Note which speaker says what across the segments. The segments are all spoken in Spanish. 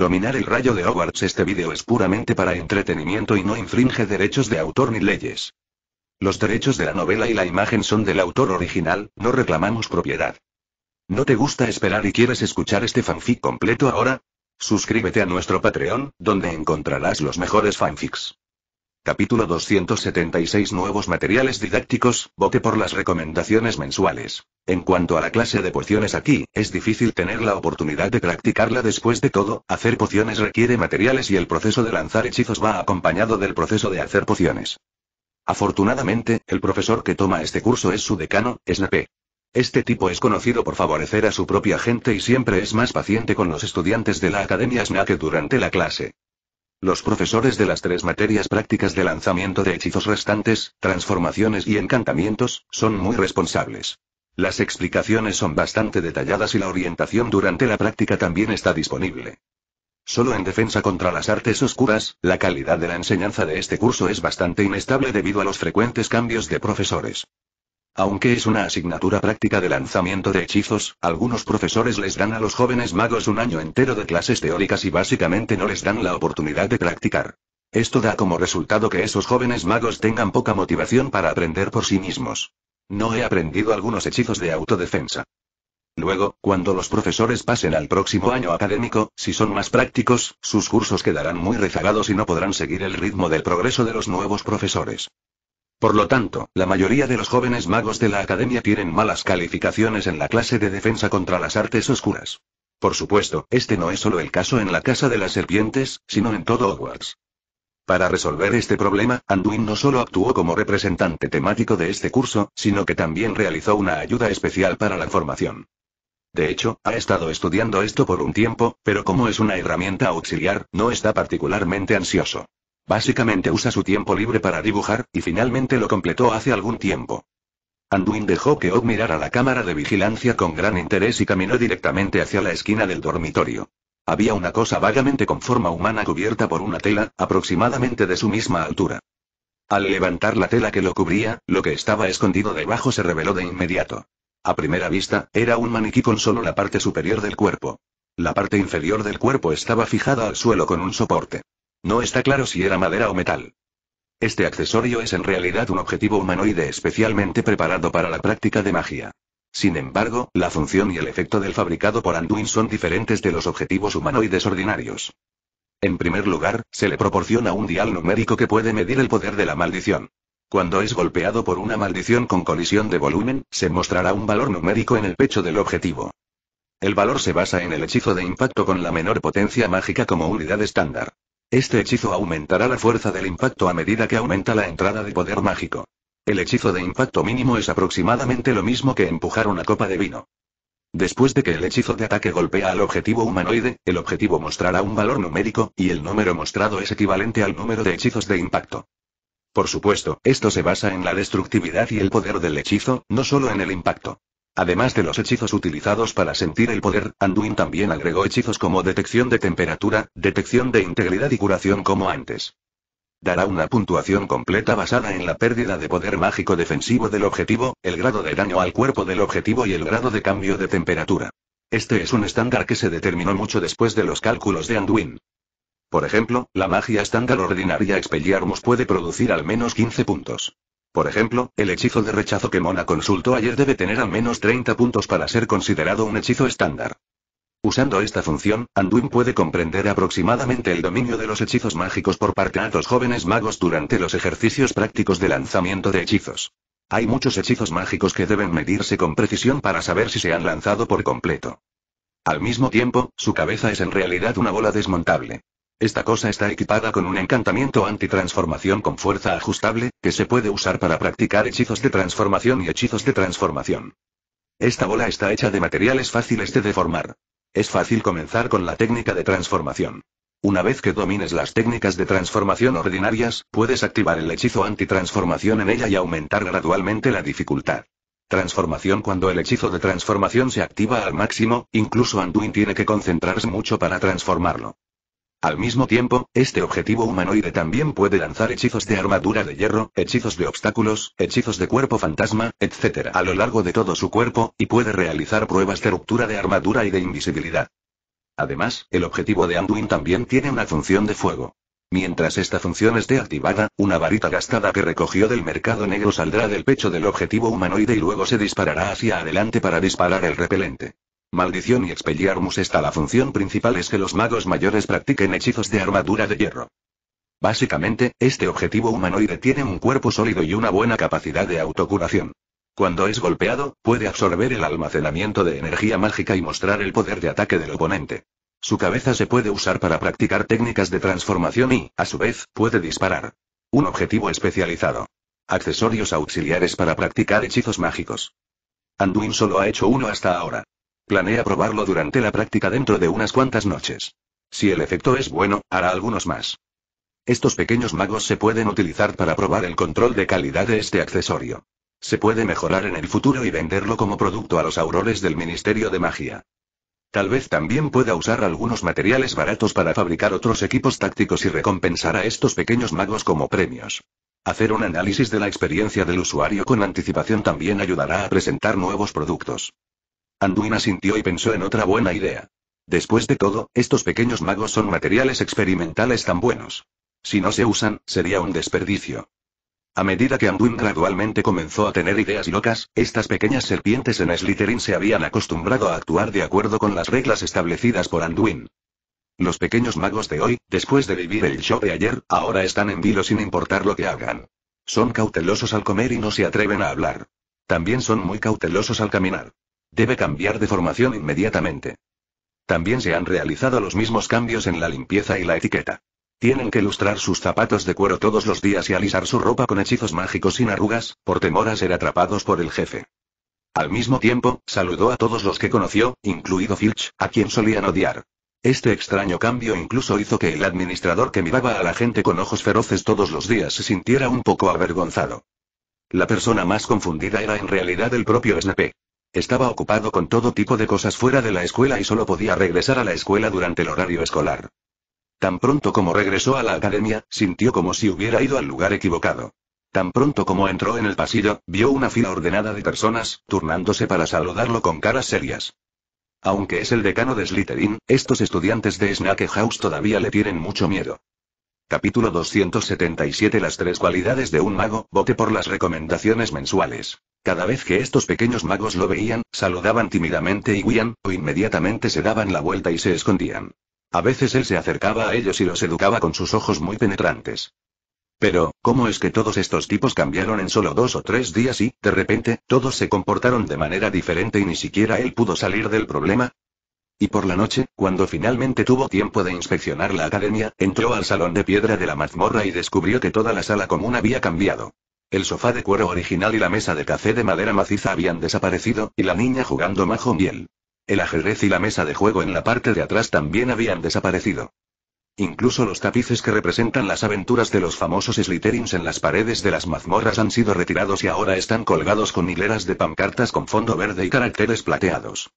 Speaker 1: Dominar el rayo de Hogwarts Este video es puramente para entretenimiento y no infringe derechos de autor ni leyes. Los derechos de la novela y la imagen son del autor original, no reclamamos propiedad. ¿No te gusta esperar y quieres escuchar este fanfic completo ahora? Suscríbete a nuestro Patreon, donde encontrarás los mejores fanfics. Capítulo 276 Nuevos materiales didácticos, vote por las recomendaciones mensuales. En cuanto a la clase de pociones aquí, es difícil tener la oportunidad de practicarla después de todo, hacer pociones requiere materiales y el proceso de lanzar hechizos va acompañado del proceso de hacer pociones. Afortunadamente, el profesor que toma este curso es su decano, Snape. Este tipo es conocido por favorecer a su propia gente y siempre es más paciente con los estudiantes de la Academia Snack durante la clase. Los profesores de las tres materias prácticas de lanzamiento de hechizos restantes, transformaciones y encantamientos, son muy responsables. Las explicaciones son bastante detalladas y la orientación durante la práctica también está disponible. Solo en defensa contra las artes oscuras, la calidad de la enseñanza de este curso es bastante inestable debido a los frecuentes cambios de profesores. Aunque es una asignatura práctica de lanzamiento de hechizos, algunos profesores les dan a los jóvenes magos un año entero de clases teóricas y básicamente no les dan la oportunidad de practicar. Esto da como resultado que esos jóvenes magos tengan poca motivación para aprender por sí mismos. No he aprendido algunos hechizos de autodefensa. Luego, cuando los profesores pasen al próximo año académico, si son más prácticos, sus cursos quedarán muy rezagados y no podrán seguir el ritmo del progreso de los nuevos profesores. Por lo tanto, la mayoría de los jóvenes magos de la academia tienen malas calificaciones en la clase de defensa contra las artes oscuras. Por supuesto, este no es solo el caso en la Casa de las Serpientes, sino en todo Hogwarts. Para resolver este problema, Anduin no solo actuó como representante temático de este curso, sino que también realizó una ayuda especial para la formación. De hecho, ha estado estudiando esto por un tiempo, pero como es una herramienta auxiliar, no está particularmente ansioso. Básicamente usa su tiempo libre para dibujar, y finalmente lo completó hace algún tiempo. Anduin dejó que Og mirara la cámara de vigilancia con gran interés y caminó directamente hacia la esquina del dormitorio. Había una cosa vagamente con forma humana cubierta por una tela, aproximadamente de su misma altura. Al levantar la tela que lo cubría, lo que estaba escondido debajo se reveló de inmediato. A primera vista, era un maniquí con solo la parte superior del cuerpo. La parte inferior del cuerpo estaba fijada al suelo con un soporte. No está claro si era madera o metal. Este accesorio es en realidad un objetivo humanoide especialmente preparado para la práctica de magia. Sin embargo, la función y el efecto del fabricado por Anduin son diferentes de los objetivos humanoides ordinarios. En primer lugar, se le proporciona un dial numérico que puede medir el poder de la maldición. Cuando es golpeado por una maldición con colisión de volumen, se mostrará un valor numérico en el pecho del objetivo. El valor se basa en el hechizo de impacto con la menor potencia mágica como unidad estándar. Este hechizo aumentará la fuerza del impacto a medida que aumenta la entrada de poder mágico. El hechizo de impacto mínimo es aproximadamente lo mismo que empujar una copa de vino. Después de que el hechizo de ataque golpea al objetivo humanoide, el objetivo mostrará un valor numérico, y el número mostrado es equivalente al número de hechizos de impacto. Por supuesto, esto se basa en la destructividad y el poder del hechizo, no solo en el impacto. Además de los hechizos utilizados para sentir el poder, Anduin también agregó hechizos como detección de temperatura, detección de integridad y curación como antes. Dará una puntuación completa basada en la pérdida de poder mágico defensivo del objetivo, el grado de daño al cuerpo del objetivo y el grado de cambio de temperatura. Este es un estándar que se determinó mucho después de los cálculos de Anduin. Por ejemplo, la magia estándar ordinaria Expelliarmus puede producir al menos 15 puntos. Por ejemplo, el hechizo de rechazo que Mona consultó ayer debe tener al menos 30 puntos para ser considerado un hechizo estándar. Usando esta función, Anduin puede comprender aproximadamente el dominio de los hechizos mágicos por parte de los jóvenes magos durante los ejercicios prácticos de lanzamiento de hechizos. Hay muchos hechizos mágicos que deben medirse con precisión para saber si se han lanzado por completo. Al mismo tiempo, su cabeza es en realidad una bola desmontable. Esta cosa está equipada con un encantamiento anti-transformación con fuerza ajustable, que se puede usar para practicar hechizos de transformación y hechizos de transformación. Esta bola está hecha de materiales fáciles de deformar. Es fácil comenzar con la técnica de transformación. Una vez que domines las técnicas de transformación ordinarias, puedes activar el hechizo antitransformación en ella y aumentar gradualmente la dificultad. Transformación Cuando el hechizo de transformación se activa al máximo, incluso Anduin tiene que concentrarse mucho para transformarlo. Al mismo tiempo, este objetivo humanoide también puede lanzar hechizos de armadura de hierro, hechizos de obstáculos, hechizos de cuerpo fantasma, etc. a lo largo de todo su cuerpo, y puede realizar pruebas de ruptura de armadura y de invisibilidad. Además, el objetivo de Anduin también tiene una función de fuego. Mientras esta función esté activada, una varita gastada que recogió del mercado negro saldrá del pecho del objetivo humanoide y luego se disparará hacia adelante para disparar el repelente. Maldición y Expelliarmus está la función principal es que los magos mayores practiquen hechizos de armadura de hierro. Básicamente, este objetivo humanoide tiene un cuerpo sólido y una buena capacidad de autocuración. Cuando es golpeado, puede absorber el almacenamiento de energía mágica y mostrar el poder de ataque del oponente. Su cabeza se puede usar para practicar técnicas de transformación y, a su vez, puede disparar. Un objetivo especializado. Accesorios auxiliares para practicar hechizos mágicos. Anduin solo ha hecho uno hasta ahora. Planea probarlo durante la práctica dentro de unas cuantas noches. Si el efecto es bueno, hará algunos más. Estos pequeños magos se pueden utilizar para probar el control de calidad de este accesorio. Se puede mejorar en el futuro y venderlo como producto a los aurores del Ministerio de Magia. Tal vez también pueda usar algunos materiales baratos para fabricar otros equipos tácticos y recompensar a estos pequeños magos como premios. Hacer un análisis de la experiencia del usuario con anticipación también ayudará a presentar nuevos productos. Anduin asintió y pensó en otra buena idea. Después de todo, estos pequeños magos son materiales experimentales tan buenos. Si no se usan, sería un desperdicio. A medida que Anduin gradualmente comenzó a tener ideas locas, estas pequeñas serpientes en Slytherin se habían acostumbrado a actuar de acuerdo con las reglas establecidas por Anduin. Los pequeños magos de hoy, después de vivir el show de ayer, ahora están en vilo sin importar lo que hagan. Son cautelosos al comer y no se atreven a hablar. También son muy cautelosos al caminar. Debe cambiar de formación inmediatamente. También se han realizado los mismos cambios en la limpieza y la etiqueta. Tienen que lustrar sus zapatos de cuero todos los días y alisar su ropa con hechizos mágicos sin arrugas, por temor a ser atrapados por el jefe. Al mismo tiempo, saludó a todos los que conoció, incluido Filch, a quien solían odiar. Este extraño cambio incluso hizo que el administrador que miraba a la gente con ojos feroces todos los días se sintiera un poco avergonzado. La persona más confundida era en realidad el propio Snape. Estaba ocupado con todo tipo de cosas fuera de la escuela y solo podía regresar a la escuela durante el horario escolar. Tan pronto como regresó a la academia, sintió como si hubiera ido al lugar equivocado. Tan pronto como entró en el pasillo, vio una fila ordenada de personas, turnándose para saludarlo con caras serias. Aunque es el decano de Slytherin, estos estudiantes de Snake House todavía le tienen mucho miedo. Capítulo 277 Las tres cualidades de un mago, vote por las recomendaciones mensuales. Cada vez que estos pequeños magos lo veían, saludaban tímidamente y huían, o inmediatamente se daban la vuelta y se escondían. A veces él se acercaba a ellos y los educaba con sus ojos muy penetrantes. Pero, ¿cómo es que todos estos tipos cambiaron en solo dos o tres días y, de repente, todos se comportaron de manera diferente y ni siquiera él pudo salir del problema? Y por la noche, cuando finalmente tuvo tiempo de inspeccionar la academia, entró al salón de piedra de la mazmorra y descubrió que toda la sala común había cambiado. El sofá de cuero original y la mesa de café de madera maciza habían desaparecido, y la niña jugando majo miel. El ajedrez y la mesa de juego en la parte de atrás también habían desaparecido. Incluso los tapices que representan las aventuras de los famosos Slytherins en las paredes de las mazmorras han sido retirados y ahora están colgados con hileras de pancartas con fondo verde y caracteres plateados.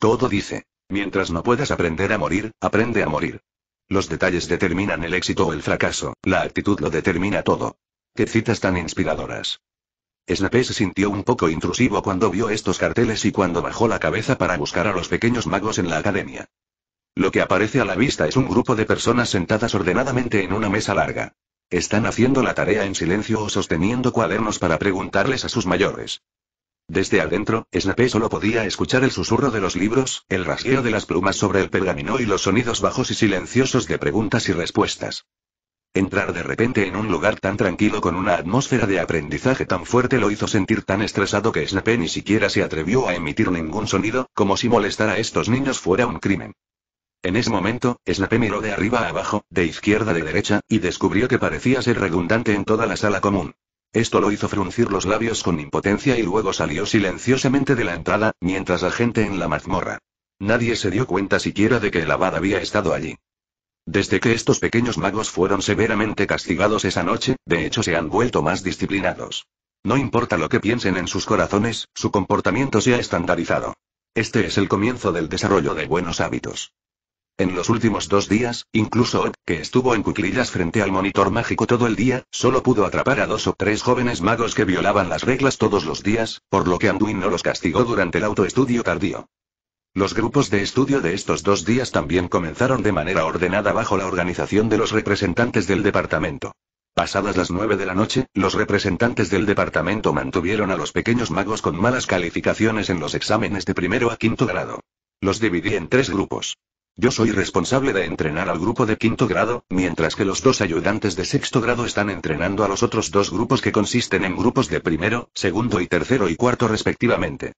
Speaker 1: Todo dice. Mientras no puedas aprender a morir, aprende a morir. Los detalles determinan el éxito o el fracaso, la actitud lo determina todo. Qué citas tan inspiradoras. Snape se sintió un poco intrusivo cuando vio estos carteles y cuando bajó la cabeza para buscar a los pequeños magos en la academia. Lo que aparece a la vista es un grupo de personas sentadas ordenadamente en una mesa larga. Están haciendo la tarea en silencio o sosteniendo cuadernos para preguntarles a sus mayores. Desde adentro, Snape solo podía escuchar el susurro de los libros, el rasgueo de las plumas sobre el pergamino y los sonidos bajos y silenciosos de preguntas y respuestas. Entrar de repente en un lugar tan tranquilo con una atmósfera de aprendizaje tan fuerte lo hizo sentir tan estresado que Snape ni siquiera se atrevió a emitir ningún sonido, como si molestar a estos niños fuera un crimen. En ese momento, Snape miró de arriba a abajo, de izquierda a derecha, y descubrió que parecía ser redundante en toda la sala común. Esto lo hizo fruncir los labios con impotencia y luego salió silenciosamente de la entrada, mientras la gente en la mazmorra. Nadie se dio cuenta siquiera de que el abad había estado allí. Desde que estos pequeños magos fueron severamente castigados esa noche, de hecho se han vuelto más disciplinados. No importa lo que piensen en sus corazones, su comportamiento se ha estandarizado. Este es el comienzo del desarrollo de buenos hábitos. En los últimos dos días, incluso que estuvo en cuclillas frente al monitor mágico todo el día, solo pudo atrapar a dos o tres jóvenes magos que violaban las reglas todos los días, por lo que Anduin no los castigó durante el autoestudio tardío. Los grupos de estudio de estos dos días también comenzaron de manera ordenada bajo la organización de los representantes del departamento. Pasadas las nueve de la noche, los representantes del departamento mantuvieron a los pequeños magos con malas calificaciones en los exámenes de primero a quinto grado. Los dividí en tres grupos. Yo soy responsable de entrenar al grupo de quinto grado, mientras que los dos ayudantes de sexto grado están entrenando a los otros dos grupos que consisten en grupos de primero, segundo y tercero y cuarto respectivamente.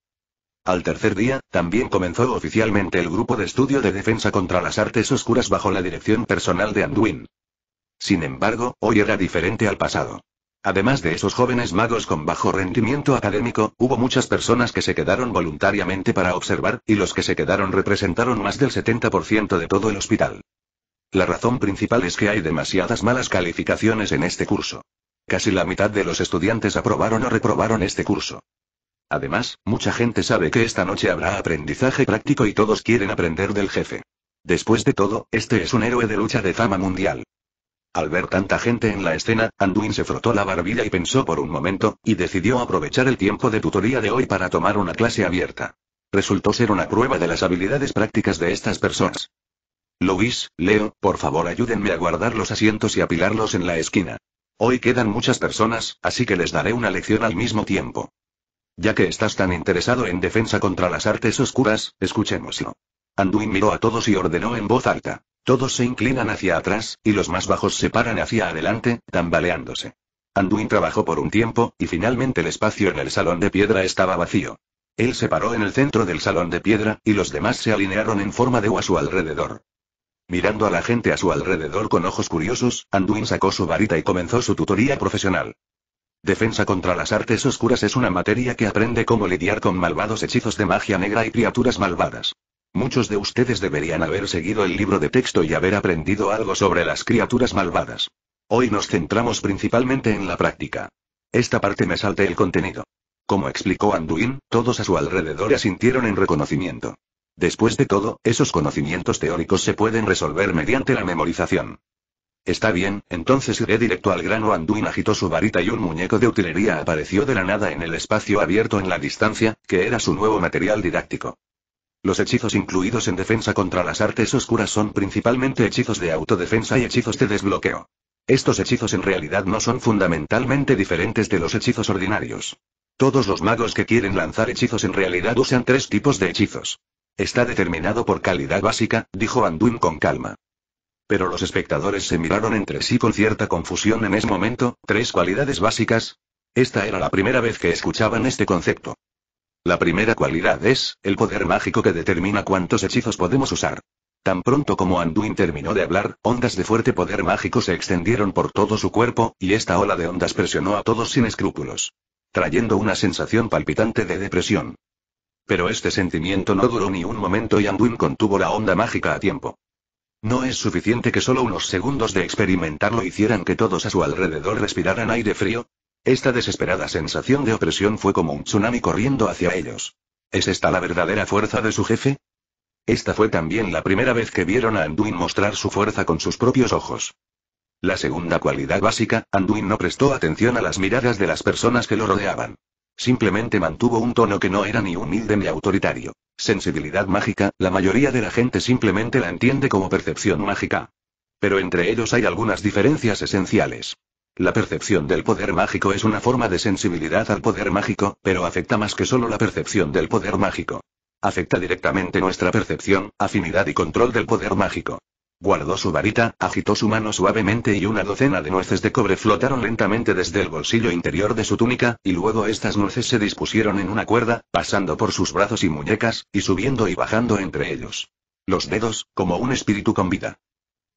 Speaker 1: Al tercer día, también comenzó oficialmente el grupo de estudio de defensa contra las artes oscuras bajo la dirección personal de Anduin. Sin embargo, hoy era diferente al pasado. Además de esos jóvenes magos con bajo rendimiento académico, hubo muchas personas que se quedaron voluntariamente para observar, y los que se quedaron representaron más del 70% de todo el hospital. La razón principal es que hay demasiadas malas calificaciones en este curso. Casi la mitad de los estudiantes aprobaron o reprobaron este curso. Además, mucha gente sabe que esta noche habrá aprendizaje práctico y todos quieren aprender del jefe. Después de todo, este es un héroe de lucha de fama mundial. Al ver tanta gente en la escena, Anduin se frotó la barbilla y pensó por un momento, y decidió aprovechar el tiempo de tutoría de hoy para tomar una clase abierta. Resultó ser una prueba de las habilidades prácticas de estas personas. Luis, Leo, por favor ayúdenme a guardar los asientos y apilarlos en la esquina. Hoy quedan muchas personas, así que les daré una lección al mismo tiempo. Ya que estás tan interesado en defensa contra las artes oscuras, escuchémoslo. Anduin miró a todos y ordenó en voz alta. Todos se inclinan hacia atrás, y los más bajos se paran hacia adelante, tambaleándose. Anduin trabajó por un tiempo, y finalmente el espacio en el salón de piedra estaba vacío. Él se paró en el centro del salón de piedra, y los demás se alinearon en forma de U a su alrededor. Mirando a la gente a su alrededor con ojos curiosos, Anduin sacó su varita y comenzó su tutoría profesional. Defensa contra las artes oscuras es una materia que aprende cómo lidiar con malvados hechizos de magia negra y criaturas malvadas. Muchos de ustedes deberían haber seguido el libro de texto y haber aprendido algo sobre las criaturas malvadas. Hoy nos centramos principalmente en la práctica. Esta parte me salte el contenido. Como explicó Anduin, todos a su alrededor asintieron en reconocimiento. Después de todo, esos conocimientos teóricos se pueden resolver mediante la memorización. Está bien, entonces iré directo al grano. Anduin agitó su varita y un muñeco de utilería apareció de la nada en el espacio abierto en la distancia, que era su nuevo material didáctico. Los hechizos incluidos en defensa contra las artes oscuras son principalmente hechizos de autodefensa y hechizos de desbloqueo. Estos hechizos en realidad no son fundamentalmente diferentes de los hechizos ordinarios. Todos los magos que quieren lanzar hechizos en realidad usan tres tipos de hechizos. Está determinado por calidad básica, dijo Anduin con calma. Pero los espectadores se miraron entre sí con cierta confusión en ese momento, tres cualidades básicas. Esta era la primera vez que escuchaban este concepto. La primera cualidad es, el poder mágico que determina cuántos hechizos podemos usar. Tan pronto como Anduin terminó de hablar, ondas de fuerte poder mágico se extendieron por todo su cuerpo, y esta ola de ondas presionó a todos sin escrúpulos, trayendo una sensación palpitante de depresión. Pero este sentimiento no duró ni un momento y Anduin contuvo la onda mágica a tiempo. No es suficiente que solo unos segundos de experimentarlo hicieran que todos a su alrededor respiraran aire frío, esta desesperada sensación de opresión fue como un tsunami corriendo hacia ellos. ¿Es esta la verdadera fuerza de su jefe? Esta fue también la primera vez que vieron a Anduin mostrar su fuerza con sus propios ojos. La segunda cualidad básica, Anduin no prestó atención a las miradas de las personas que lo rodeaban. Simplemente mantuvo un tono que no era ni humilde ni autoritario. Sensibilidad mágica, la mayoría de la gente simplemente la entiende como percepción mágica. Pero entre ellos hay algunas diferencias esenciales. La percepción del poder mágico es una forma de sensibilidad al poder mágico, pero afecta más que solo la percepción del poder mágico. Afecta directamente nuestra percepción, afinidad y control del poder mágico. Guardó su varita, agitó su mano suavemente y una docena de nueces de cobre flotaron lentamente desde el bolsillo interior de su túnica, y luego estas nueces se dispusieron en una cuerda, pasando por sus brazos y muñecas, y subiendo y bajando entre ellos. Los dedos, como un espíritu con vida.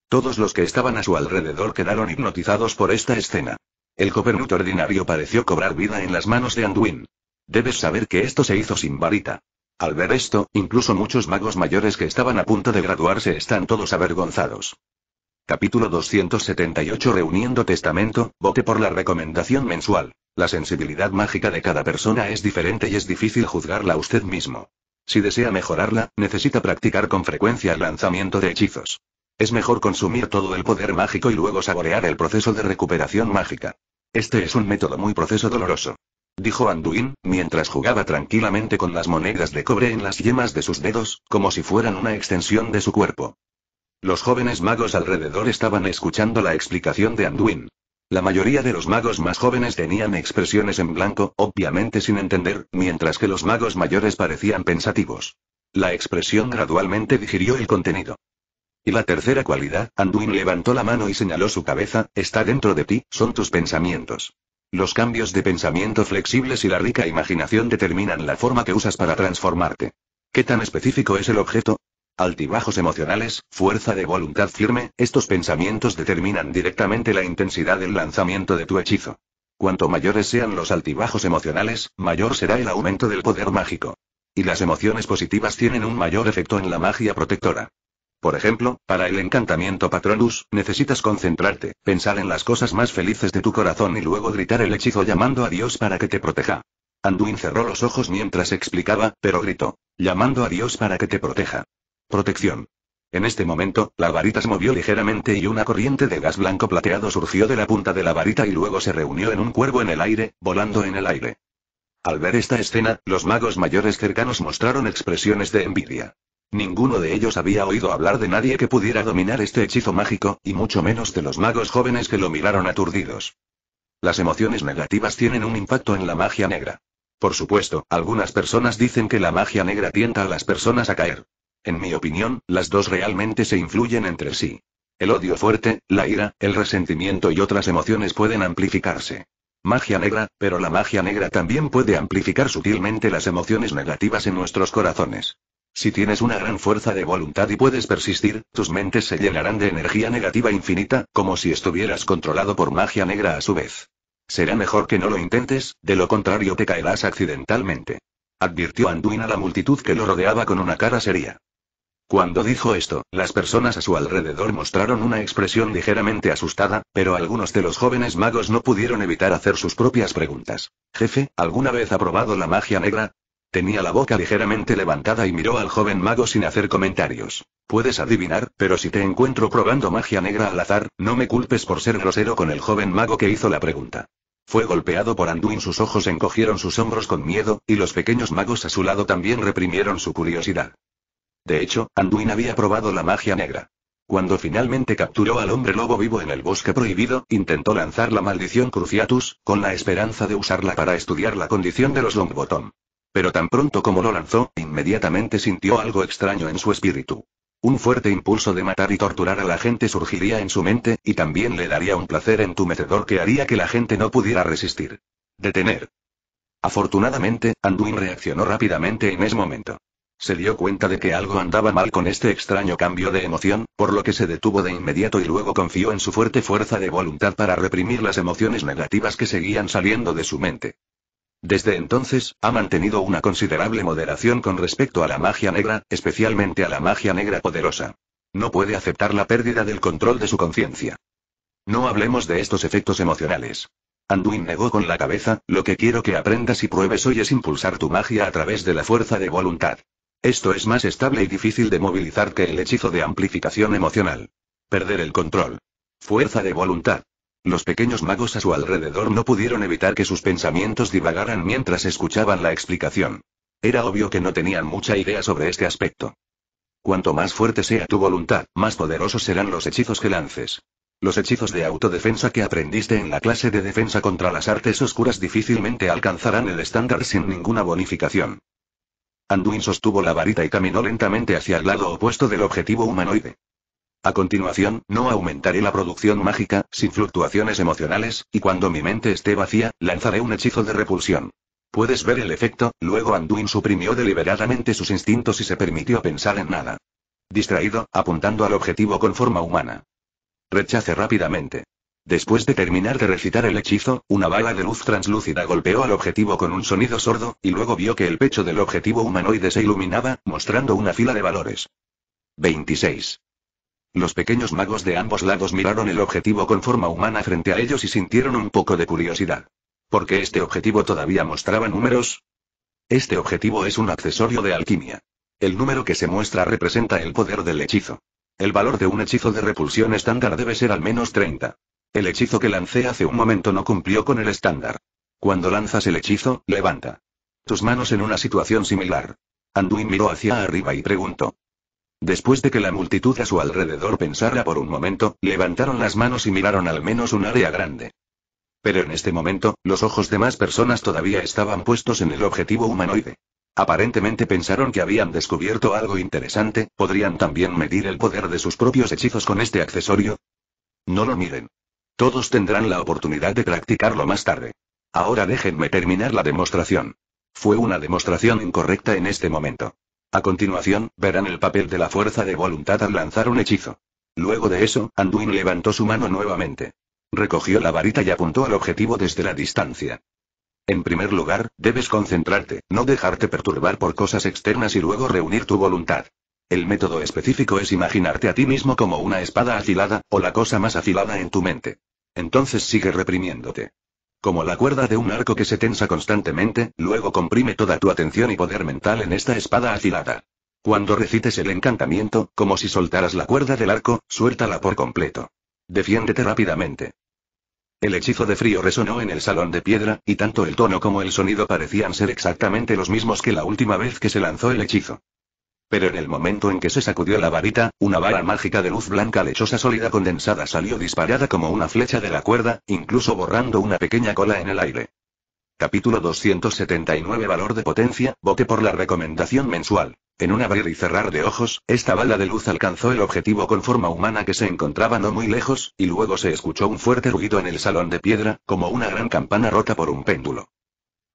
Speaker 1: Todos los que estaban a su alrededor quedaron hipnotizados por esta escena. El Copernut ordinario pareció cobrar vida en las manos de Anduin. Debes saber que esto se hizo sin varita. Al ver esto, incluso muchos magos mayores que estaban a punto de graduarse están todos avergonzados. Capítulo 278 Reuniendo Testamento, vote por la recomendación mensual. La sensibilidad mágica de cada persona es diferente y es difícil juzgarla usted mismo. Si desea mejorarla, necesita practicar con frecuencia el lanzamiento de hechizos. Es mejor consumir todo el poder mágico y luego saborear el proceso de recuperación mágica. Este es un método muy proceso doloroso. Dijo Anduin, mientras jugaba tranquilamente con las monedas de cobre en las yemas de sus dedos, como si fueran una extensión de su cuerpo. Los jóvenes magos alrededor estaban escuchando la explicación de Anduin. La mayoría de los magos más jóvenes tenían expresiones en blanco, obviamente sin entender, mientras que los magos mayores parecían pensativos. La expresión gradualmente digirió el contenido. Y la tercera cualidad, Anduin levantó la mano y señaló su cabeza, está dentro de ti, son tus pensamientos. Los cambios de pensamiento flexibles y la rica imaginación determinan la forma que usas para transformarte. ¿Qué tan específico es el objeto? Altibajos emocionales, fuerza de voluntad firme, estos pensamientos determinan directamente la intensidad del lanzamiento de tu hechizo. Cuanto mayores sean los altibajos emocionales, mayor será el aumento del poder mágico. Y las emociones positivas tienen un mayor efecto en la magia protectora. Por ejemplo, para el encantamiento Patronus, necesitas concentrarte, pensar en las cosas más felices de tu corazón y luego gritar el hechizo llamando a Dios para que te proteja. Anduin cerró los ojos mientras explicaba, pero gritó, llamando a Dios para que te proteja. Protección. En este momento, la varita se movió ligeramente y una corriente de gas blanco plateado surgió de la punta de la varita y luego se reunió en un cuervo en el aire, volando en el aire. Al ver esta escena, los magos mayores cercanos mostraron expresiones de envidia. Ninguno de ellos había oído hablar de nadie que pudiera dominar este hechizo mágico, y mucho menos de los magos jóvenes que lo miraron aturdidos. Las emociones negativas tienen un impacto en la magia negra. Por supuesto, algunas personas dicen que la magia negra tienta a las personas a caer. En mi opinión, las dos realmente se influyen entre sí. El odio fuerte, la ira, el resentimiento y otras emociones pueden amplificarse. Magia negra, pero la magia negra también puede amplificar sutilmente las emociones negativas en nuestros corazones. Si tienes una gran fuerza de voluntad y puedes persistir, tus mentes se llenarán de energía negativa infinita, como si estuvieras controlado por magia negra a su vez. Será mejor que no lo intentes, de lo contrario te caerás accidentalmente. Advirtió Anduin a la multitud que lo rodeaba con una cara seria. Cuando dijo esto, las personas a su alrededor mostraron una expresión ligeramente asustada, pero algunos de los jóvenes magos no pudieron evitar hacer sus propias preguntas. Jefe, ¿alguna vez ha probado la magia negra? Tenía la boca ligeramente levantada y miró al joven mago sin hacer comentarios. Puedes adivinar, pero si te encuentro probando magia negra al azar, no me culpes por ser grosero con el joven mago que hizo la pregunta. Fue golpeado por Anduin, sus ojos encogieron sus hombros con miedo, y los pequeños magos a su lado también reprimieron su curiosidad. De hecho, Anduin había probado la magia negra. Cuando finalmente capturó al hombre lobo vivo en el bosque prohibido, intentó lanzar la maldición Cruciatus, con la esperanza de usarla para estudiar la condición de los Longbottom. Pero tan pronto como lo lanzó, inmediatamente sintió algo extraño en su espíritu. Un fuerte impulso de matar y torturar a la gente surgiría en su mente, y también le daría un placer entumecedor que haría que la gente no pudiera resistir. Detener. Afortunadamente, Anduin reaccionó rápidamente en ese momento. Se dio cuenta de que algo andaba mal con este extraño cambio de emoción, por lo que se detuvo de inmediato y luego confió en su fuerte fuerza de voluntad para reprimir las emociones negativas que seguían saliendo de su mente. Desde entonces, ha mantenido una considerable moderación con respecto a la magia negra, especialmente a la magia negra poderosa. No puede aceptar la pérdida del control de su conciencia. No hablemos de estos efectos emocionales. Anduin negó con la cabeza, lo que quiero que aprendas y pruebes hoy es impulsar tu magia a través de la fuerza de voluntad. Esto es más estable y difícil de movilizar que el hechizo de amplificación emocional. Perder el control. Fuerza de voluntad. Los pequeños magos a su alrededor no pudieron evitar que sus pensamientos divagaran mientras escuchaban la explicación. Era obvio que no tenían mucha idea sobre este aspecto. Cuanto más fuerte sea tu voluntad, más poderosos serán los hechizos que lances. Los hechizos de autodefensa que aprendiste en la clase de defensa contra las artes oscuras difícilmente alcanzarán el estándar sin ninguna bonificación. Anduin sostuvo la varita y caminó lentamente hacia el lado opuesto del objetivo humanoide. A continuación, no aumentaré la producción mágica, sin fluctuaciones emocionales, y cuando mi mente esté vacía, lanzaré un hechizo de repulsión. Puedes ver el efecto, luego Anduin suprimió deliberadamente sus instintos y se permitió pensar en nada. Distraído, apuntando al objetivo con forma humana. Rechace rápidamente. Después de terminar de recitar el hechizo, una bala de luz translúcida golpeó al objetivo con un sonido sordo, y luego vio que el pecho del objetivo humanoide se iluminaba, mostrando una fila de valores. 26. Los pequeños magos de ambos lados miraron el objetivo con forma humana frente a ellos y sintieron un poco de curiosidad. ¿Por qué este objetivo todavía mostraba números? Este objetivo es un accesorio de alquimia. El número que se muestra representa el poder del hechizo. El valor de un hechizo de repulsión estándar debe ser al menos 30. El hechizo que lancé hace un momento no cumplió con el estándar. Cuando lanzas el hechizo, levanta tus manos en una situación similar. Anduin miró hacia arriba y preguntó. Después de que la multitud a su alrededor pensara por un momento, levantaron las manos y miraron al menos un área grande. Pero en este momento, los ojos de más personas todavía estaban puestos en el objetivo humanoide. Aparentemente pensaron que habían descubierto algo interesante, ¿podrían también medir el poder de sus propios hechizos con este accesorio? No lo miren. Todos tendrán la oportunidad de practicarlo más tarde. Ahora déjenme terminar la demostración. Fue una demostración incorrecta en este momento. A continuación, verán el papel de la fuerza de voluntad al lanzar un hechizo. Luego de eso, Anduin levantó su mano nuevamente. Recogió la varita y apuntó al objetivo desde la distancia. En primer lugar, debes concentrarte, no dejarte perturbar por cosas externas y luego reunir tu voluntad. El método específico es imaginarte a ti mismo como una espada afilada, o la cosa más afilada en tu mente. Entonces sigue reprimiéndote como la cuerda de un arco que se tensa constantemente, luego comprime toda tu atención y poder mental en esta espada afilada. Cuando recites el encantamiento, como si soltaras la cuerda del arco, suéltala por completo. Defiéndete rápidamente. El hechizo de frío resonó en el salón de piedra, y tanto el tono como el sonido parecían ser exactamente los mismos que la última vez que se lanzó el hechizo. Pero en el momento en que se sacudió la varita, una bala mágica de luz blanca lechosa sólida condensada salió disparada como una flecha de la cuerda, incluso borrando una pequeña cola en el aire. Capítulo 279 Valor de potencia, vote por la recomendación mensual. En un abrir y cerrar de ojos, esta bala de luz alcanzó el objetivo con forma humana que se encontraba no muy lejos, y luego se escuchó un fuerte ruido en el salón de piedra, como una gran campana rota por un péndulo.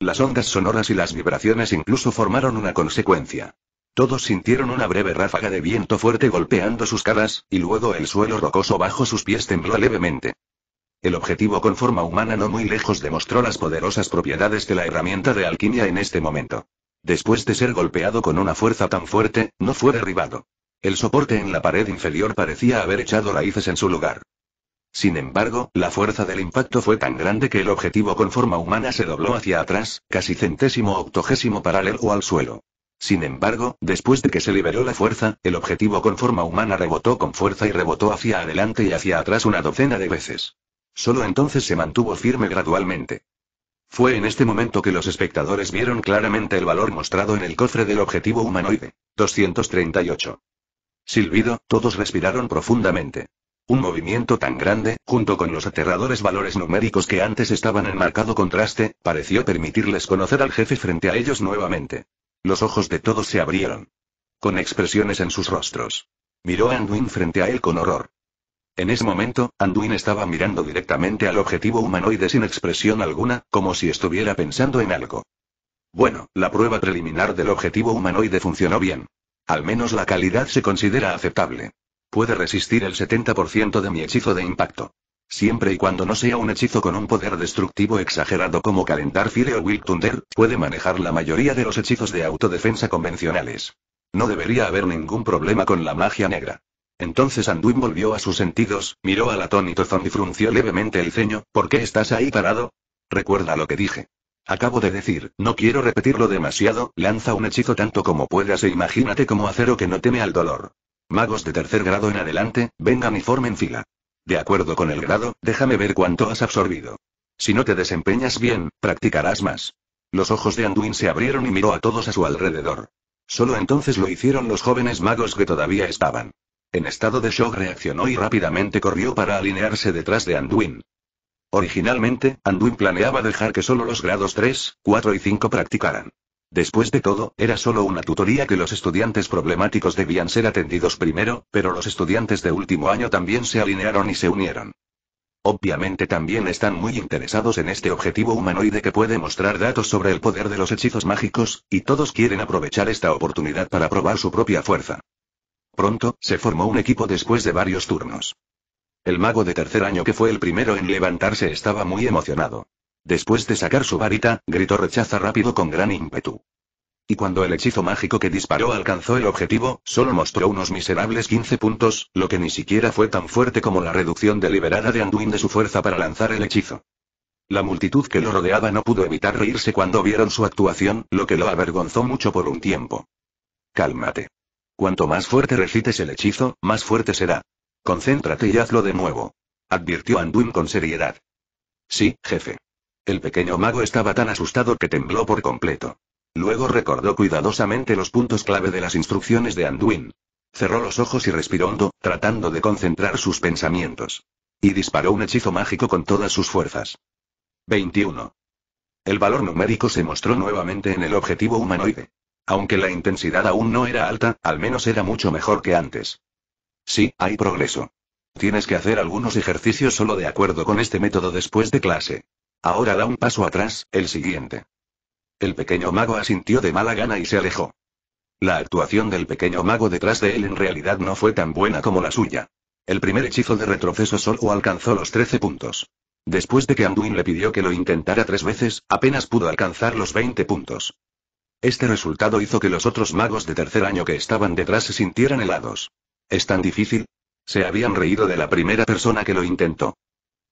Speaker 1: Las ondas sonoras y las vibraciones incluso formaron una consecuencia. Todos sintieron una breve ráfaga de viento fuerte golpeando sus caras, y luego el suelo rocoso bajo sus pies tembló levemente. El objetivo con forma humana no muy lejos demostró las poderosas propiedades de la herramienta de alquimia en este momento. Después de ser golpeado con una fuerza tan fuerte, no fue derribado. El soporte en la pared inferior parecía haber echado raíces en su lugar. Sin embargo, la fuerza del impacto fue tan grande que el objetivo con forma humana se dobló hacia atrás, casi centésimo octogésimo paralelo al suelo. Sin embargo, después de que se liberó la fuerza, el objetivo con forma humana rebotó con fuerza y rebotó hacia adelante y hacia atrás una docena de veces. Solo entonces se mantuvo firme gradualmente. Fue en este momento que los espectadores vieron claramente el valor mostrado en el cofre del objetivo humanoide. 238. Silbido, todos respiraron profundamente. Un movimiento tan grande, junto con los aterradores valores numéricos que antes estaban en marcado contraste, pareció permitirles conocer al jefe frente a ellos nuevamente. Los ojos de todos se abrieron. Con expresiones en sus rostros. Miró a Anduin frente a él con horror. En ese momento, Anduin estaba mirando directamente al objetivo humanoide sin expresión alguna, como si estuviera pensando en algo. Bueno, la prueba preliminar del objetivo humanoide funcionó bien. Al menos la calidad se considera aceptable. Puede resistir el 70% de mi hechizo de impacto. Siempre y cuando no sea un hechizo con un poder destructivo exagerado como Calentar Fire o wild Thunder, puede manejar la mayoría de los hechizos de autodefensa convencionales. No debería haber ningún problema con la magia negra. Entonces Anduin volvió a sus sentidos, miró al atónito zombie y frunció levemente el ceño, ¿por qué estás ahí parado? Recuerda lo que dije. Acabo de decir, no quiero repetirlo demasiado, lanza un hechizo tanto como puedas e imagínate como acero que no teme al dolor. Magos de tercer grado en adelante, vengan y formen fila. De acuerdo con el grado, déjame ver cuánto has absorbido. Si no te desempeñas bien, practicarás más. Los ojos de Anduin se abrieron y miró a todos a su alrededor. Solo entonces lo hicieron los jóvenes magos que todavía estaban. En estado de shock reaccionó y rápidamente corrió para alinearse detrás de Anduin. Originalmente, Anduin planeaba dejar que solo los grados 3, 4 y 5 practicaran. Después de todo, era solo una tutoría que los estudiantes problemáticos debían ser atendidos primero, pero los estudiantes de último año también se alinearon y se unieron. Obviamente también están muy interesados en este objetivo humanoide que puede mostrar datos sobre el poder de los hechizos mágicos, y todos quieren aprovechar esta oportunidad para probar su propia fuerza. Pronto, se formó un equipo después de varios turnos. El mago de tercer año que fue el primero en levantarse estaba muy emocionado. Después de sacar su varita, gritó rechaza rápido con gran ímpetu. Y cuando el hechizo mágico que disparó alcanzó el objetivo, solo mostró unos miserables 15 puntos, lo que ni siquiera fue tan fuerte como la reducción deliberada de Anduin de su fuerza para lanzar el hechizo. La multitud que lo rodeaba no pudo evitar reírse cuando vieron su actuación, lo que lo avergonzó mucho por un tiempo. Cálmate. Cuanto más fuerte recites el hechizo, más fuerte será. Concéntrate y hazlo de nuevo. Advirtió Anduin con seriedad. Sí, jefe. El pequeño mago estaba tan asustado que tembló por completo. Luego recordó cuidadosamente los puntos clave de las instrucciones de Anduin. Cerró los ojos y respiró hondo, tratando de concentrar sus pensamientos. Y disparó un hechizo mágico con todas sus fuerzas. 21. El valor numérico se mostró nuevamente en el objetivo humanoide. Aunque la intensidad aún no era alta, al menos era mucho mejor que antes. Sí, hay progreso. Tienes que hacer algunos ejercicios solo de acuerdo con este método después de clase. Ahora da un paso atrás, el siguiente. El pequeño mago asintió de mala gana y se alejó. La actuación del pequeño mago detrás de él en realidad no fue tan buena como la suya. El primer hechizo de retroceso solo alcanzó los 13 puntos. Después de que Anduin le pidió que lo intentara tres veces, apenas pudo alcanzar los 20 puntos. Este resultado hizo que los otros magos de tercer año que estaban detrás se sintieran helados. ¿Es tan difícil? Se habían reído de la primera persona que lo intentó.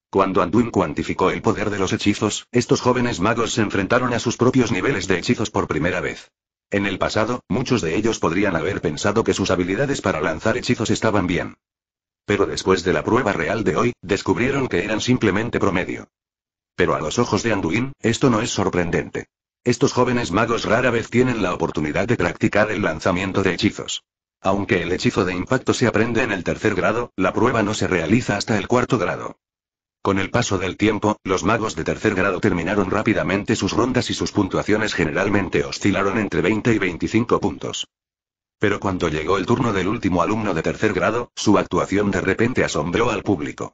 Speaker 1: Cuando Anduin cuantificó el poder de los hechizos, estos jóvenes magos se enfrentaron a sus propios niveles de hechizos por primera vez. En el pasado, muchos de ellos podrían haber pensado que sus habilidades para lanzar hechizos estaban bien. Pero después de la prueba real de hoy, descubrieron que eran simplemente promedio. Pero a los ojos de Anduin, esto no es sorprendente. Estos jóvenes magos rara vez tienen la oportunidad de practicar el lanzamiento de hechizos. Aunque el hechizo de impacto se aprende en el tercer grado, la prueba no se realiza hasta el cuarto grado. Con el paso del tiempo, los magos de tercer grado terminaron rápidamente sus rondas y sus puntuaciones generalmente oscilaron entre 20 y 25 puntos. Pero cuando llegó el turno del último alumno de tercer grado, su actuación de repente asombró al público.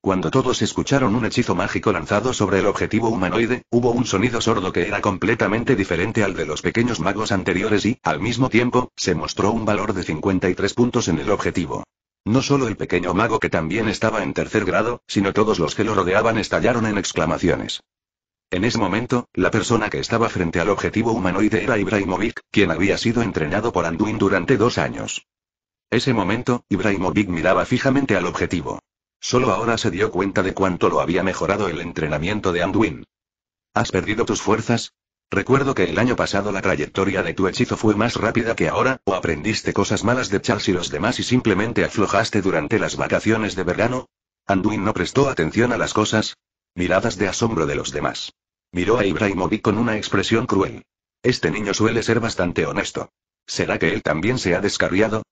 Speaker 1: Cuando todos escucharon un hechizo mágico lanzado sobre el objetivo humanoide, hubo un sonido sordo que era completamente diferente al de los pequeños magos anteriores y, al mismo tiempo, se mostró un valor de 53 puntos en el objetivo. No solo el pequeño mago que también estaba en tercer grado, sino todos los que lo rodeaban estallaron en exclamaciones. En ese momento, la persona que estaba frente al objetivo humanoide era Ibrahimovic, quien había sido entrenado por Anduin durante dos años. Ese momento, Ibrahimovic miraba fijamente al objetivo. Solo ahora se dio cuenta de cuánto lo había mejorado el entrenamiento de Anduin. ¿Has perdido tus fuerzas? Recuerdo que el año pasado la trayectoria de tu hechizo fue más rápida que ahora, o aprendiste cosas malas de Charles y los demás y simplemente aflojaste durante las vacaciones de verano. Anduin no prestó atención a las cosas. Miradas de asombro de los demás. Miró a Ibrahimovic con una expresión cruel. Este niño suele ser bastante honesto. ¿Será que él también se ha descarriado?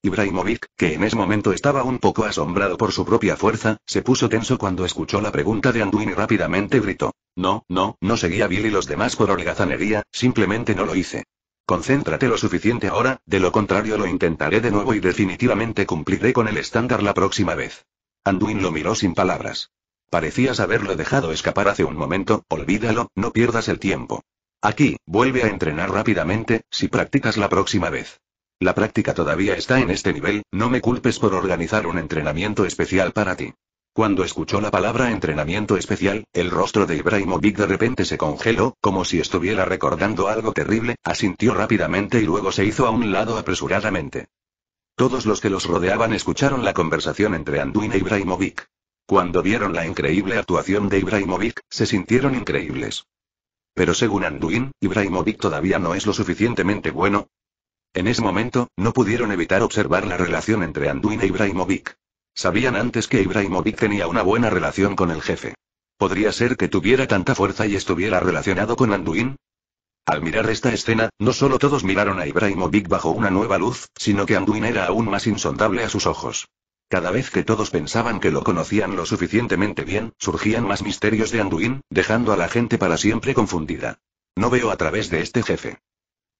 Speaker 1: Ibrahimovic, que en ese momento estaba un poco asombrado por su propia fuerza, se puso tenso cuando escuchó la pregunta de Anduin y rápidamente gritó. No, no, no seguía Bill y los demás por holgazanería, simplemente no lo hice. Concéntrate lo suficiente ahora, de lo contrario lo intentaré de nuevo y definitivamente cumpliré con el estándar la próxima vez. Anduin lo miró sin palabras. Parecías haberlo dejado escapar hace un momento, olvídalo, no pierdas el tiempo. Aquí, vuelve a entrenar rápidamente, si practicas la próxima vez. La práctica todavía está en este nivel, no me culpes por organizar un entrenamiento especial para ti. Cuando escuchó la palabra entrenamiento especial, el rostro de Ibrahimovic de repente se congeló, como si estuviera recordando algo terrible, asintió rápidamente y luego se hizo a un lado apresuradamente. Todos los que los rodeaban escucharon la conversación entre Anduin e Ibrahimovic. Cuando vieron la increíble actuación de Ibrahimovic, se sintieron increíbles. Pero según Anduin, Ibrahimovic todavía no es lo suficientemente bueno, en ese momento, no pudieron evitar observar la relación entre Anduin e Ibrahimovic. Sabían antes que Ibrahimovic tenía una buena relación con el jefe. ¿Podría ser que tuviera tanta fuerza y estuviera relacionado con Anduin? Al mirar esta escena, no solo todos miraron a Ibrahimovic bajo una nueva luz, sino que Anduin era aún más insondable a sus ojos. Cada vez que todos pensaban que lo conocían lo suficientemente bien, surgían más misterios de Anduin, dejando a la gente para siempre confundida. No veo a través de este jefe.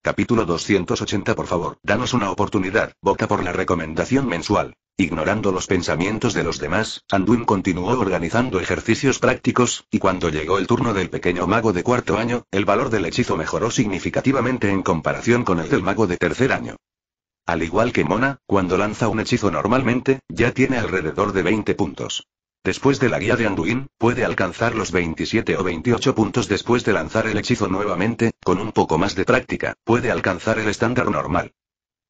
Speaker 1: Capítulo 280 Por favor, danos una oportunidad, boca por la recomendación mensual. Ignorando los pensamientos de los demás, Anduin continuó organizando ejercicios prácticos, y cuando llegó el turno del pequeño mago de cuarto año, el valor del hechizo mejoró significativamente en comparación con el del mago de tercer año. Al igual que Mona, cuando lanza un hechizo normalmente, ya tiene alrededor de 20 puntos. Después de la guía de Anduin, puede alcanzar los 27 o 28 puntos después de lanzar el hechizo nuevamente, con un poco más de práctica, puede alcanzar el estándar normal.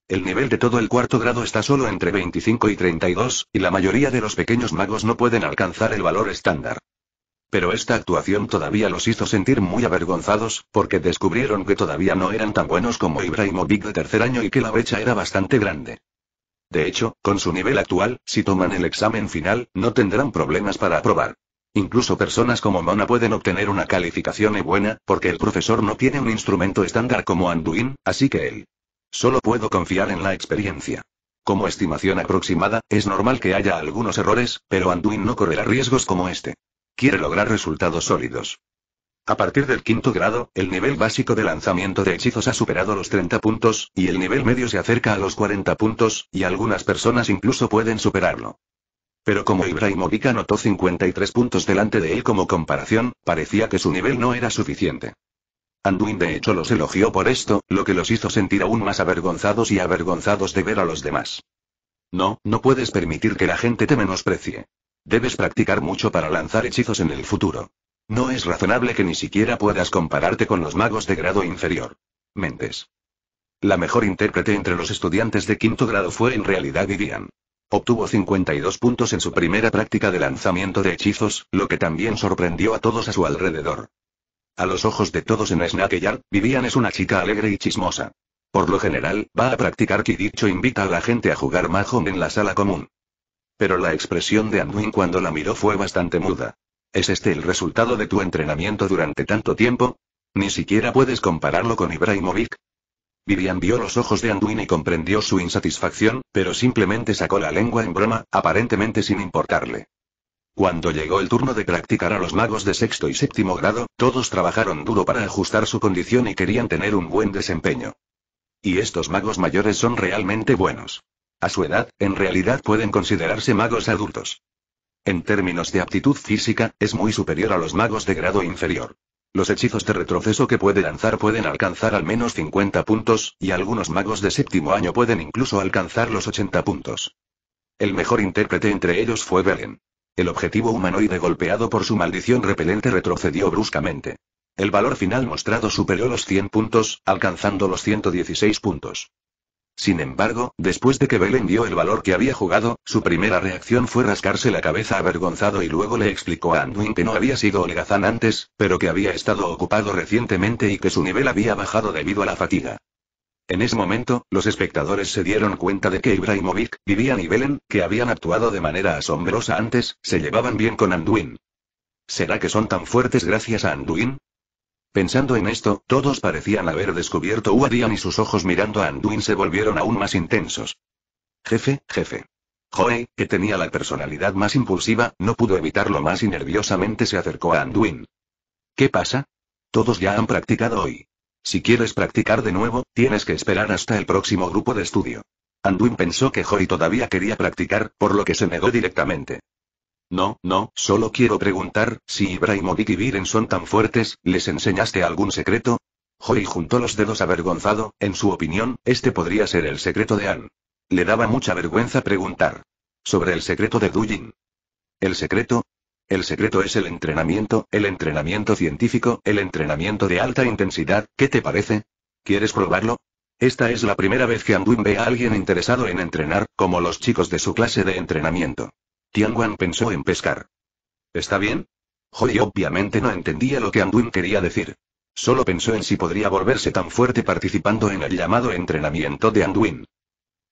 Speaker 1: El nivel de todo el cuarto grado está solo entre 25 y 32, y la mayoría de los pequeños magos no pueden alcanzar el valor estándar. Pero esta actuación todavía los hizo sentir muy avergonzados, porque descubrieron que todavía no eran tan buenos como Ibrahimovic de tercer año y que la brecha era bastante grande. De hecho, con su nivel actual, si toman el examen final, no tendrán problemas para aprobar. Incluso personas como Mona pueden obtener una calificación e buena, porque el profesor no tiene un instrumento estándar como Anduin, así que él. Solo puedo confiar en la experiencia. Como estimación aproximada, es normal que haya algunos errores, pero Anduin no correrá riesgos como este. Quiere lograr resultados sólidos. A partir del quinto grado, el nivel básico de lanzamiento de hechizos ha superado los 30 puntos, y el nivel medio se acerca a los 40 puntos, y algunas personas incluso pueden superarlo. Pero como Ibrahimovic anotó 53 puntos delante de él como comparación, parecía que su nivel no era suficiente. Anduin de hecho los elogió por esto, lo que los hizo sentir aún más avergonzados y avergonzados de ver a los demás. No, no puedes permitir que la gente te menosprecie. Debes practicar mucho para lanzar hechizos en el futuro. No es razonable que ni siquiera puedas compararte con los magos de grado inferior. Mentes. La mejor intérprete entre los estudiantes de quinto grado fue en realidad Vivian. Obtuvo 52 puntos en su primera práctica de lanzamiento de hechizos, lo que también sorprendió a todos a su alrededor. A los ojos de todos en Snakeyard, Vivian es una chica alegre y chismosa. Por lo general, va a practicar que dicho invita a la gente a jugar Mahjong en la sala común. Pero la expresión de Anduin cuando la miró fue bastante muda. ¿Es este el resultado de tu entrenamiento durante tanto tiempo? Ni siquiera puedes compararlo con Ibrahimovic. Vivian vio los ojos de Anduin y comprendió su insatisfacción, pero simplemente sacó la lengua en broma, aparentemente sin importarle. Cuando llegó el turno de practicar a los magos de sexto y séptimo grado, todos trabajaron duro para ajustar su condición y querían tener un buen desempeño. Y estos magos mayores son realmente buenos. A su edad, en realidad pueden considerarse magos adultos. En términos de aptitud física, es muy superior a los magos de grado inferior. Los hechizos de retroceso que puede lanzar pueden alcanzar al menos 50 puntos, y algunos magos de séptimo año pueden incluso alcanzar los 80 puntos. El mejor intérprete entre ellos fue Beren. El objetivo humanoide golpeado por su maldición repelente retrocedió bruscamente. El valor final mostrado superó los 100 puntos, alcanzando los 116 puntos. Sin embargo, después de que Belen vio el valor que había jugado, su primera reacción fue rascarse la cabeza avergonzado y luego le explicó a Anduin que no había sido holgazán antes, pero que había estado ocupado recientemente y que su nivel había bajado debido a la fatiga. En ese momento, los espectadores se dieron cuenta de que Ibrahimovic, Vivian y Belen, que habían actuado de manera asombrosa antes, se llevaban bien con Anduin. ¿Será que son tan fuertes gracias a Anduin? Pensando en esto, todos parecían haber descubierto Uadian y sus ojos mirando a Anduin se volvieron aún más intensos. Jefe, jefe. Joey, que tenía la personalidad más impulsiva, no pudo evitarlo más y nerviosamente se acercó a Anduin. ¿Qué pasa? Todos ya han practicado hoy. Si quieres practicar de nuevo, tienes que esperar hasta el próximo grupo de estudio. Anduin pensó que Joy todavía quería practicar, por lo que se negó directamente. No, no, solo quiero preguntar, si Ibrahimovic y Viren son tan fuertes, ¿les enseñaste algún secreto? Joy juntó los dedos avergonzado, en su opinión, este podría ser el secreto de Anne. Le daba mucha vergüenza preguntar. Sobre el secreto de Dujin. ¿El secreto? El secreto es el entrenamiento, el entrenamiento científico, el entrenamiento de alta intensidad, ¿qué te parece? ¿Quieres probarlo? Esta es la primera vez que Anduin ve a alguien interesado en entrenar, como los chicos de su clase de entrenamiento. Tianguan pensó en pescar. ¿Está bien? Joy obviamente no entendía lo que Anduin quería decir. Solo pensó en si podría volverse tan fuerte participando en el llamado entrenamiento de Anduin.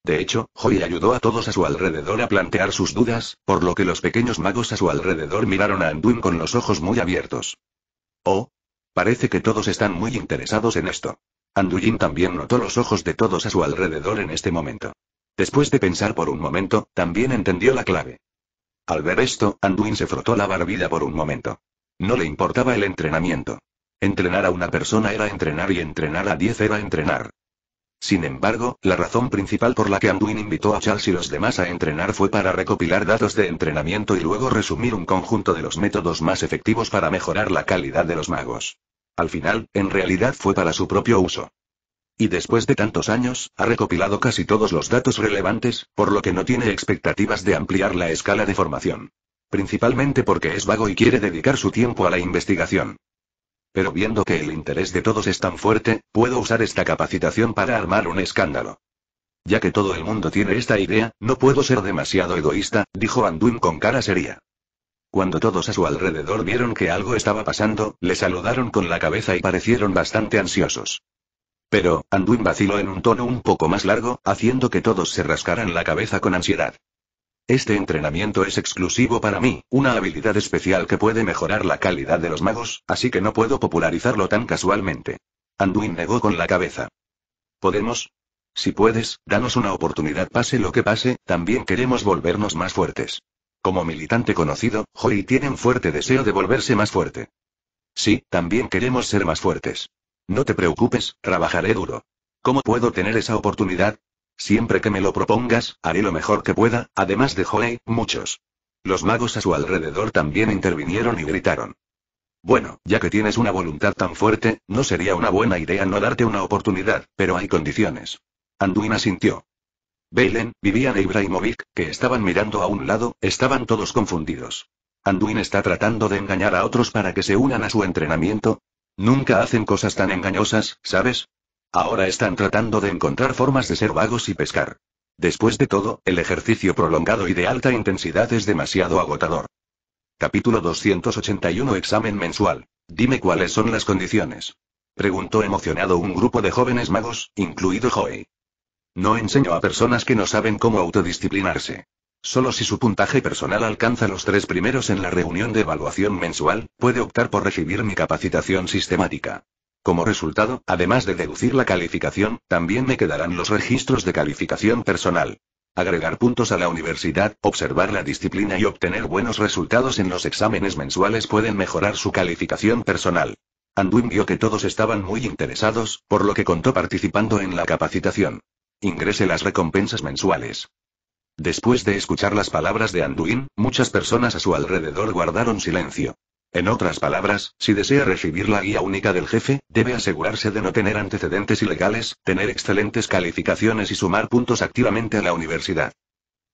Speaker 1: De hecho, Joy ayudó a todos a su alrededor a plantear sus dudas, por lo que los pequeños magos a su alrededor miraron a Anduin con los ojos muy abiertos. Oh. Parece que todos están muy interesados en esto. Anduin también notó los ojos de todos a su alrededor en este momento. Después de pensar por un momento, también entendió la clave. Al ver esto, Anduin se frotó la barbilla por un momento. No le importaba el entrenamiento. Entrenar a una persona era entrenar y entrenar a diez era entrenar. Sin embargo, la razón principal por la que Anduin invitó a Charles y los demás a entrenar fue para recopilar datos de entrenamiento y luego resumir un conjunto de los métodos más efectivos para mejorar la calidad de los magos. Al final, en realidad fue para su propio uso. Y después de tantos años, ha recopilado casi todos los datos relevantes, por lo que no tiene expectativas de ampliar la escala de formación. Principalmente porque es vago y quiere dedicar su tiempo a la investigación. Pero viendo que el interés de todos es tan fuerte, puedo usar esta capacitación para armar un escándalo. Ya que todo el mundo tiene esta idea, no puedo ser demasiado egoísta, dijo Anduin con cara seria. Cuando todos a su alrededor vieron que algo estaba pasando, le saludaron con la cabeza y parecieron bastante ansiosos. Pero, Anduin vaciló en un tono un poco más largo, haciendo que todos se rascaran la cabeza con ansiedad. Este entrenamiento es exclusivo para mí, una habilidad especial que puede mejorar la calidad de los magos, así que no puedo popularizarlo tan casualmente. Anduin negó con la cabeza. ¿Podemos? Si puedes, danos una oportunidad pase lo que pase, también queremos volvernos más fuertes. Como militante conocido, Hoy tiene un fuerte deseo de volverse más fuerte. Sí, también queremos ser más fuertes. No te preocupes, trabajaré duro. ¿Cómo puedo tener esa oportunidad? Siempre que me lo propongas, haré lo mejor que pueda, además de Joey, muchos. Los magos a su alrededor también intervinieron y gritaron. Bueno, ya que tienes una voluntad tan fuerte, no sería una buena idea no darte una oportunidad, pero hay condiciones. Anduin asintió. Belen, Vivian e Ibrahimovic, que estaban mirando a un lado, estaban todos confundidos. Anduin está tratando de engañar a otros para que se unan a su entrenamiento, Nunca hacen cosas tan engañosas, ¿sabes? Ahora están tratando de encontrar formas de ser vagos y pescar. Después de todo, el ejercicio prolongado y de alta intensidad es demasiado agotador. Capítulo 281 Examen mensual. Dime cuáles son las condiciones. Preguntó emocionado un grupo de jóvenes magos, incluido Joey. No enseño a personas que no saben cómo autodisciplinarse. Solo si su puntaje personal alcanza los tres primeros en la reunión de evaluación mensual, puede optar por recibir mi capacitación sistemática. Como resultado, además de deducir la calificación, también me quedarán los registros de calificación personal. Agregar puntos a la universidad, observar la disciplina y obtener buenos resultados en los exámenes mensuales pueden mejorar su calificación personal. Anduin vio que todos estaban muy interesados, por lo que contó participando en la capacitación. Ingrese las recompensas mensuales. Después de escuchar las palabras de Anduin, muchas personas a su alrededor guardaron silencio. En otras palabras, si desea recibir la guía única del jefe, debe asegurarse de no tener antecedentes ilegales, tener excelentes calificaciones y sumar puntos activamente a la universidad.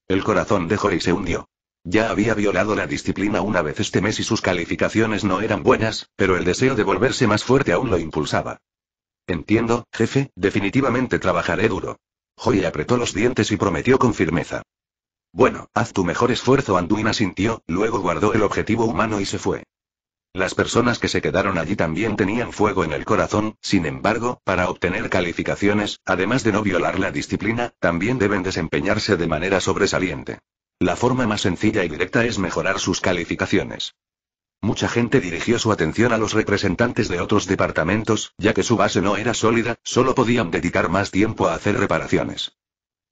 Speaker 1: El corazón de Jory se hundió. Ya había violado la disciplina una vez este mes y sus calificaciones no eran buenas, pero el deseo de volverse más fuerte aún lo impulsaba. Entiendo, jefe, definitivamente trabajaré duro. Joy apretó los dientes y prometió con firmeza. Bueno, haz tu mejor esfuerzo, Anduina asintió, luego guardó el objetivo humano y se fue. Las personas que se quedaron allí también tenían fuego en el corazón, sin embargo, para obtener calificaciones, además de no violar la disciplina, también deben desempeñarse de manera sobresaliente. La forma más sencilla y directa es mejorar sus calificaciones. Mucha gente dirigió su atención a los representantes de otros departamentos, ya que su base no era sólida, solo podían dedicar más tiempo a hacer reparaciones.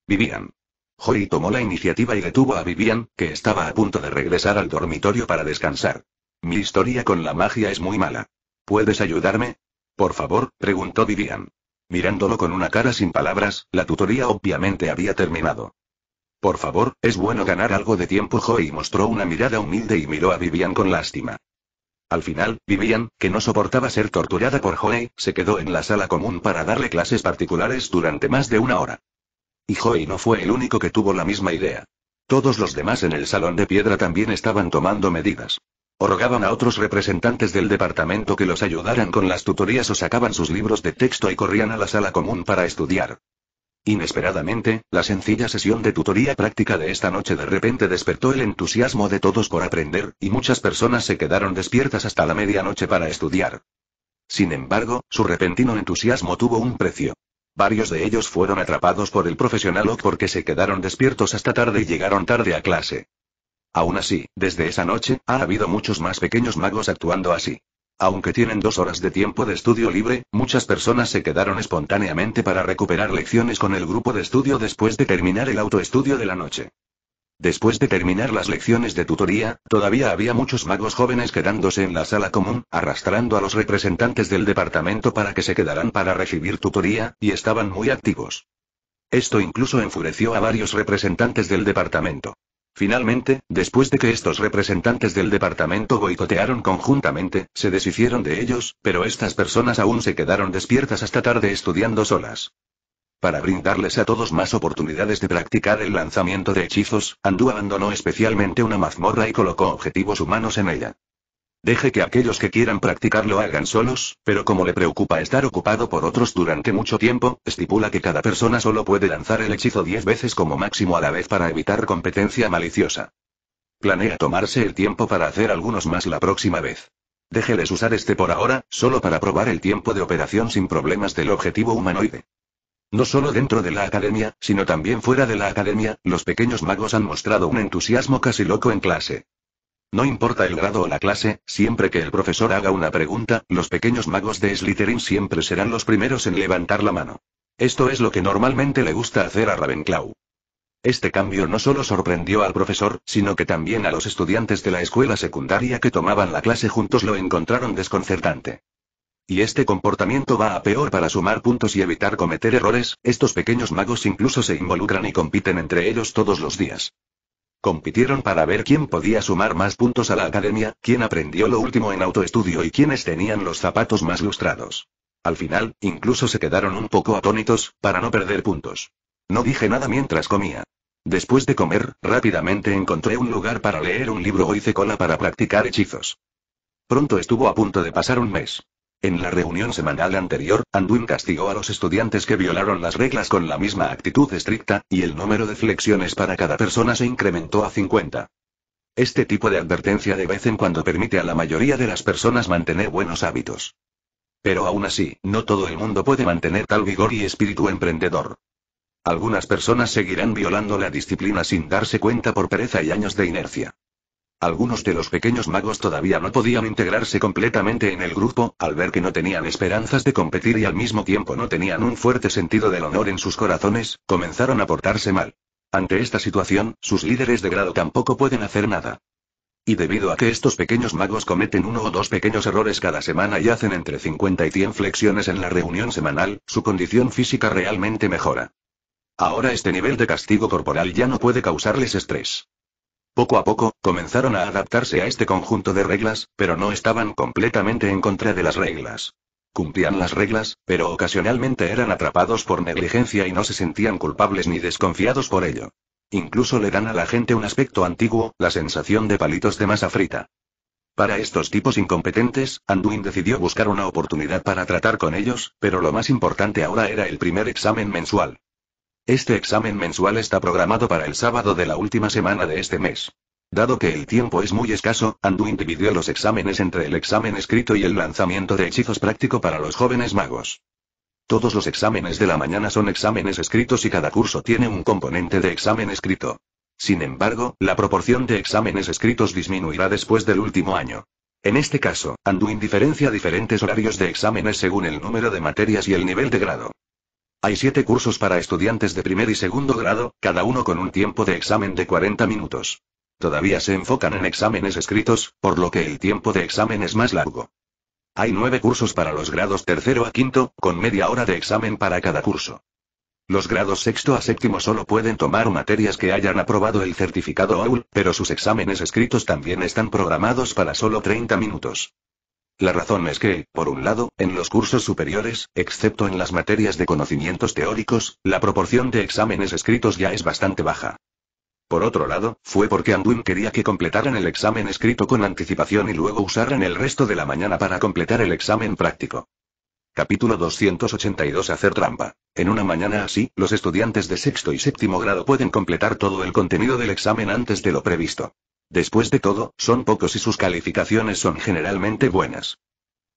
Speaker 1: Vivian. Joy tomó la iniciativa y detuvo a Vivian, que estaba a punto de regresar al dormitorio para descansar. Mi historia con la magia es muy mala. ¿Puedes ayudarme? Por favor, preguntó Vivian. Mirándolo con una cara sin palabras, la tutoría obviamente había terminado. Por favor, es bueno ganar algo de tiempo. Joey mostró una mirada humilde y miró a Vivian con lástima. Al final, Vivian, que no soportaba ser torturada por Joey, se quedó en la sala común para darle clases particulares durante más de una hora. Y Joey no fue el único que tuvo la misma idea. Todos los demás en el salón de piedra también estaban tomando medidas. O rogaban a otros representantes del departamento que los ayudaran con las tutorías o sacaban sus libros de texto y corrían a la sala común para estudiar. Inesperadamente, la sencilla sesión de tutoría práctica de esta noche de repente despertó el entusiasmo de todos por aprender, y muchas personas se quedaron despiertas hasta la medianoche para estudiar. Sin embargo, su repentino entusiasmo tuvo un precio. Varios de ellos fueron atrapados por el profesional o porque se quedaron despiertos hasta tarde y llegaron tarde a clase. Aún así, desde esa noche, ha habido muchos más pequeños magos actuando así. Aunque tienen dos horas de tiempo de estudio libre, muchas personas se quedaron espontáneamente para recuperar lecciones con el grupo de estudio después de terminar el autoestudio de la noche. Después de terminar las lecciones de tutoría, todavía había muchos magos jóvenes quedándose en la sala común, arrastrando a los representantes del departamento para que se quedaran para recibir tutoría, y estaban muy activos. Esto incluso enfureció a varios representantes del departamento. Finalmente, después de que estos representantes del departamento boicotearon conjuntamente, se deshicieron de ellos, pero estas personas aún se quedaron despiertas hasta tarde estudiando solas. Para brindarles a todos más oportunidades de practicar el lanzamiento de hechizos, Andú abandonó especialmente una mazmorra y colocó objetivos humanos en ella. Deje que aquellos que quieran practicarlo hagan solos, pero como le preocupa estar ocupado por otros durante mucho tiempo, estipula que cada persona solo puede lanzar el hechizo 10 veces como máximo a la vez para evitar competencia maliciosa. Planea tomarse el tiempo para hacer algunos más la próxima vez. Déjeles usar este por ahora, solo para probar el tiempo de operación sin problemas del objetivo humanoide. No solo dentro de la academia, sino también fuera de la academia, los pequeños magos han mostrado un entusiasmo casi loco en clase. No importa el grado o la clase, siempre que el profesor haga una pregunta, los pequeños magos de Slytherin siempre serán los primeros en levantar la mano. Esto es lo que normalmente le gusta hacer a Ravenclaw. Este cambio no solo sorprendió al profesor, sino que también a los estudiantes de la escuela secundaria que tomaban la clase juntos lo encontraron desconcertante. Y este comportamiento va a peor para sumar puntos y evitar cometer errores, estos pequeños magos incluso se involucran y compiten entre ellos todos los días. Compitieron para ver quién podía sumar más puntos a la academia, quién aprendió lo último en autoestudio y quiénes tenían los zapatos más lustrados. Al final, incluso se quedaron un poco atónitos, para no perder puntos. No dije nada mientras comía. Después de comer, rápidamente encontré un lugar para leer un libro o hice cola para practicar hechizos. Pronto estuvo a punto de pasar un mes. En la reunión semanal anterior, Anduin castigó a los estudiantes que violaron las reglas con la misma actitud estricta, y el número de flexiones para cada persona se incrementó a 50. Este tipo de advertencia de vez en cuando permite a la mayoría de las personas mantener buenos hábitos. Pero aún así, no todo el mundo puede mantener tal vigor y espíritu emprendedor. Algunas personas seguirán violando la disciplina sin darse cuenta por pereza y años de inercia. Algunos de los pequeños magos todavía no podían integrarse completamente en el grupo, al ver que no tenían esperanzas de competir y al mismo tiempo no tenían un fuerte sentido del honor en sus corazones, comenzaron a portarse mal. Ante esta situación, sus líderes de grado tampoco pueden hacer nada. Y debido a que estos pequeños magos cometen uno o dos pequeños errores cada semana y hacen entre 50 y 100 flexiones en la reunión semanal, su condición física realmente mejora. Ahora este nivel de castigo corporal ya no puede causarles estrés. Poco a poco, comenzaron a adaptarse a este conjunto de reglas, pero no estaban completamente en contra de las reglas. Cumplían las reglas, pero ocasionalmente eran atrapados por negligencia y no se sentían culpables ni desconfiados por ello. Incluso le dan a la gente un aspecto antiguo, la sensación de palitos de masa frita. Para estos tipos incompetentes, Anduin decidió buscar una oportunidad para tratar con ellos, pero lo más importante ahora era el primer examen mensual. Este examen mensual está programado para el sábado de la última semana de este mes. Dado que el tiempo es muy escaso, Anduin dividió los exámenes entre el examen escrito y el lanzamiento de hechizos práctico para los jóvenes magos. Todos los exámenes de la mañana son exámenes escritos y cada curso tiene un componente de examen escrito. Sin embargo, la proporción de exámenes escritos disminuirá después del último año. En este caso, Anduin diferencia diferentes horarios de exámenes según el número de materias y el nivel de grado. Hay siete cursos para estudiantes de primer y segundo grado, cada uno con un tiempo de examen de 40 minutos. Todavía se enfocan en exámenes escritos, por lo que el tiempo de examen es más largo. Hay nueve cursos para los grados tercero a quinto, con media hora de examen para cada curso. Los grados sexto a séptimo solo pueden tomar materias que hayan aprobado el certificado AUL, pero sus exámenes escritos también están programados para solo 30 minutos. La razón es que, por un lado, en los cursos superiores, excepto en las materias de conocimientos teóricos, la proporción de exámenes escritos ya es bastante baja. Por otro lado, fue porque Anduin quería que completaran el examen escrito con anticipación y luego usaran el resto de la mañana para completar el examen práctico. Capítulo 282 Hacer trampa. En una mañana así, los estudiantes de sexto y séptimo grado pueden completar todo el contenido del examen antes de lo previsto. Después de todo, son pocos y sus calificaciones son generalmente buenas.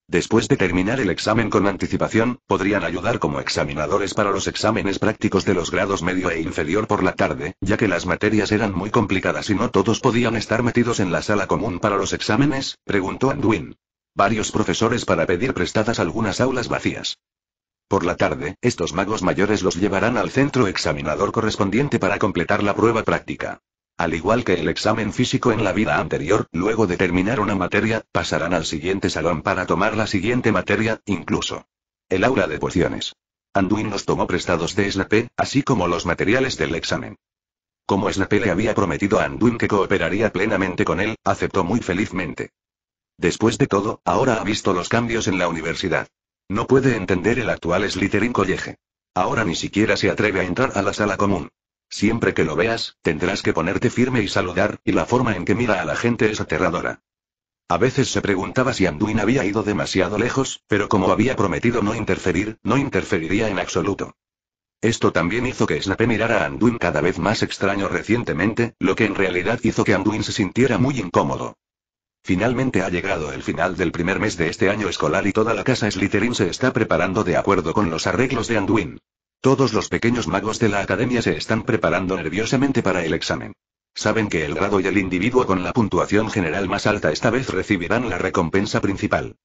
Speaker 1: Después de terminar el examen con anticipación, podrían ayudar como examinadores para los exámenes prácticos de los grados medio e inferior por la tarde, ya que las materias eran muy complicadas y no todos podían estar metidos en la sala común para los exámenes, preguntó Anduin. Varios profesores para pedir prestadas algunas aulas vacías. Por la tarde, estos magos mayores los llevarán al centro examinador correspondiente para completar la prueba práctica. Al igual que el examen físico en la vida anterior, luego de terminar una materia, pasarán al siguiente salón para tomar la siguiente materia, incluso el aula de pociones. Anduin los tomó prestados de Snape, así como los materiales del examen. Como Snape le había prometido a Anduin que cooperaría plenamente con él, aceptó muy felizmente. Después de todo, ahora ha visto los cambios en la universidad. No puede entender el actual Slytherin College. Ahora ni siquiera se atreve a entrar a la sala común. Siempre que lo veas, tendrás que ponerte firme y saludar, y la forma en que mira a la gente es aterradora. A veces se preguntaba si Anduin había ido demasiado lejos, pero como había prometido no interferir, no interferiría en absoluto. Esto también hizo que Snape mirara a Anduin cada vez más extraño recientemente, lo que en realidad hizo que Anduin se sintiera muy incómodo. Finalmente ha llegado el final del primer mes de este año escolar y toda la casa Slytherin se está preparando de acuerdo con los arreglos de Anduin. Todos los pequeños magos de la academia se están preparando nerviosamente para el examen. Saben que el grado y el individuo con la puntuación general más alta esta vez recibirán la recompensa principal.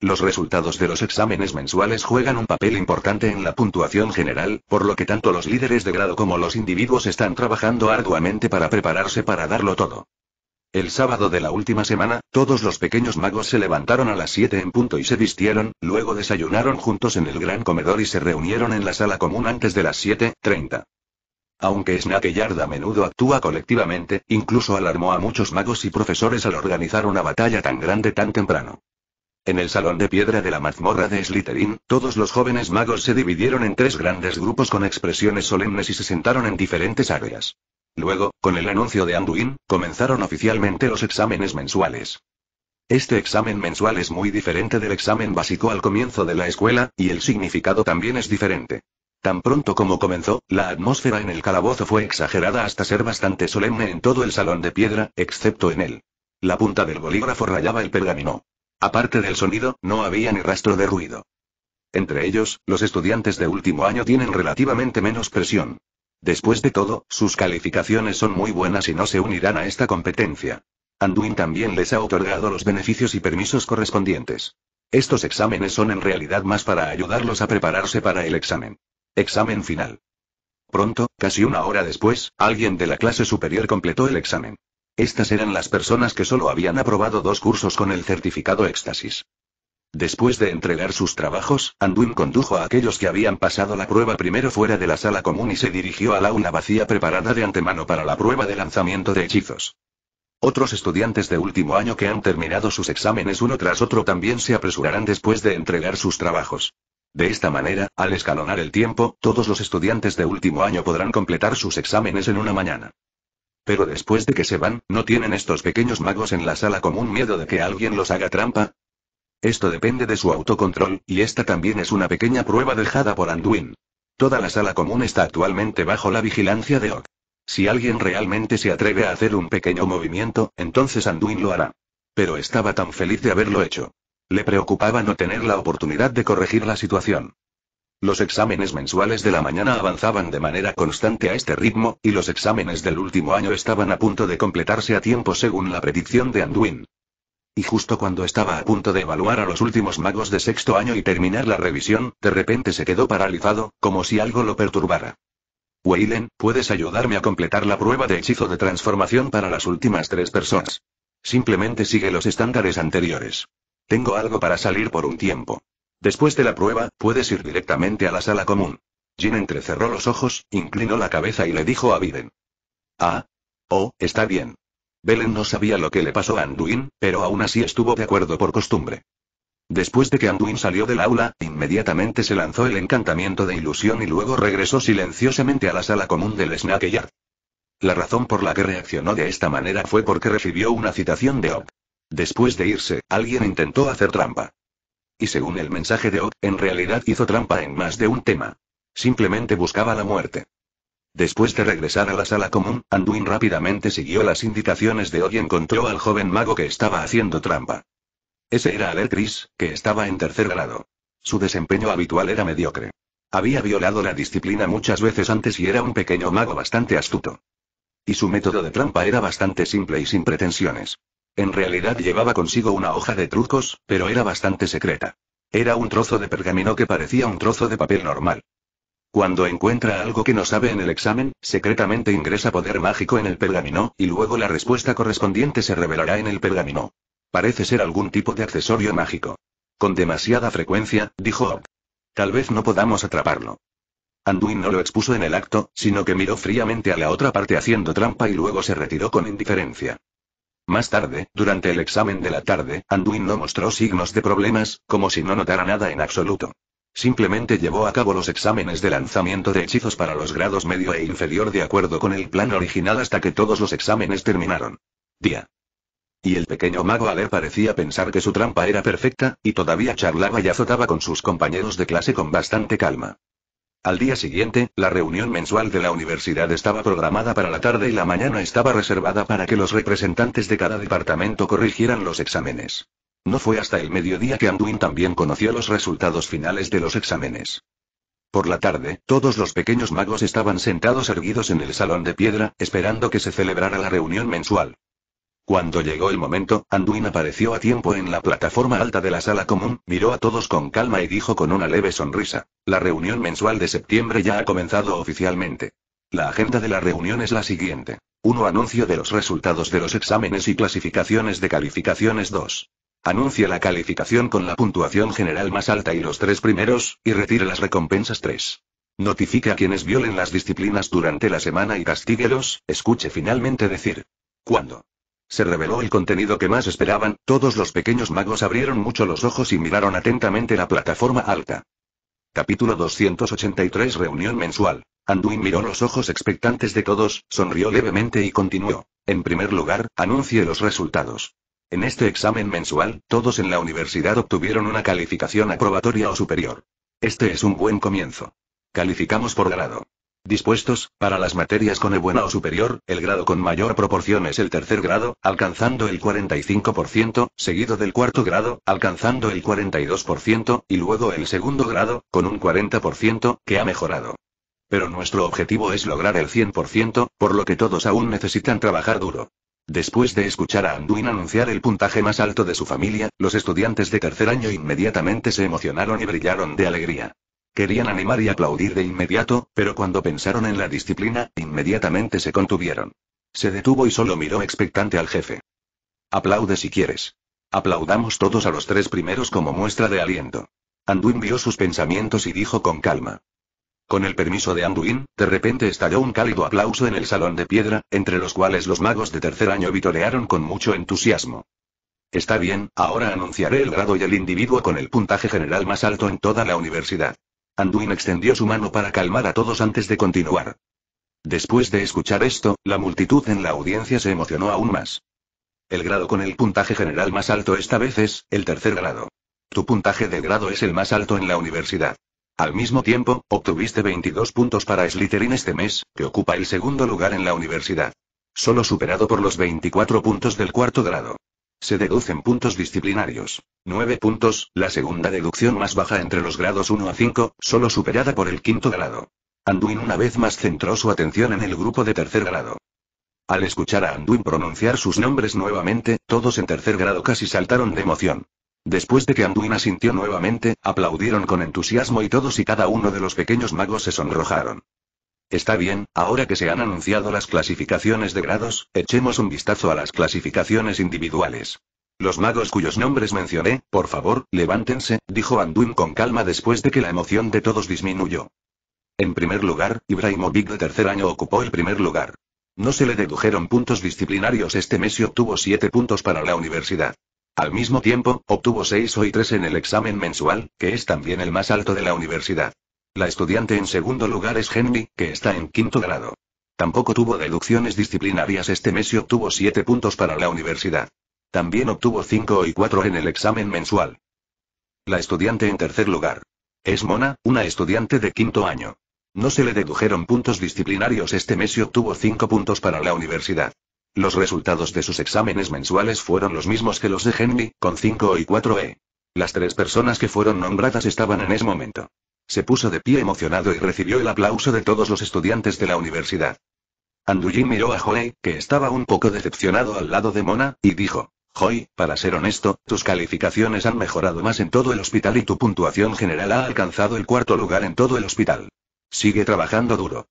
Speaker 1: Los resultados de los exámenes mensuales juegan un papel importante en la puntuación general, por lo que tanto los líderes de grado como los individuos están trabajando arduamente para prepararse para darlo todo. El sábado de la última semana, todos los pequeños magos se levantaron a las 7 en punto y se vistieron, luego desayunaron juntos en el gran comedor y se reunieron en la sala común antes de las 7.30. Aunque Snack a menudo actúa colectivamente, incluso alarmó a muchos magos y profesores al organizar una batalla tan grande tan temprano. En el salón de piedra de la mazmorra de Slytherin, todos los jóvenes magos se dividieron en tres grandes grupos con expresiones solemnes y se sentaron en diferentes áreas. Luego, con el anuncio de Anduin, comenzaron oficialmente los exámenes mensuales. Este examen mensual es muy diferente del examen básico al comienzo de la escuela, y el significado también es diferente. Tan pronto como comenzó, la atmósfera en el calabozo fue exagerada hasta ser bastante solemne en todo el salón de piedra, excepto en él. La punta del bolígrafo rayaba el pergamino. Aparte del sonido, no había ni rastro de ruido. Entre ellos, los estudiantes de último año tienen relativamente menos presión. Después de todo, sus calificaciones son muy buenas y no se unirán a esta competencia. Anduin también les ha otorgado los beneficios y permisos correspondientes. Estos exámenes son en realidad más para ayudarlos a prepararse para el examen. Examen final. Pronto, casi una hora después, alguien de la clase superior completó el examen. Estas eran las personas que solo habían aprobado dos cursos con el certificado éxtasis. Después de entregar sus trabajos, Anduin condujo a aquellos que habían pasado la prueba primero fuera de la sala común y se dirigió a la una vacía preparada de antemano para la prueba de lanzamiento de hechizos. Otros estudiantes de último año que han terminado sus exámenes uno tras otro también se apresurarán después de entregar sus trabajos. De esta manera, al escalonar el tiempo, todos los estudiantes de último año podrán completar sus exámenes en una mañana. Pero después de que se van, ¿no tienen estos pequeños magos en la sala común miedo de que alguien los haga trampa? Esto depende de su autocontrol, y esta también es una pequeña prueba dejada por Anduin. Toda la sala común está actualmente bajo la vigilancia de Ock. Si alguien realmente se atreve a hacer un pequeño movimiento, entonces Anduin lo hará. Pero estaba tan feliz de haberlo hecho. Le preocupaba no tener la oportunidad de corregir la situación. Los exámenes mensuales de la mañana avanzaban de manera constante a este ritmo, y los exámenes del último año estaban a punto de completarse a tiempo según la predicción de Anduin. Y justo cuando estaba a punto de evaluar a los últimos magos de sexto año y terminar la revisión, de repente se quedó paralizado, como si algo lo perturbara. Weylen, ¿puedes ayudarme a completar la prueba de hechizo de transformación para las últimas tres personas? Simplemente sigue los estándares anteriores. Tengo algo para salir por un tiempo. Después de la prueba, puedes ir directamente a la sala común. Jin entrecerró los ojos, inclinó la cabeza y le dijo a Biden. Ah. Oh, está bien. Belen no sabía lo que le pasó a Anduin, pero aún así estuvo de acuerdo por costumbre. Después de que Anduin salió del aula, inmediatamente se lanzó el encantamiento de ilusión y luego regresó silenciosamente a la sala común del Snack Yard. La razón por la que reaccionó de esta manera fue porque recibió una citación de Og. Después de irse, alguien intentó hacer trampa. Y según el mensaje de O, en realidad hizo trampa en más de un tema. Simplemente buscaba la muerte. Después de regresar a la sala común, Anduin rápidamente siguió las indicaciones de Od y encontró al joven mago que estaba haciendo trampa. Ese era Alertris, que estaba en tercer grado. Su desempeño habitual era mediocre. Había violado la disciplina muchas veces antes y era un pequeño mago bastante astuto. Y su método de trampa era bastante simple y sin pretensiones. En realidad llevaba consigo una hoja de trucos, pero era bastante secreta. Era un trozo de pergamino que parecía un trozo de papel normal. Cuando encuentra algo que no sabe en el examen, secretamente ingresa poder mágico en el pergamino, y luego la respuesta correspondiente se revelará en el pergamino. Parece ser algún tipo de accesorio mágico. Con demasiada frecuencia, dijo Og. Tal vez no podamos atraparlo. Anduin no lo expuso en el acto, sino que miró fríamente a la otra parte haciendo trampa y luego se retiró con indiferencia. Más tarde, durante el examen de la tarde, Anduin no mostró signos de problemas, como si no notara nada en absoluto. Simplemente llevó a cabo los exámenes de lanzamiento de hechizos para los grados medio e inferior de acuerdo con el plan original hasta que todos los exámenes terminaron. Día. Y el pequeño mago Ale parecía pensar que su trampa era perfecta, y todavía charlaba y azotaba con sus compañeros de clase con bastante calma. Al día siguiente, la reunión mensual de la universidad estaba programada para la tarde y la mañana estaba reservada para que los representantes de cada departamento corrigieran los exámenes. No fue hasta el mediodía que Anduin también conoció los resultados finales de los exámenes. Por la tarde, todos los pequeños magos estaban sentados erguidos en el salón de piedra, esperando que se celebrara la reunión mensual. Cuando llegó el momento, Anduin apareció a tiempo en la plataforma alta de la sala común, miró a todos con calma y dijo con una leve sonrisa. La reunión mensual de septiembre ya ha comenzado oficialmente. La agenda de la reunión es la siguiente. 1. Anuncio de los resultados de los exámenes y clasificaciones de calificaciones 2. Anuncia la calificación con la puntuación general más alta y los tres primeros, y retire las recompensas 3. Notifique a quienes violen las disciplinas durante la semana y castíguelos, escuche finalmente decir. ¿Cuándo? Se reveló el contenido que más esperaban, todos los pequeños magos abrieron mucho los ojos y miraron atentamente la plataforma alta. Capítulo 283 Reunión mensual. Anduin miró los ojos expectantes de todos, sonrió levemente y continuó. En primer lugar, anuncie los resultados. En este examen mensual, todos en la universidad obtuvieron una calificación aprobatoria o superior. Este es un buen comienzo. Calificamos por grado dispuestos, para las materias con el buena o superior, el grado con mayor proporción es el tercer grado, alcanzando el 45%, seguido del cuarto grado, alcanzando el 42%, y luego el segundo grado, con un 40%, que ha mejorado. Pero nuestro objetivo es lograr el 100%, por lo que todos aún necesitan trabajar duro. Después de escuchar a Anduin anunciar el puntaje más alto de su familia, los estudiantes de tercer año inmediatamente se emocionaron y brillaron de alegría. Querían animar y aplaudir de inmediato, pero cuando pensaron en la disciplina, inmediatamente se contuvieron. Se detuvo y solo miró expectante al jefe. Aplaude si quieres. Aplaudamos todos a los tres primeros como muestra de aliento. Anduin vio sus pensamientos y dijo con calma. Con el permiso de Anduin, de repente estalló un cálido aplauso en el salón de piedra, entre los cuales los magos de tercer año vitorearon con mucho entusiasmo. Está bien, ahora anunciaré el grado y el individuo con el puntaje general más alto en toda la universidad. Anduin extendió su mano para calmar a todos antes de continuar. Después de escuchar esto, la multitud en la audiencia se emocionó aún más. El grado con el puntaje general más alto esta vez es, el tercer grado. Tu puntaje de grado es el más alto en la universidad. Al mismo tiempo, obtuviste 22 puntos para Slytherin este mes, que ocupa el segundo lugar en la universidad. Solo superado por los 24 puntos del cuarto grado. Se deducen puntos disciplinarios. 9 puntos, la segunda deducción más baja entre los grados 1 a 5, solo superada por el quinto grado. Anduin una vez más centró su atención en el grupo de tercer grado. Al escuchar a Anduin pronunciar sus nombres nuevamente, todos en tercer grado casi saltaron de emoción. Después de que Anduin asintió nuevamente, aplaudieron con entusiasmo y todos y cada uno de los pequeños magos se sonrojaron. Está bien, ahora que se han anunciado las clasificaciones de grados, echemos un vistazo a las clasificaciones individuales. Los magos cuyos nombres mencioné, por favor, levántense, dijo Anduin con calma después de que la emoción de todos disminuyó. En primer lugar, Ibrahimovic de tercer año ocupó el primer lugar. No se le dedujeron puntos disciplinarios este mes y obtuvo siete puntos para la universidad. Al mismo tiempo, obtuvo seis hoy tres en el examen mensual, que es también el más alto de la universidad. La estudiante en segundo lugar es Henry, que está en quinto grado. Tampoco tuvo deducciones disciplinarias este mes y obtuvo siete puntos para la universidad. También obtuvo 5 y 4 en el examen mensual. La estudiante en tercer lugar. Es Mona, una estudiante de quinto año. No se le dedujeron puntos disciplinarios este mes y obtuvo cinco puntos para la universidad. Los resultados de sus exámenes mensuales fueron los mismos que los de Henry, con 5 y 4 E. Las tres personas que fueron nombradas estaban en ese momento. Se puso de pie emocionado y recibió el aplauso de todos los estudiantes de la universidad. Anduji miró a Joey, que estaba un poco decepcionado al lado de Mona, y dijo, Joy, para ser honesto, tus calificaciones han mejorado más en todo el hospital y tu puntuación general ha alcanzado el cuarto lugar en todo el hospital. Sigue trabajando duro.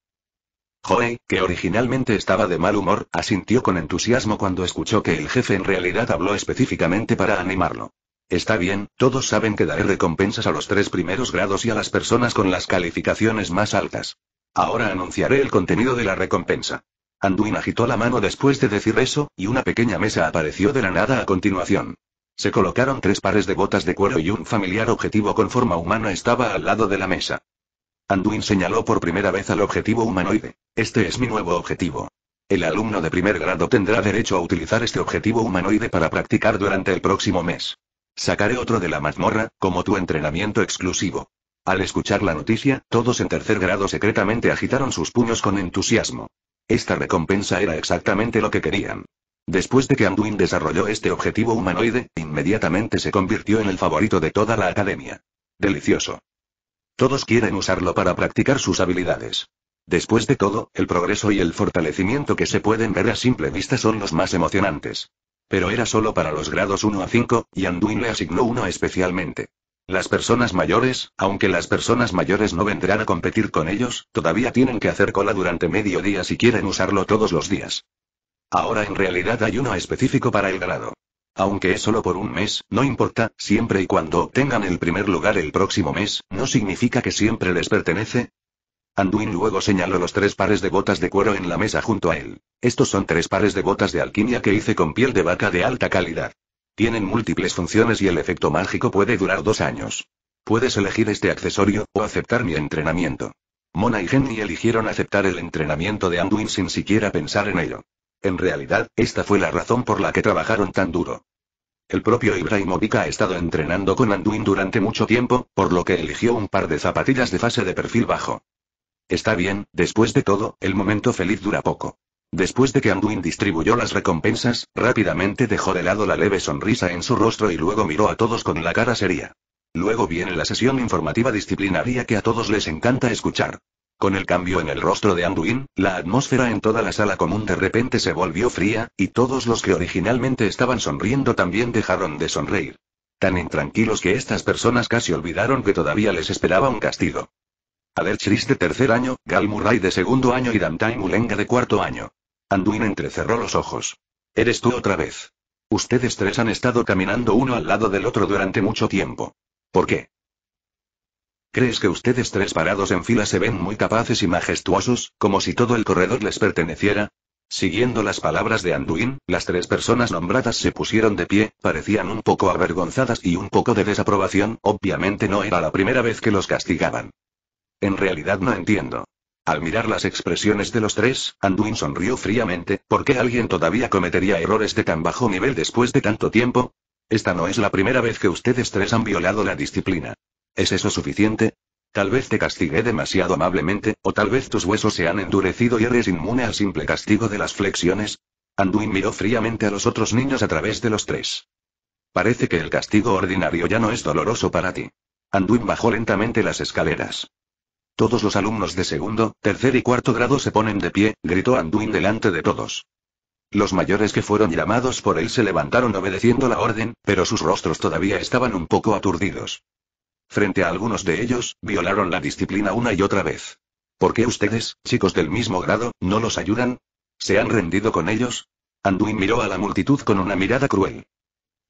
Speaker 1: Joey, que originalmente estaba de mal humor, asintió con entusiasmo cuando escuchó que el jefe en realidad habló específicamente para animarlo. Está bien, todos saben que daré recompensas a los tres primeros grados y a las personas con las calificaciones más altas. Ahora anunciaré el contenido de la recompensa. Anduin agitó la mano después de decir eso, y una pequeña mesa apareció de la nada a continuación. Se colocaron tres pares de botas de cuero y un familiar objetivo con forma humana estaba al lado de la mesa. Anduin señaló por primera vez al objetivo humanoide. Este es mi nuevo objetivo. El alumno de primer grado tendrá derecho a utilizar este objetivo humanoide para practicar durante el próximo mes. Sacaré otro de la mazmorra, como tu entrenamiento exclusivo. Al escuchar la noticia, todos en tercer grado secretamente agitaron sus puños con entusiasmo. Esta recompensa era exactamente lo que querían. Después de que Anduin desarrolló este objetivo humanoide, inmediatamente se convirtió en el favorito de toda la academia. Delicioso. Todos quieren usarlo para practicar sus habilidades. Después de todo, el progreso y el fortalecimiento que se pueden ver a simple vista son los más emocionantes. Pero era solo para los grados 1 a 5, y Anduin le asignó uno especialmente. Las personas mayores, aunque las personas mayores no vendrán a competir con ellos, todavía tienen que hacer cola durante medio día si quieren usarlo todos los días. Ahora en realidad hay uno específico para el grado. Aunque es solo por un mes, no importa, siempre y cuando obtengan el primer lugar el próximo mes, no significa que siempre les pertenece, Anduin luego señaló los tres pares de botas de cuero en la mesa junto a él. Estos son tres pares de botas de alquimia que hice con piel de vaca de alta calidad. Tienen múltiples funciones y el efecto mágico puede durar dos años. Puedes elegir este accesorio, o aceptar mi entrenamiento. Mona y Jenny eligieron aceptar el entrenamiento de Anduin sin siquiera pensar en ello. En realidad, esta fue la razón por la que trabajaron tan duro. El propio Ibrahimovic ha estado entrenando con Anduin durante mucho tiempo, por lo que eligió un par de zapatillas de fase de perfil bajo. Está bien, después de todo, el momento feliz dura poco. Después de que Anduin distribuyó las recompensas, rápidamente dejó de lado la leve sonrisa en su rostro y luego miró a todos con la cara seria. Luego viene la sesión informativa disciplinaria que a todos les encanta escuchar. Con el cambio en el rostro de Anduin, la atmósfera en toda la sala común de repente se volvió fría, y todos los que originalmente estaban sonriendo también dejaron de sonreír. Tan intranquilos que estas personas casi olvidaron que todavía les esperaba un castigo. Adel de tercer año, Gal de segundo año y Dantai Mulenga de cuarto año. Anduin entrecerró los ojos. Eres tú otra vez. Ustedes tres han estado caminando uno al lado del otro durante mucho tiempo. ¿Por qué? ¿Crees que ustedes tres parados en fila se ven muy capaces y majestuosos, como si todo el corredor les perteneciera? Siguiendo las palabras de Anduin, las tres personas nombradas se pusieron de pie, parecían un poco avergonzadas y un poco de desaprobación, obviamente no era la primera vez que los castigaban. En realidad no entiendo. Al mirar las expresiones de los tres, Anduin sonrió fríamente, ¿por qué alguien todavía cometería errores de tan bajo nivel después de tanto tiempo? Esta no es la primera vez que ustedes tres han violado la disciplina. ¿Es eso suficiente? Tal vez te castigué demasiado amablemente, o tal vez tus huesos se han endurecido y eres inmune al simple castigo de las flexiones. Anduin miró fríamente a los otros niños a través de los tres. Parece que el castigo ordinario ya no es doloroso para ti. Anduin bajó lentamente las escaleras. Todos los alumnos de segundo, tercer y cuarto grado se ponen de pie, gritó Anduin delante de todos. Los mayores que fueron llamados por él se levantaron obedeciendo la orden, pero sus rostros todavía estaban un poco aturdidos. Frente a algunos de ellos, violaron la disciplina una y otra vez. ¿Por qué ustedes, chicos del mismo grado, no los ayudan? ¿Se han rendido con ellos? Anduin miró a la multitud con una mirada cruel.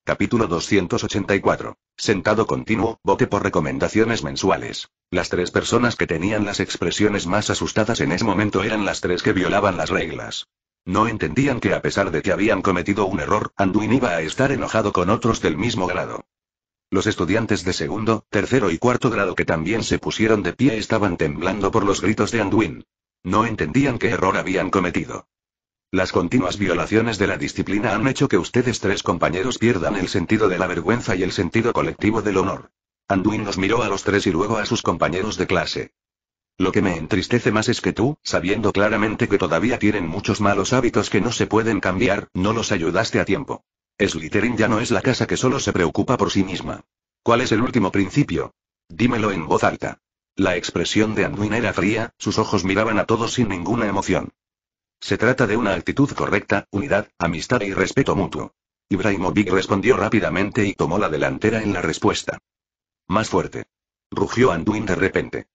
Speaker 1: Capítulo 284. Sentado continuo, vote por recomendaciones mensuales. Las tres personas que tenían las expresiones más asustadas en ese momento eran las tres que violaban las reglas. No entendían que a pesar de que habían cometido un error, Anduin iba a estar enojado con otros del mismo grado. Los estudiantes de segundo, tercero y cuarto grado que también se pusieron de pie estaban temblando por los gritos de Anduin. No entendían qué error habían cometido. Las continuas violaciones de la disciplina han hecho que ustedes tres compañeros pierdan el sentido de la vergüenza y el sentido colectivo del honor. Anduin nos miró a los tres y luego a sus compañeros de clase. Lo que me entristece más es que tú, sabiendo claramente que todavía tienen muchos malos hábitos que no se pueden cambiar, no los ayudaste a tiempo. Slytherin ya no es la casa que solo se preocupa por sí misma. ¿Cuál es el último principio? Dímelo en voz alta. La expresión de Anduin era fría, sus ojos miraban a todos sin ninguna emoción. Se trata de una actitud correcta, unidad, amistad y respeto mutuo. Ibrahimovic respondió rápidamente y tomó la delantera en la respuesta. Más fuerte. Rugió Anduin de repente.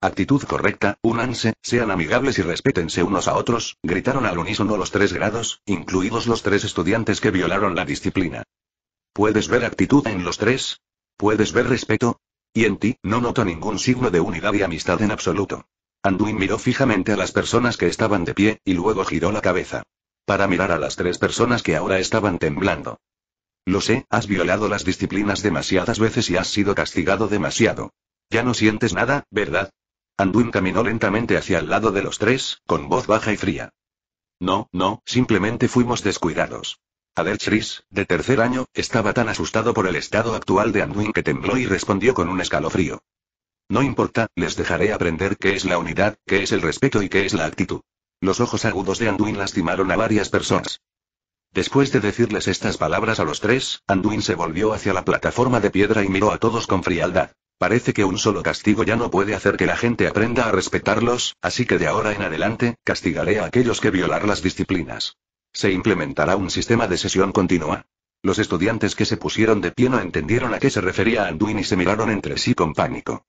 Speaker 1: Actitud correcta, únanse, sean amigables y respétense unos a otros, gritaron al unísono los tres grados, incluidos los tres estudiantes que violaron la disciplina. ¿Puedes ver actitud en los tres? ¿Puedes ver respeto? Y en ti, no noto ningún signo de unidad y amistad en absoluto. Anduin miró fijamente a las personas que estaban de pie, y luego giró la cabeza. Para mirar a las tres personas que ahora estaban temblando. Lo sé, has violado las disciplinas demasiadas veces y has sido castigado demasiado. Ya no sientes nada, ¿verdad? Anduin caminó lentamente hacia el lado de los tres, con voz baja y fría. No, no, simplemente fuimos descuidados. Adelchris, de tercer año, estaba tan asustado por el estado actual de Anduin que tembló y respondió con un escalofrío. No importa, les dejaré aprender qué es la unidad, qué es el respeto y qué es la actitud. Los ojos agudos de Anduin lastimaron a varias personas. Después de decirles estas palabras a los tres, Anduin se volvió hacia la plataforma de piedra y miró a todos con frialdad. Parece que un solo castigo ya no puede hacer que la gente aprenda a respetarlos, así que de ahora en adelante, castigaré a aquellos que violar las disciplinas. Se implementará un sistema de sesión continua. Los estudiantes que se pusieron de pie no entendieron a qué se refería Anduin y se miraron entre sí con pánico.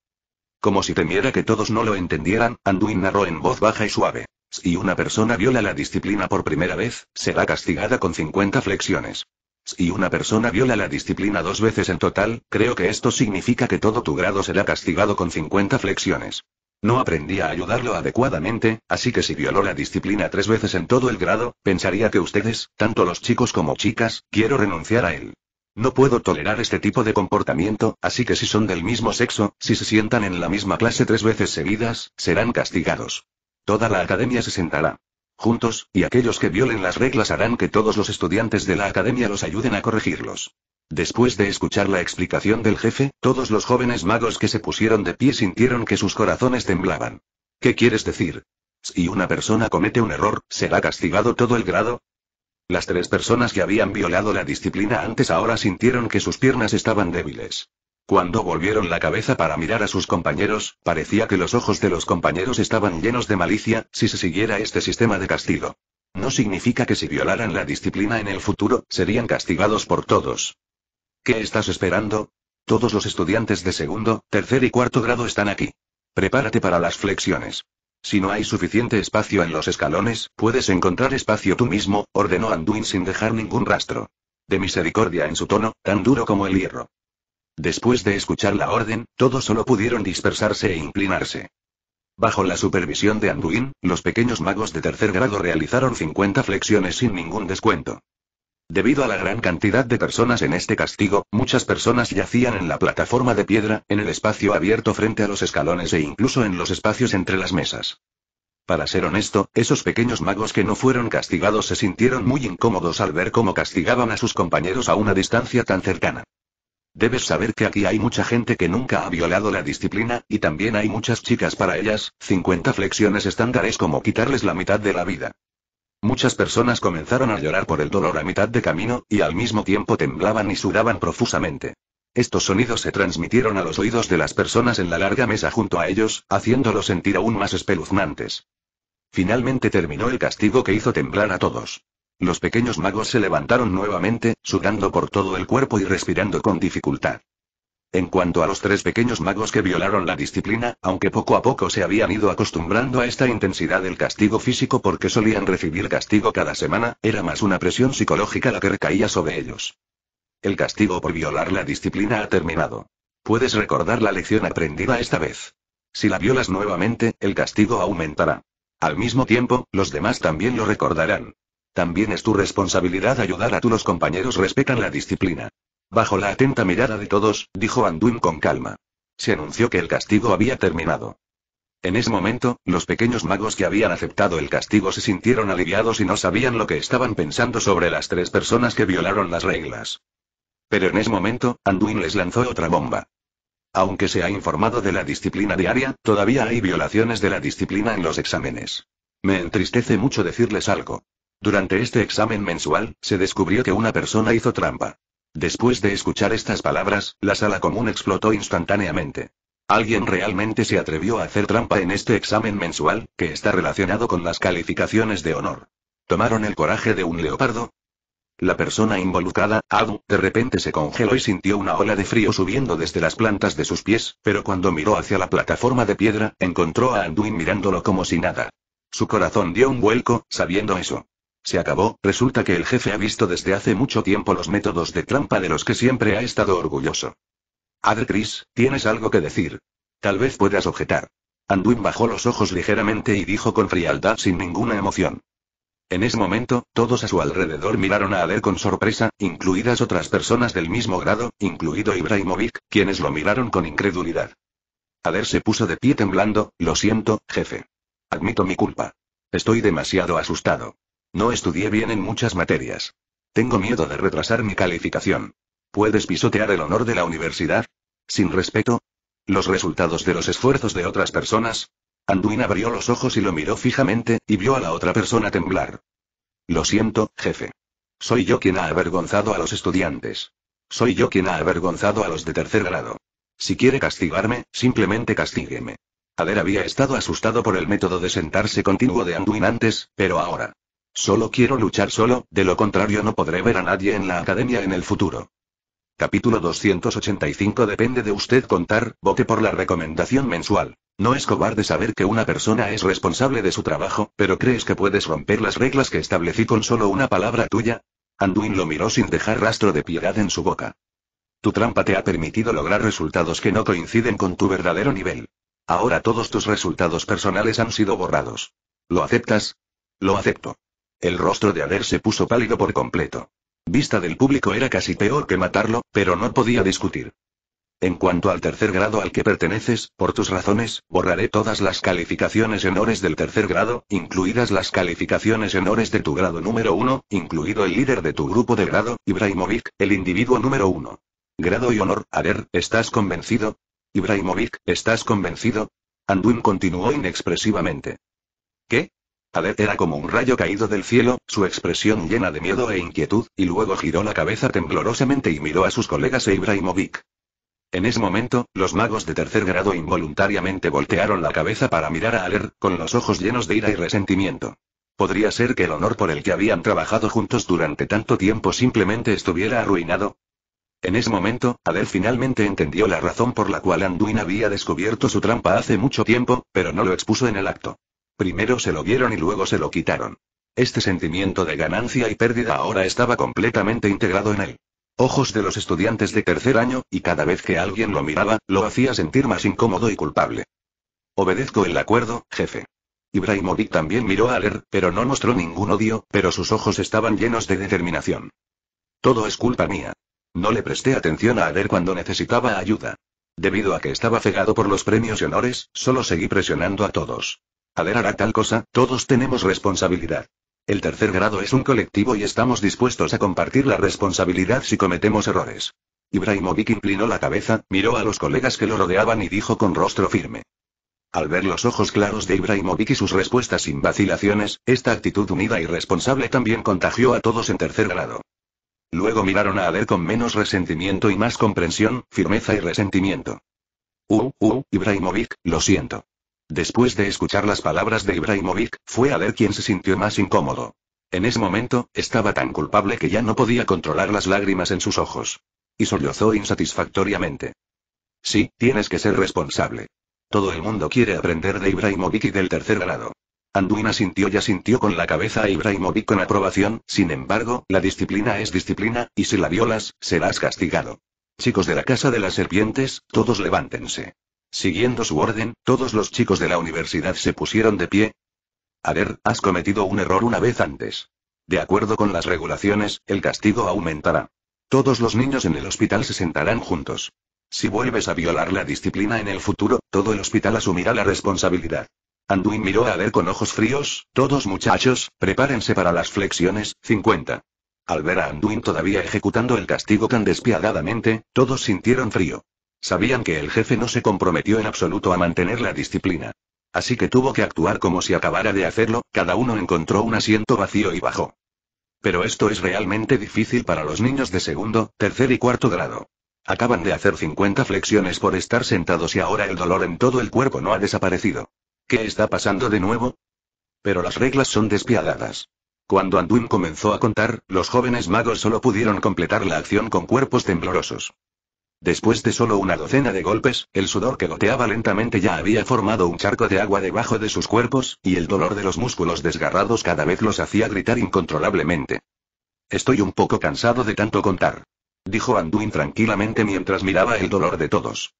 Speaker 1: Como si temiera que todos no lo entendieran, Anduin narró en voz baja y suave. Si una persona viola la disciplina por primera vez, será castigada con 50 flexiones. Si una persona viola la disciplina dos veces en total, creo que esto significa que todo tu grado será castigado con 50 flexiones. No aprendí a ayudarlo adecuadamente, así que si violó la disciplina tres veces en todo el grado, pensaría que ustedes, tanto los chicos como chicas, quiero renunciar a él. No puedo tolerar este tipo de comportamiento, así que si son del mismo sexo, si se sientan en la misma clase tres veces seguidas, serán castigados. Toda la academia se sentará juntos, y aquellos que violen las reglas harán que todos los estudiantes de la academia los ayuden a corregirlos. Después de escuchar la explicación del jefe, todos los jóvenes magos que se pusieron de pie sintieron que sus corazones temblaban. ¿Qué quieres decir? Si una persona comete un error, ¿será castigado todo el grado? Las tres personas que habían violado la disciplina antes ahora sintieron que sus piernas estaban débiles. Cuando volvieron la cabeza para mirar a sus compañeros, parecía que los ojos de los compañeros estaban llenos de malicia, si se siguiera este sistema de castigo. No significa que si violaran la disciplina en el futuro, serían castigados por todos. ¿Qué estás esperando? Todos los estudiantes de segundo, tercer y cuarto grado están aquí. Prepárate para las flexiones. Si no hay suficiente espacio en los escalones, puedes encontrar espacio tú mismo, ordenó Anduin sin dejar ningún rastro. De misericordia en su tono, tan duro como el hierro. Después de escuchar la orden, todos solo pudieron dispersarse e inclinarse. Bajo la supervisión de Anduin, los pequeños magos de tercer grado realizaron 50 flexiones sin ningún descuento. Debido a la gran cantidad de personas en este castigo, muchas personas yacían en la plataforma de piedra, en el espacio abierto frente a los escalones e incluso en los espacios entre las mesas. Para ser honesto, esos pequeños magos que no fueron castigados se sintieron muy incómodos al ver cómo castigaban a sus compañeros a una distancia tan cercana. Debes saber que aquí hay mucha gente que nunca ha violado la disciplina, y también hay muchas chicas para ellas, 50 flexiones estándares como quitarles la mitad de la vida. Muchas personas comenzaron a llorar por el dolor a mitad de camino, y al mismo tiempo temblaban y sudaban profusamente. Estos sonidos se transmitieron a los oídos de las personas en la larga mesa junto a ellos, haciéndolos sentir aún más espeluznantes. Finalmente terminó el castigo que hizo temblar a todos. Los pequeños magos se levantaron nuevamente, sudando por todo el cuerpo y respirando con dificultad. En cuanto a los tres pequeños magos que violaron la disciplina, aunque poco a poco se habían ido acostumbrando a esta intensidad del castigo físico porque solían recibir castigo cada semana, era más una presión psicológica la que recaía sobre ellos. El castigo por violar la disciplina ha terminado. Puedes recordar la lección aprendida esta vez. Si la violas nuevamente, el castigo aumentará. Al mismo tiempo, los demás también lo recordarán. También es tu responsabilidad ayudar a tus compañeros respetan la disciplina. Bajo la atenta mirada de todos, dijo Anduin con calma. Se anunció que el castigo había terminado. En ese momento, los pequeños magos que habían aceptado el castigo se sintieron aliviados y no sabían lo que estaban pensando sobre las tres personas que violaron las reglas. Pero en ese momento, Anduin les lanzó otra bomba. Aunque se ha informado de la disciplina diaria, todavía hay violaciones de la disciplina en los exámenes. Me entristece mucho decirles algo. Durante este examen mensual, se descubrió que una persona hizo trampa. Después de escuchar estas palabras, la sala común explotó instantáneamente. Alguien realmente se atrevió a hacer trampa en este examen mensual, que está relacionado con las calificaciones de honor. ¿Tomaron el coraje de un leopardo? La persona involucrada, Adu, de repente se congeló y sintió una ola de frío subiendo desde las plantas de sus pies, pero cuando miró hacia la plataforma de piedra, encontró a Anduin mirándolo como si nada. Su corazón dio un vuelco, sabiendo eso. Se acabó, resulta que el jefe ha visto desde hace mucho tiempo los métodos de trampa de los que siempre ha estado orgulloso. chris tienes algo que decir. Tal vez puedas objetar. Anduin bajó los ojos ligeramente y dijo con frialdad sin ninguna emoción. En ese momento, todos a su alrededor miraron a Adel con sorpresa, incluidas otras personas del mismo grado, incluido Ibrahimovic, quienes lo miraron con incredulidad. Adel se puso de pie temblando, lo siento, jefe. Admito mi culpa. Estoy demasiado asustado. No estudié bien en muchas materias. Tengo miedo de retrasar mi calificación. ¿Puedes pisotear el honor de la universidad? ¿Sin respeto? ¿Los resultados de los esfuerzos de otras personas? Anduin abrió los ojos y lo miró fijamente, y vio a la otra persona temblar. Lo siento, jefe. Soy yo quien ha avergonzado a los estudiantes. Soy yo quien ha avergonzado a los de tercer grado. Si quiere castigarme, simplemente castígueme. Ader había estado asustado por el método de sentarse continuo de Anduin antes, pero ahora. Solo quiero luchar solo, de lo contrario no podré ver a nadie en la academia en el futuro. Capítulo 285 Depende de usted contar, vote por la recomendación mensual. No es cobarde saber que una persona es responsable de su trabajo, pero ¿crees que puedes romper las reglas que establecí con solo una palabra tuya? Anduin lo miró sin dejar rastro de piedad en su boca. Tu trampa te ha permitido lograr resultados que no coinciden con tu verdadero nivel. Ahora todos tus resultados personales han sido borrados. ¿Lo aceptas? Lo acepto. El rostro de Ader se puso pálido por completo. Vista del público era casi peor que matarlo, pero no podía discutir. En cuanto al tercer grado al que perteneces, por tus razones, borraré todas las calificaciones honores del tercer grado, incluidas las calificaciones honores de tu grado número uno, incluido el líder de tu grupo de grado, Ibrahimovic, el individuo número uno. Grado y honor, Ader, ¿estás convencido? Ibrahimovic, ¿estás convencido? Anduin continuó inexpresivamente. ¿Qué? Ale era como un rayo caído del cielo, su expresión llena de miedo e inquietud, y luego giró la cabeza temblorosamente y miró a sus colegas y e Ibrahimovic. En ese momento, los magos de tercer grado involuntariamente voltearon la cabeza para mirar a Aler, con los ojos llenos de ira y resentimiento. ¿Podría ser que el honor por el que habían trabajado juntos durante tanto tiempo simplemente estuviera arruinado? En ese momento, adel finalmente entendió la razón por la cual Anduin había descubierto su trampa hace mucho tiempo, pero no lo expuso en el acto. Primero se lo vieron y luego se lo quitaron. Este sentimiento de ganancia y pérdida ahora estaba completamente integrado en él. Ojos de los estudiantes de tercer año, y cada vez que alguien lo miraba, lo hacía sentir más incómodo y culpable. Obedezco el acuerdo, jefe. Ibrahimovic también miró a Aler, pero no mostró ningún odio, pero sus ojos estaban llenos de determinación. Todo es culpa mía. No le presté atención a Aler cuando necesitaba ayuda. Debido a que estaba cegado por los premios y honores, solo seguí presionando a todos. Ader hará tal cosa, todos tenemos responsabilidad. El tercer grado es un colectivo y estamos dispuestos a compartir la responsabilidad si cometemos errores. Ibrahimovic inclinó la cabeza, miró a los colegas que lo rodeaban y dijo con rostro firme. Al ver los ojos claros de Ibrahimovic y sus respuestas sin vacilaciones, esta actitud unida y responsable también contagió a todos en tercer grado. Luego miraron a Ader con menos resentimiento y más comprensión, firmeza y resentimiento. Uh, uh, Ibrahimovic, lo siento. Después de escuchar las palabras de Ibrahimovic, fue a ver quien se sintió más incómodo. En ese momento, estaba tan culpable que ya no podía controlar las lágrimas en sus ojos. Y sollozó insatisfactoriamente. Sí, tienes que ser responsable. Todo el mundo quiere aprender de Ibrahimovic y del tercer grado. Anduina sintió ya asintió con la cabeza a Ibrahimovic con aprobación, sin embargo, la disciplina es disciplina, y si la violas, serás castigado. Chicos de la Casa de las Serpientes, todos levántense. Siguiendo su orden, todos los chicos de la universidad se pusieron de pie. A ver, has cometido un error una vez antes. De acuerdo con las regulaciones, el castigo aumentará. Todos los niños en el hospital se sentarán juntos. Si vuelves a violar la disciplina en el futuro, todo el hospital asumirá la responsabilidad. Anduin miró a ver con ojos fríos, todos muchachos, prepárense para las flexiones, 50. Al ver a Anduin todavía ejecutando el castigo tan despiadadamente, todos sintieron frío. Sabían que el jefe no se comprometió en absoluto a mantener la disciplina. Así que tuvo que actuar como si acabara de hacerlo, cada uno encontró un asiento vacío y bajó. Pero esto es realmente difícil para los niños de segundo, tercer y cuarto grado. Acaban de hacer 50 flexiones por estar sentados y ahora el dolor en todo el cuerpo no ha desaparecido. ¿Qué está pasando de nuevo? Pero las reglas son despiadadas. Cuando Anduin comenzó a contar, los jóvenes magos solo pudieron completar la acción con cuerpos temblorosos. Después de solo una docena de golpes, el sudor que goteaba lentamente ya había formado un charco de agua debajo de sus cuerpos, y el dolor de los músculos desgarrados cada vez los hacía gritar incontrolablemente. Estoy un poco cansado de tanto contar. Dijo Anduin tranquilamente mientras miraba el dolor de todos.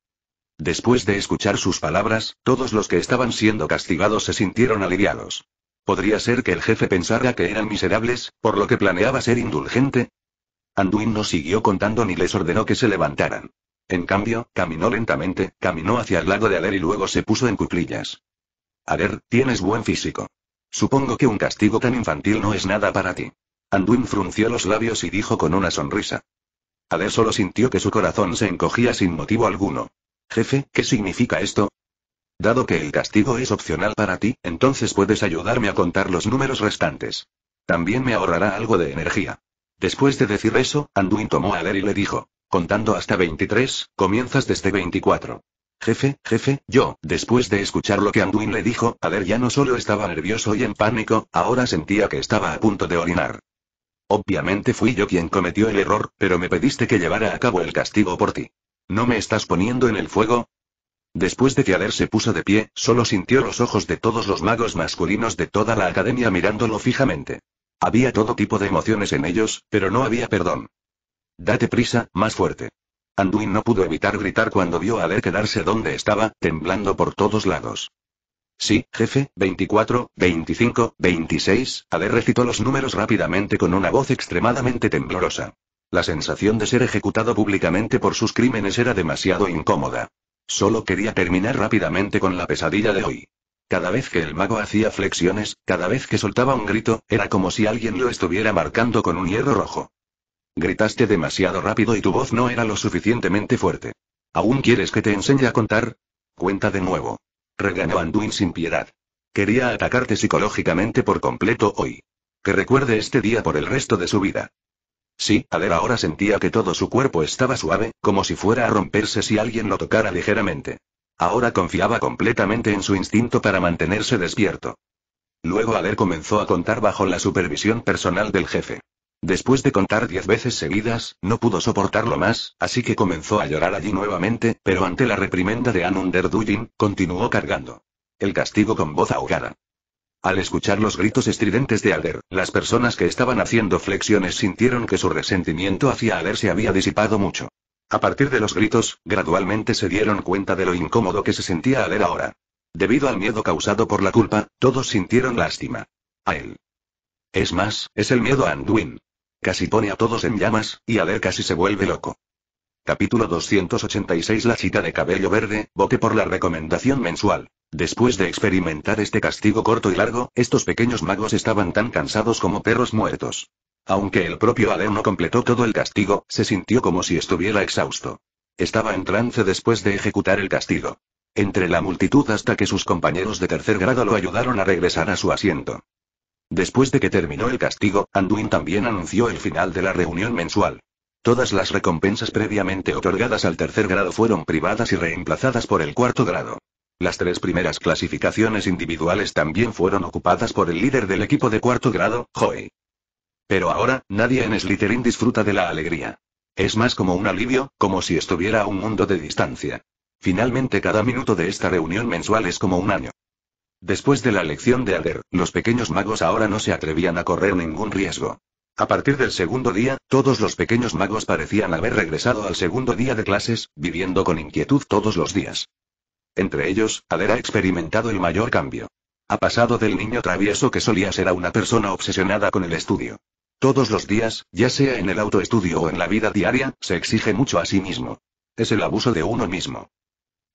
Speaker 1: Después de escuchar sus palabras, todos los que estaban siendo castigados se sintieron aliviados. Podría ser que el jefe pensara que eran miserables, por lo que planeaba ser indulgente, Anduin no siguió contando ni les ordenó que se levantaran. En cambio, caminó lentamente, caminó hacia el lado de Aler y luego se puso en cuclillas. Aler, tienes buen físico. Supongo que un castigo tan infantil no es nada para ti. Anduin frunció los labios y dijo con una sonrisa. Aler solo sintió que su corazón se encogía sin motivo alguno. Jefe, ¿qué significa esto? Dado que el castigo es opcional para ti, entonces puedes ayudarme a contar los números restantes. También me ahorrará algo de energía. Después de decir eso, Anduin tomó a Ler y le dijo. Contando hasta 23, comienzas desde 24. Jefe, jefe, yo, después de escuchar lo que Anduin le dijo, Aler ya no solo estaba nervioso y en pánico, ahora sentía que estaba a punto de orinar. Obviamente fui yo quien cometió el error, pero me pediste que llevara a cabo el castigo por ti. ¿No me estás poniendo en el fuego? Después de que Aler se puso de pie, solo sintió los ojos de todos los magos masculinos de toda la academia mirándolo fijamente. Había todo tipo de emociones en ellos, pero no había perdón. Date prisa, más fuerte. Anduin no pudo evitar gritar cuando vio a Ale quedarse donde estaba, temblando por todos lados. Sí, jefe, 24, 25, 26, Ale recitó los números rápidamente con una voz extremadamente temblorosa. La sensación de ser ejecutado públicamente por sus crímenes era demasiado incómoda. Solo quería terminar rápidamente con la pesadilla de hoy. Cada vez que el mago hacía flexiones, cada vez que soltaba un grito, era como si alguien lo estuviera marcando con un hierro rojo. Gritaste demasiado rápido y tu voz no era lo suficientemente fuerte. ¿Aún quieres que te enseñe a contar? Cuenta de nuevo. Regañó Anduin sin piedad. Quería atacarte psicológicamente por completo hoy. Que recuerde este día por el resto de su vida. Sí, ver ahora sentía que todo su cuerpo estaba suave, como si fuera a romperse si alguien lo tocara ligeramente. Ahora confiaba completamente en su instinto para mantenerse despierto. Luego Aler comenzó a contar bajo la supervisión personal del jefe. Después de contar diez veces seguidas, no pudo soportarlo más, así que comenzó a llorar allí nuevamente, pero ante la reprimenda de Anunder Dujin, continuó cargando. El castigo con voz ahogada. Al escuchar los gritos estridentes de aler las personas que estaban haciendo flexiones sintieron que su resentimiento hacia Aler se había disipado mucho. A partir de los gritos, gradualmente se dieron cuenta de lo incómodo que se sentía a él ahora. Debido al miedo causado por la culpa, todos sintieron lástima. A él. Es más, es el miedo a Anduin. Casi pone a todos en llamas, y Aler casi se vuelve loco. Capítulo 286 La chica de cabello verde, boque por la recomendación mensual. Después de experimentar este castigo corto y largo, estos pequeños magos estaban tan cansados como perros muertos. Aunque el propio Ale no completó todo el castigo, se sintió como si estuviera exhausto. Estaba en trance después de ejecutar el castigo. Entre la multitud hasta que sus compañeros de tercer grado lo ayudaron a regresar a su asiento. Después de que terminó el castigo, Anduin también anunció el final de la reunión mensual. Todas las recompensas previamente otorgadas al tercer grado fueron privadas y reemplazadas por el cuarto grado. Las tres primeras clasificaciones individuales también fueron ocupadas por el líder del equipo de cuarto grado, Joey. Pero ahora, nadie en Slytherin disfruta de la alegría. Es más como un alivio, como si estuviera a un mundo de distancia. Finalmente cada minuto de esta reunión mensual es como un año. Después de la lección de Ader, los pequeños magos ahora no se atrevían a correr ningún riesgo. A partir del segundo día, todos los pequeños magos parecían haber regresado al segundo día de clases, viviendo con inquietud todos los días. Entre ellos, Ader ha experimentado el mayor cambio. Ha pasado del niño travieso que solía ser a una persona obsesionada con el estudio. Todos los días, ya sea en el autoestudio o en la vida diaria, se exige mucho a sí mismo. Es el abuso de uno mismo.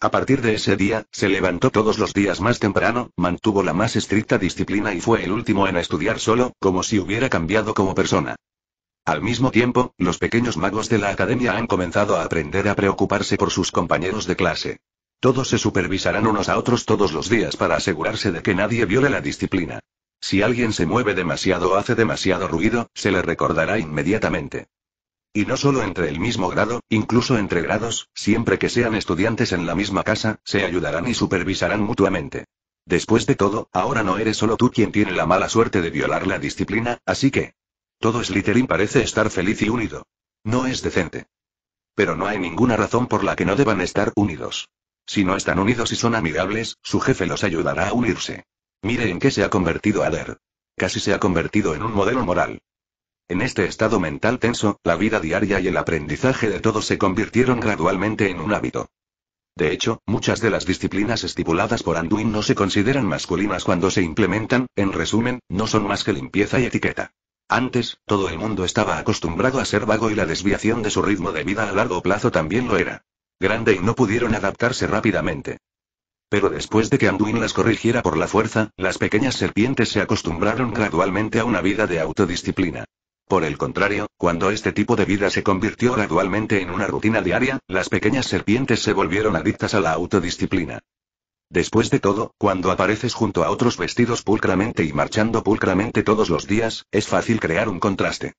Speaker 1: A partir de ese día, se levantó todos los días más temprano, mantuvo la más estricta disciplina y fue el último en estudiar solo, como si hubiera cambiado como persona. Al mismo tiempo, los pequeños magos de la academia han comenzado a aprender a preocuparse por sus compañeros de clase. Todos se supervisarán unos a otros todos los días para asegurarse de que nadie viole la disciplina. Si alguien se mueve demasiado o hace demasiado ruido, se le recordará inmediatamente. Y no solo entre el mismo grado, incluso entre grados, siempre que sean estudiantes en la misma casa, se ayudarán y supervisarán mutuamente. Después de todo, ahora no eres solo tú quien tiene la mala suerte de violar la disciplina, así que... Todo Slytherin parece estar feliz y unido. No es decente. Pero no hay ninguna razón por la que no deban estar unidos. Si no están unidos y son amigables, su jefe los ayudará a unirse. Mire en qué se ha convertido leer. Casi se ha convertido en un modelo moral. En este estado mental tenso, la vida diaria y el aprendizaje de todos se convirtieron gradualmente en un hábito. De hecho, muchas de las disciplinas estipuladas por Anduin no se consideran masculinas cuando se implementan, en resumen, no son más que limpieza y etiqueta. Antes, todo el mundo estaba acostumbrado a ser vago y la desviación de su ritmo de vida a largo plazo también lo era. Grande y no pudieron adaptarse rápidamente. Pero después de que Anduin las corrigiera por la fuerza, las pequeñas serpientes se acostumbraron gradualmente a una vida de autodisciplina. Por el contrario, cuando este tipo de vida se convirtió gradualmente en una rutina diaria, las pequeñas serpientes se volvieron adictas a la autodisciplina. Después de todo, cuando apareces junto a otros vestidos pulcramente y marchando pulcramente todos los días, es fácil crear un contraste.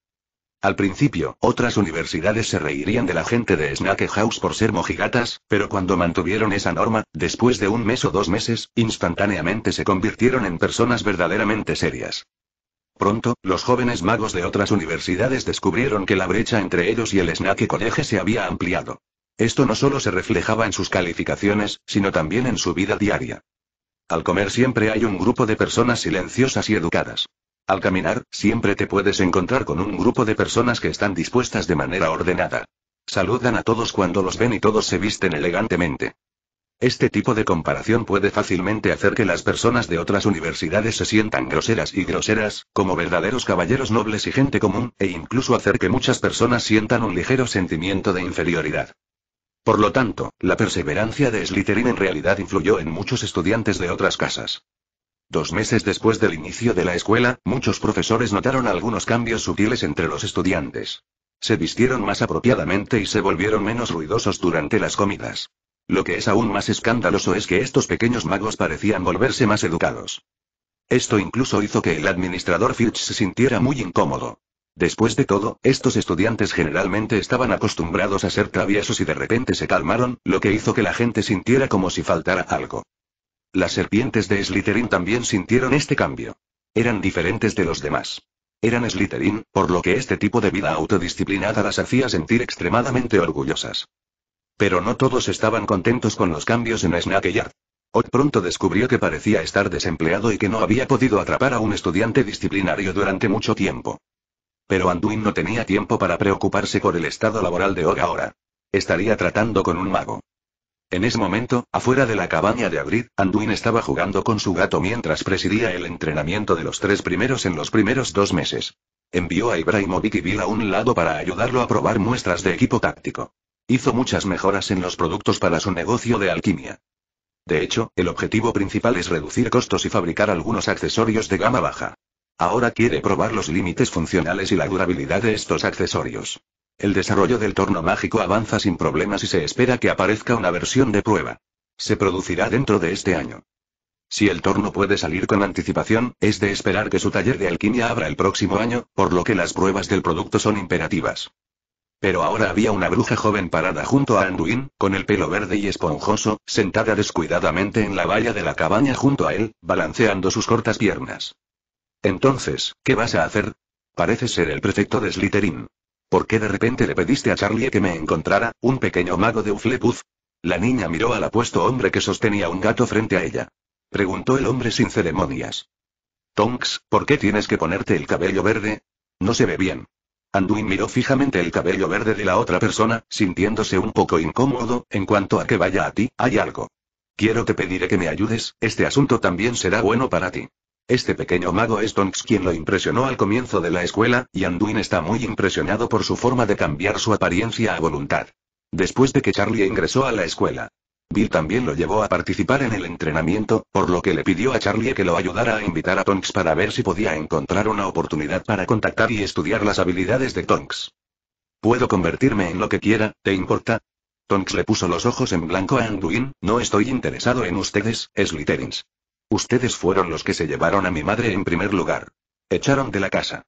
Speaker 1: Al principio, otras universidades se reirían de la gente de Snake House por ser mojigatas, pero cuando mantuvieron esa norma, después de un mes o dos meses, instantáneamente se convirtieron en personas verdaderamente serias. Pronto, los jóvenes magos de otras universidades descubrieron que la brecha entre ellos y el Snake College se había ampliado. Esto no solo se reflejaba en sus calificaciones, sino también en su vida diaria. Al comer siempre hay un grupo de personas silenciosas y educadas. Al caminar, siempre te puedes encontrar con un grupo de personas que están dispuestas de manera ordenada. Saludan a todos cuando los ven y todos se visten elegantemente. Este tipo de comparación puede fácilmente hacer que las personas de otras universidades se sientan groseras y groseras, como verdaderos caballeros nobles y gente común, e incluso hacer que muchas personas sientan un ligero sentimiento de inferioridad. Por lo tanto, la perseverancia de Slytherin en realidad influyó en muchos estudiantes de otras casas. Dos meses después del inicio de la escuela, muchos profesores notaron algunos cambios sutiles entre los estudiantes. Se vistieron más apropiadamente y se volvieron menos ruidosos durante las comidas. Lo que es aún más escandaloso es que estos pequeños magos parecían volverse más educados. Esto incluso hizo que el administrador Fitch se sintiera muy incómodo. Después de todo, estos estudiantes generalmente estaban acostumbrados a ser traviesos y de repente se calmaron, lo que hizo que la gente sintiera como si faltara algo. Las serpientes de Slytherin también sintieron este cambio. Eran diferentes de los demás. Eran Slytherin, por lo que este tipo de vida autodisciplinada las hacía sentir extremadamente orgullosas. Pero no todos estaban contentos con los cambios en Snack Yard. pronto descubrió que parecía estar desempleado y que no había podido atrapar a un estudiante disciplinario durante mucho tiempo. Pero Anduin no tenía tiempo para preocuparse por el estado laboral de Og ahora. Estaría tratando con un mago. En ese momento, afuera de la cabaña de Agrid, Anduin estaba jugando con su gato mientras presidía el entrenamiento de los tres primeros en los primeros dos meses. Envió a Ibrahimovic y Bill a un lado para ayudarlo a probar muestras de equipo táctico. Hizo muchas mejoras en los productos para su negocio de alquimia. De hecho, el objetivo principal es reducir costos y fabricar algunos accesorios de gama baja. Ahora quiere probar los límites funcionales y la durabilidad de estos accesorios. El desarrollo del torno mágico avanza sin problemas y se espera que aparezca una versión de prueba. Se producirá dentro de este año. Si el torno puede salir con anticipación, es de esperar que su taller de alquimia abra el próximo año, por lo que las pruebas del producto son imperativas. Pero ahora había una bruja joven parada junto a Anduin, con el pelo verde y esponjoso, sentada descuidadamente en la valla de la cabaña junto a él, balanceando sus cortas piernas. Entonces, ¿qué vas a hacer? Parece ser el prefecto de Slytherin. ¿Por qué de repente le pediste a Charlie que me encontrara, un pequeño mago de Uflepuz? La niña miró al apuesto hombre que sostenía un gato frente a ella. Preguntó el hombre sin ceremonias. Tonks, ¿por qué tienes que ponerte el cabello verde? No se ve bien. Anduin miró fijamente el cabello verde de la otra persona, sintiéndose un poco incómodo, en cuanto a que vaya a ti, hay algo. Quiero te pediré que me ayudes, este asunto también será bueno para ti. Este pequeño mago es Tonks quien lo impresionó al comienzo de la escuela, y Anduin está muy impresionado por su forma de cambiar su apariencia a voluntad. Después de que Charlie ingresó a la escuela, Bill también lo llevó a participar en el entrenamiento, por lo que le pidió a Charlie que lo ayudara a invitar a Tonks para ver si podía encontrar una oportunidad para contactar y estudiar las habilidades de Tonks. Puedo convertirme en lo que quiera, ¿te importa? Tonks le puso los ojos en blanco a Anduin, no estoy interesado en ustedes, Slytherins. Ustedes fueron los que se llevaron a mi madre en primer lugar. Echaron de la casa.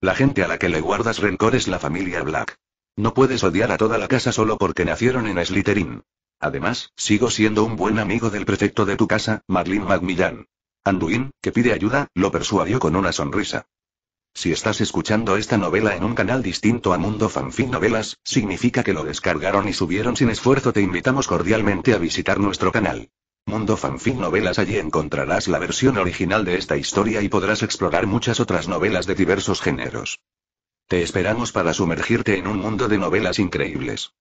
Speaker 1: La gente a la que le guardas rencor es la familia Black. No puedes odiar a toda la casa solo porque nacieron en Slytherin. Además, sigo siendo un buen amigo del prefecto de tu casa, Marlene Macmillan. Anduin, que pide ayuda, lo persuadió con una sonrisa. Si estás escuchando esta novela en un canal distinto a Mundo Fanfic Novelas, significa que lo descargaron y subieron sin esfuerzo. Te invitamos cordialmente a visitar nuestro canal. Mundo Fanfic Novelas Allí encontrarás la versión original de esta historia y podrás explorar muchas otras novelas de diversos géneros. Te esperamos para sumergirte en un mundo de novelas increíbles.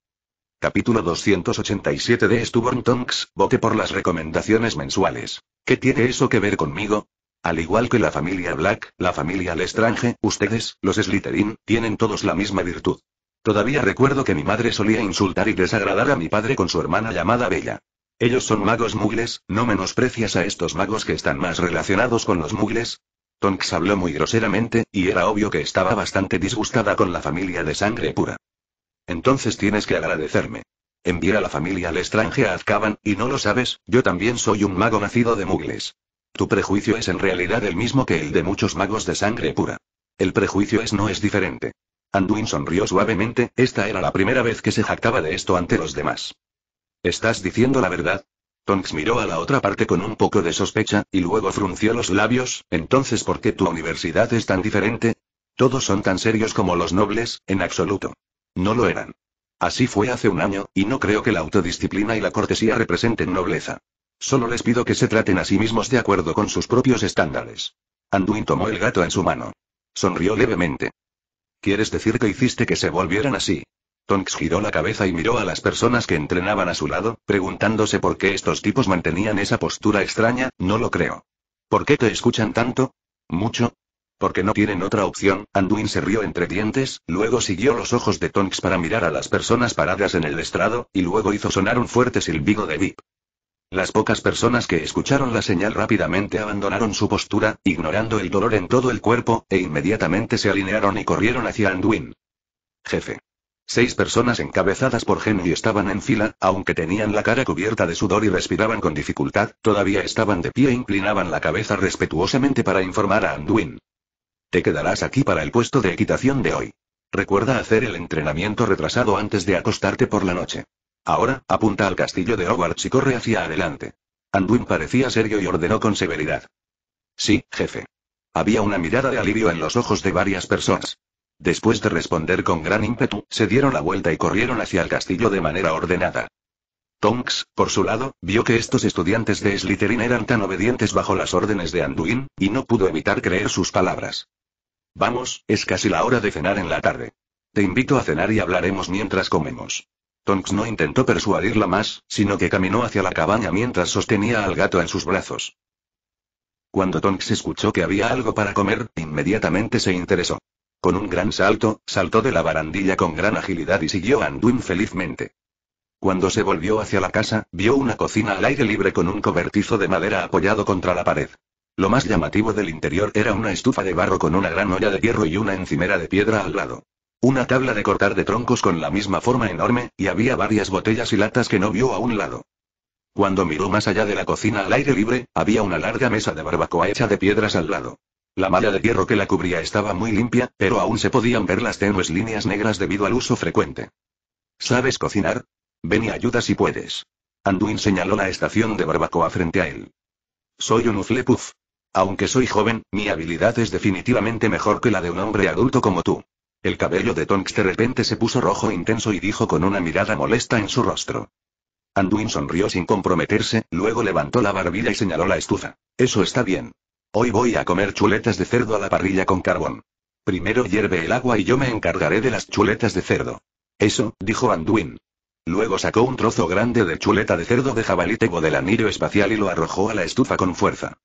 Speaker 1: Capítulo 287 de Stubborn Tonks, vote por las recomendaciones mensuales. ¿Qué tiene eso que ver conmigo? Al igual que la familia Black, la familia Lestrange, ustedes, los Slytherin, tienen todos la misma virtud. Todavía recuerdo que mi madre solía insultar y desagradar a mi padre con su hermana llamada Bella. Ellos son magos mugles, ¿no menosprecias a estos magos que están más relacionados con los mugles? Tonks habló muy groseramente, y era obvio que estaba bastante disgustada con la familia de sangre pura. Entonces tienes que agradecerme. enviar a la familia al a Azkaban, y no lo sabes, yo también soy un mago nacido de mugles. Tu prejuicio es en realidad el mismo que el de muchos magos de sangre pura. El prejuicio es no es diferente. Anduin sonrió suavemente, esta era la primera vez que se jactaba de esto ante los demás. ¿Estás diciendo la verdad? Tonks miró a la otra parte con un poco de sospecha, y luego frunció los labios, entonces ¿por qué tu universidad es tan diferente? Todos son tan serios como los nobles, en absoluto. No lo eran. Así fue hace un año, y no creo que la autodisciplina y la cortesía representen nobleza. Solo les pido que se traten a sí mismos de acuerdo con sus propios estándares. Anduin tomó el gato en su mano. Sonrió levemente. ¿Quieres decir que hiciste que se volvieran así? Tonks giró la cabeza y miró a las personas que entrenaban a su lado, preguntándose por qué estos tipos mantenían esa postura extraña, no lo creo. ¿Por qué te escuchan tanto? ¿Mucho? Porque no tienen otra opción, Anduin se rió entre dientes, luego siguió los ojos de Tonks para mirar a las personas paradas en el estrado, y luego hizo sonar un fuerte silbido de VIP. Las pocas personas que escucharon la señal rápidamente abandonaron su postura, ignorando el dolor en todo el cuerpo, e inmediatamente se alinearon y corrieron hacia Anduin. Jefe. Seis personas encabezadas por Henry estaban en fila, aunque tenían la cara cubierta de sudor y respiraban con dificultad, todavía estaban de pie e inclinaban la cabeza respetuosamente para informar a Anduin. Te quedarás aquí para el puesto de equitación de hoy. Recuerda hacer el entrenamiento retrasado antes de acostarte por la noche. Ahora, apunta al castillo de Hogwarts y corre hacia adelante. Anduin parecía serio y ordenó con severidad. Sí, jefe. Había una mirada de alivio en los ojos de varias personas. Después de responder con gran ímpetu, se dieron la vuelta y corrieron hacia el castillo de manera ordenada. Tonks, por su lado, vio que estos estudiantes de Slytherin eran tan obedientes bajo las órdenes de Anduin, y no pudo evitar creer sus palabras. Vamos, es casi la hora de cenar en la tarde. Te invito a cenar y hablaremos mientras comemos. Tonks no intentó persuadirla más, sino que caminó hacia la cabaña mientras sostenía al gato en sus brazos. Cuando Tonks escuchó que había algo para comer, inmediatamente se interesó. Con un gran salto, saltó de la barandilla con gran agilidad y siguió a Anduin felizmente. Cuando se volvió hacia la casa, vio una cocina al aire libre con un cobertizo de madera apoyado contra la pared. Lo más llamativo del interior era una estufa de barro con una gran olla de hierro y una encimera de piedra al lado. Una tabla de cortar de troncos con la misma forma enorme, y había varias botellas y latas que no vio a un lado. Cuando miró más allá de la cocina al aire libre, había una larga mesa de barbacoa hecha de piedras al lado. La malla de hierro que la cubría estaba muy limpia, pero aún se podían ver las tenues líneas negras debido al uso frecuente. ¿Sabes cocinar? Ven y ayuda si puedes. Anduin señaló la estación de barbacoa frente a él. Soy un uflepuf. Aunque soy joven, mi habilidad es definitivamente mejor que la de un hombre adulto como tú. El cabello de Tonks de repente se puso rojo e intenso y dijo con una mirada molesta en su rostro. Anduin sonrió sin comprometerse, luego levantó la barbilla y señaló la estufa. Eso está bien. Hoy voy a comer chuletas de cerdo a la parrilla con carbón. Primero hierve el agua y yo me encargaré de las chuletas de cerdo. Eso, dijo Anduin. Luego sacó un trozo grande de chuleta de cerdo de jabalí del anillo espacial y lo arrojó a la estufa con fuerza.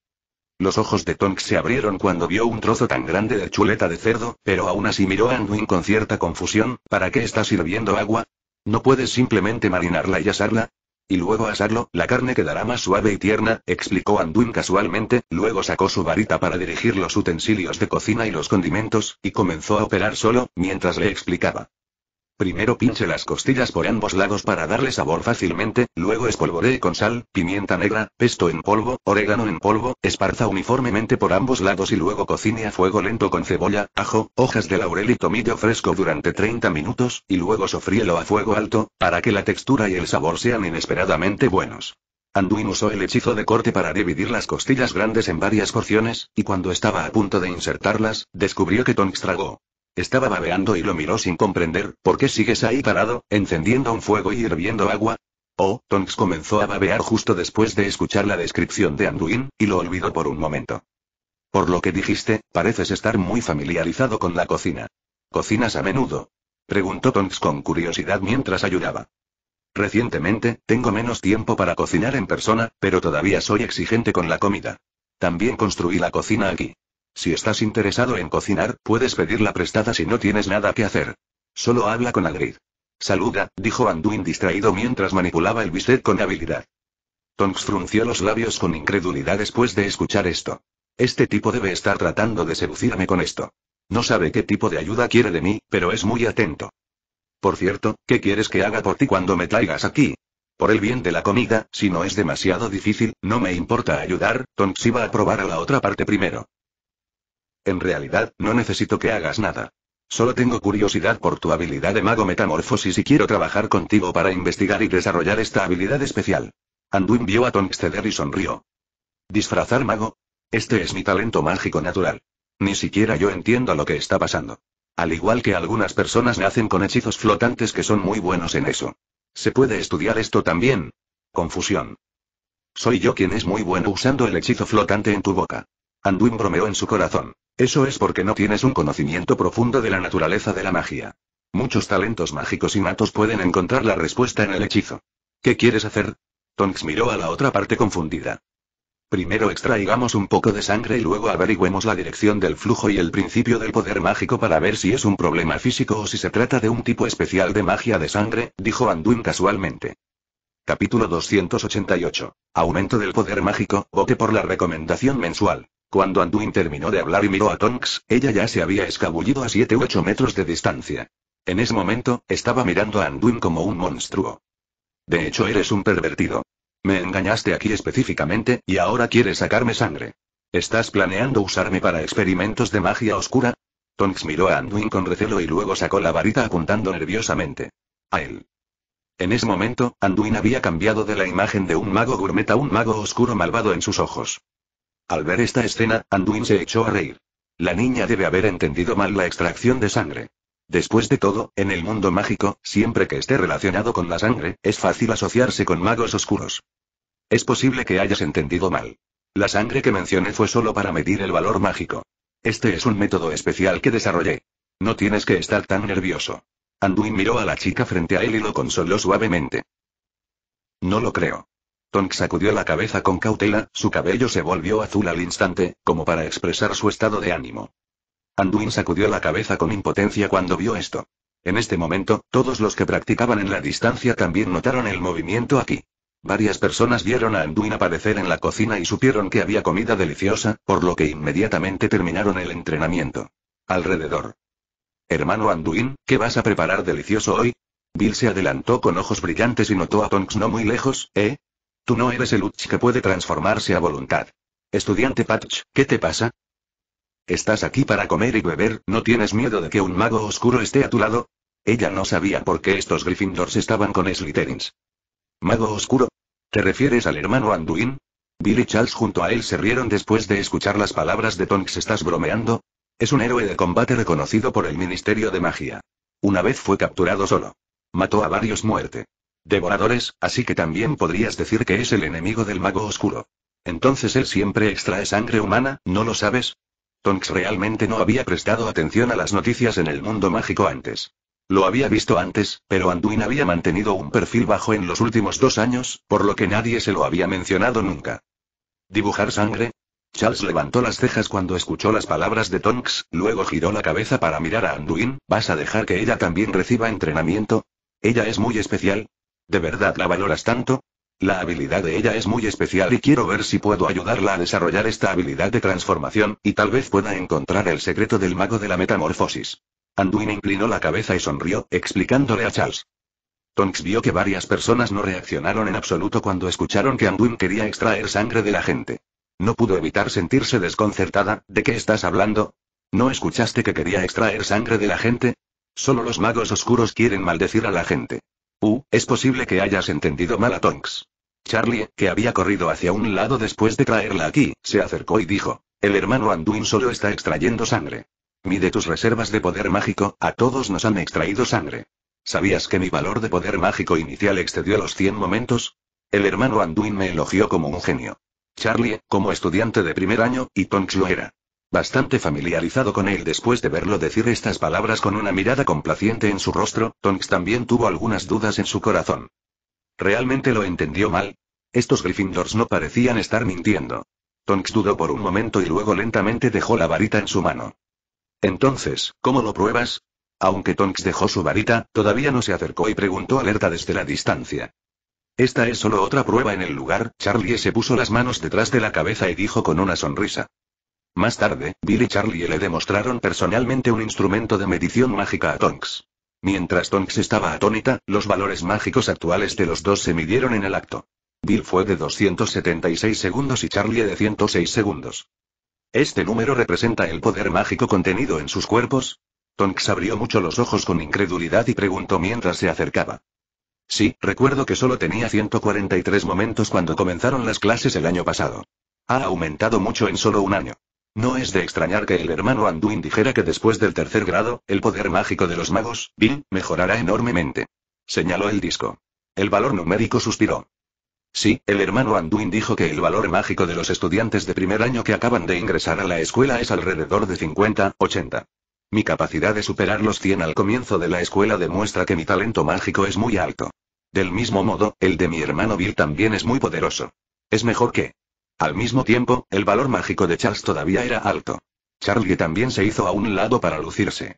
Speaker 1: Los ojos de Tonk se abrieron cuando vio un trozo tan grande de chuleta de cerdo, pero aún así miró a Anduin con cierta confusión, ¿para qué está sirviendo agua? ¿No puedes simplemente marinarla y asarla? Y luego asarlo, la carne quedará más suave y tierna, explicó Anduin casualmente, luego sacó su varita para dirigir los utensilios de cocina y los condimentos, y comenzó a operar solo, mientras le explicaba. Primero pinche las costillas por ambos lados para darle sabor fácilmente, luego espolvoree con sal, pimienta negra, pesto en polvo, orégano en polvo, esparza uniformemente por ambos lados y luego cocine a fuego lento con cebolla, ajo, hojas de laurel y tomillo fresco durante 30 minutos, y luego sofríelo a fuego alto, para que la textura y el sabor sean inesperadamente buenos. Anduin usó el hechizo de corte para dividir las costillas grandes en varias porciones, y cuando estaba a punto de insertarlas, descubrió que Tonks tragó estaba babeando y lo miró sin comprender, ¿por qué sigues ahí parado, encendiendo un fuego y hirviendo agua? Oh, Tonks comenzó a babear justo después de escuchar la descripción de Anduin, y lo olvidó por un momento. Por lo que dijiste, pareces estar muy familiarizado con la cocina. ¿Cocinas a menudo? Preguntó Tonks con curiosidad mientras ayudaba. Recientemente, tengo menos tiempo para cocinar en persona, pero todavía soy exigente con la comida. También construí la cocina aquí. Si estás interesado en cocinar, puedes pedirla prestada si no tienes nada que hacer. Solo habla con Agrid. Saluda, dijo Anduin distraído mientras manipulaba el bistec con habilidad. Tonks frunció los labios con incredulidad después de escuchar esto. Este tipo debe estar tratando de seducirme con esto. No sabe qué tipo de ayuda quiere de mí, pero es muy atento. Por cierto, ¿qué quieres que haga por ti cuando me traigas aquí? Por el bien de la comida, si no es demasiado difícil, no me importa ayudar, Tonks iba a probar a la otra parte primero. En realidad, no necesito que hagas nada. Solo tengo curiosidad por tu habilidad de mago metamorfosis y quiero trabajar contigo para investigar y desarrollar esta habilidad especial. Anduin vio a Tom ceder y sonrió. ¿Disfrazar mago? Este es mi talento mágico natural. Ni siquiera yo entiendo lo que está pasando. Al igual que algunas personas nacen con hechizos flotantes que son muy buenos en eso. ¿Se puede estudiar esto también? Confusión. Soy yo quien es muy bueno usando el hechizo flotante en tu boca. Anduin bromeó en su corazón. Eso es porque no tienes un conocimiento profundo de la naturaleza de la magia. Muchos talentos mágicos innatos pueden encontrar la respuesta en el hechizo. ¿Qué quieres hacer? Tonks miró a la otra parte confundida. Primero extraigamos un poco de sangre y luego averigüemos la dirección del flujo y el principio del poder mágico para ver si es un problema físico o si se trata de un tipo especial de magia de sangre, dijo Anduin casualmente. Capítulo 288. Aumento del poder mágico, vote por la recomendación mensual. Cuando Anduin terminó de hablar y miró a Tonks, ella ya se había escabullido a 7 u 8 metros de distancia. En ese momento, estaba mirando a Anduin como un monstruo. De hecho, eres un pervertido. Me engañaste aquí específicamente, y ahora quieres sacarme sangre. ¿Estás planeando usarme para experimentos de magia oscura? Tonks miró a Anduin con recelo y luego sacó la varita apuntando nerviosamente. A él. En ese momento, Anduin había cambiado de la imagen de un mago gourmet a un mago oscuro malvado en sus ojos. Al ver esta escena, Anduin se echó a reír. La niña debe haber entendido mal la extracción de sangre. Después de todo, en el mundo mágico, siempre que esté relacionado con la sangre, es fácil asociarse con magos oscuros. Es posible que hayas entendido mal. La sangre que mencioné fue solo para medir el valor mágico. Este es un método especial que desarrollé. No tienes que estar tan nervioso. Anduin miró a la chica frente a él y lo consoló suavemente. No lo creo. Tonks sacudió la cabeza con cautela, su cabello se volvió azul al instante, como para expresar su estado de ánimo. Anduin sacudió la cabeza con impotencia cuando vio esto. En este momento, todos los que practicaban en la distancia también notaron el movimiento aquí. Varias personas vieron a Anduin aparecer en la cocina y supieron que había comida deliciosa, por lo que inmediatamente terminaron el entrenamiento. Alrededor. Hermano Anduin, ¿qué vas a preparar delicioso hoy? Bill se adelantó con ojos brillantes y notó a Tonks no muy lejos, ¿eh? Tú no eres el Uch que puede transformarse a voluntad. Estudiante Patch, ¿qué te pasa? Estás aquí para comer y beber, ¿no tienes miedo de que un mago oscuro esté a tu lado? Ella no sabía por qué estos Gryffindors estaban con Slytherins. ¿Mago oscuro? ¿Te refieres al hermano Anduin? Billy y Charles junto a él se rieron después de escuchar las palabras de Tonks ¿estás bromeando? Es un héroe de combate reconocido por el Ministerio de Magia. Una vez fue capturado solo. Mató a varios muerte devoradores, así que también podrías decir que es el enemigo del mago oscuro. Entonces él siempre extrae sangre humana, ¿no lo sabes? Tonks realmente no había prestado atención a las noticias en el mundo mágico antes. Lo había visto antes, pero Anduin había mantenido un perfil bajo en los últimos dos años, por lo que nadie se lo había mencionado nunca. ¿Dibujar sangre? Charles levantó las cejas cuando escuchó las palabras de Tonks, luego giró la cabeza para mirar a Anduin, ¿vas a dejar que ella también reciba entrenamiento? Ella es muy especial, ¿De verdad la valoras tanto? La habilidad de ella es muy especial y quiero ver si puedo ayudarla a desarrollar esta habilidad de transformación, y tal vez pueda encontrar el secreto del mago de la metamorfosis. Anduin inclinó la cabeza y sonrió, explicándole a Charles. Tonks vio que varias personas no reaccionaron en absoluto cuando escucharon que Anduin quería extraer sangre de la gente. No pudo evitar sentirse desconcertada, ¿de qué estás hablando? ¿No escuchaste que quería extraer sangre de la gente? Solo los magos oscuros quieren maldecir a la gente. Uh, es posible que hayas entendido mal a Tonks. Charlie, que había corrido hacia un lado después de traerla aquí, se acercó y dijo, el hermano Anduin solo está extrayendo sangre. Mide tus reservas de poder mágico, a todos nos han extraído sangre. ¿Sabías que mi valor de poder mágico inicial excedió los 100 momentos? El hermano Anduin me elogió como un genio. Charlie, como estudiante de primer año, y Tonks lo era. Bastante familiarizado con él después de verlo decir estas palabras con una mirada complaciente en su rostro, Tonks también tuvo algunas dudas en su corazón. ¿Realmente lo entendió mal? Estos Gryffindors no parecían estar mintiendo. Tonks dudó por un momento y luego lentamente dejó la varita en su mano. Entonces, ¿cómo lo pruebas? Aunque Tonks dejó su varita, todavía no se acercó y preguntó alerta desde la distancia. Esta es solo otra prueba en el lugar, Charlie se puso las manos detrás de la cabeza y dijo con una sonrisa. Más tarde, Bill y Charlie le demostraron personalmente un instrumento de medición mágica a Tonks. Mientras Tonks estaba atónita, los valores mágicos actuales de los dos se midieron en el acto. Bill fue de 276 segundos y Charlie de 106 segundos. Este número representa el poder mágico contenido en sus cuerpos, Tonks abrió mucho los ojos con incredulidad y preguntó mientras se acercaba. Sí, recuerdo que solo tenía 143 momentos cuando comenzaron las clases el año pasado. Ha aumentado mucho en solo un año. No es de extrañar que el hermano Anduin dijera que después del tercer grado, el poder mágico de los magos, Bill, mejorará enormemente. Señaló el disco. El valor numérico suspiró. Sí, el hermano Anduin dijo que el valor mágico de los estudiantes de primer año que acaban de ingresar a la escuela es alrededor de 50, 80. Mi capacidad de superar los 100 al comienzo de la escuela demuestra que mi talento mágico es muy alto. Del mismo modo, el de mi hermano Bill también es muy poderoso. Es mejor que al mismo tiempo, el valor mágico de Charles todavía era alto. Charlie también se hizo a un lado para lucirse.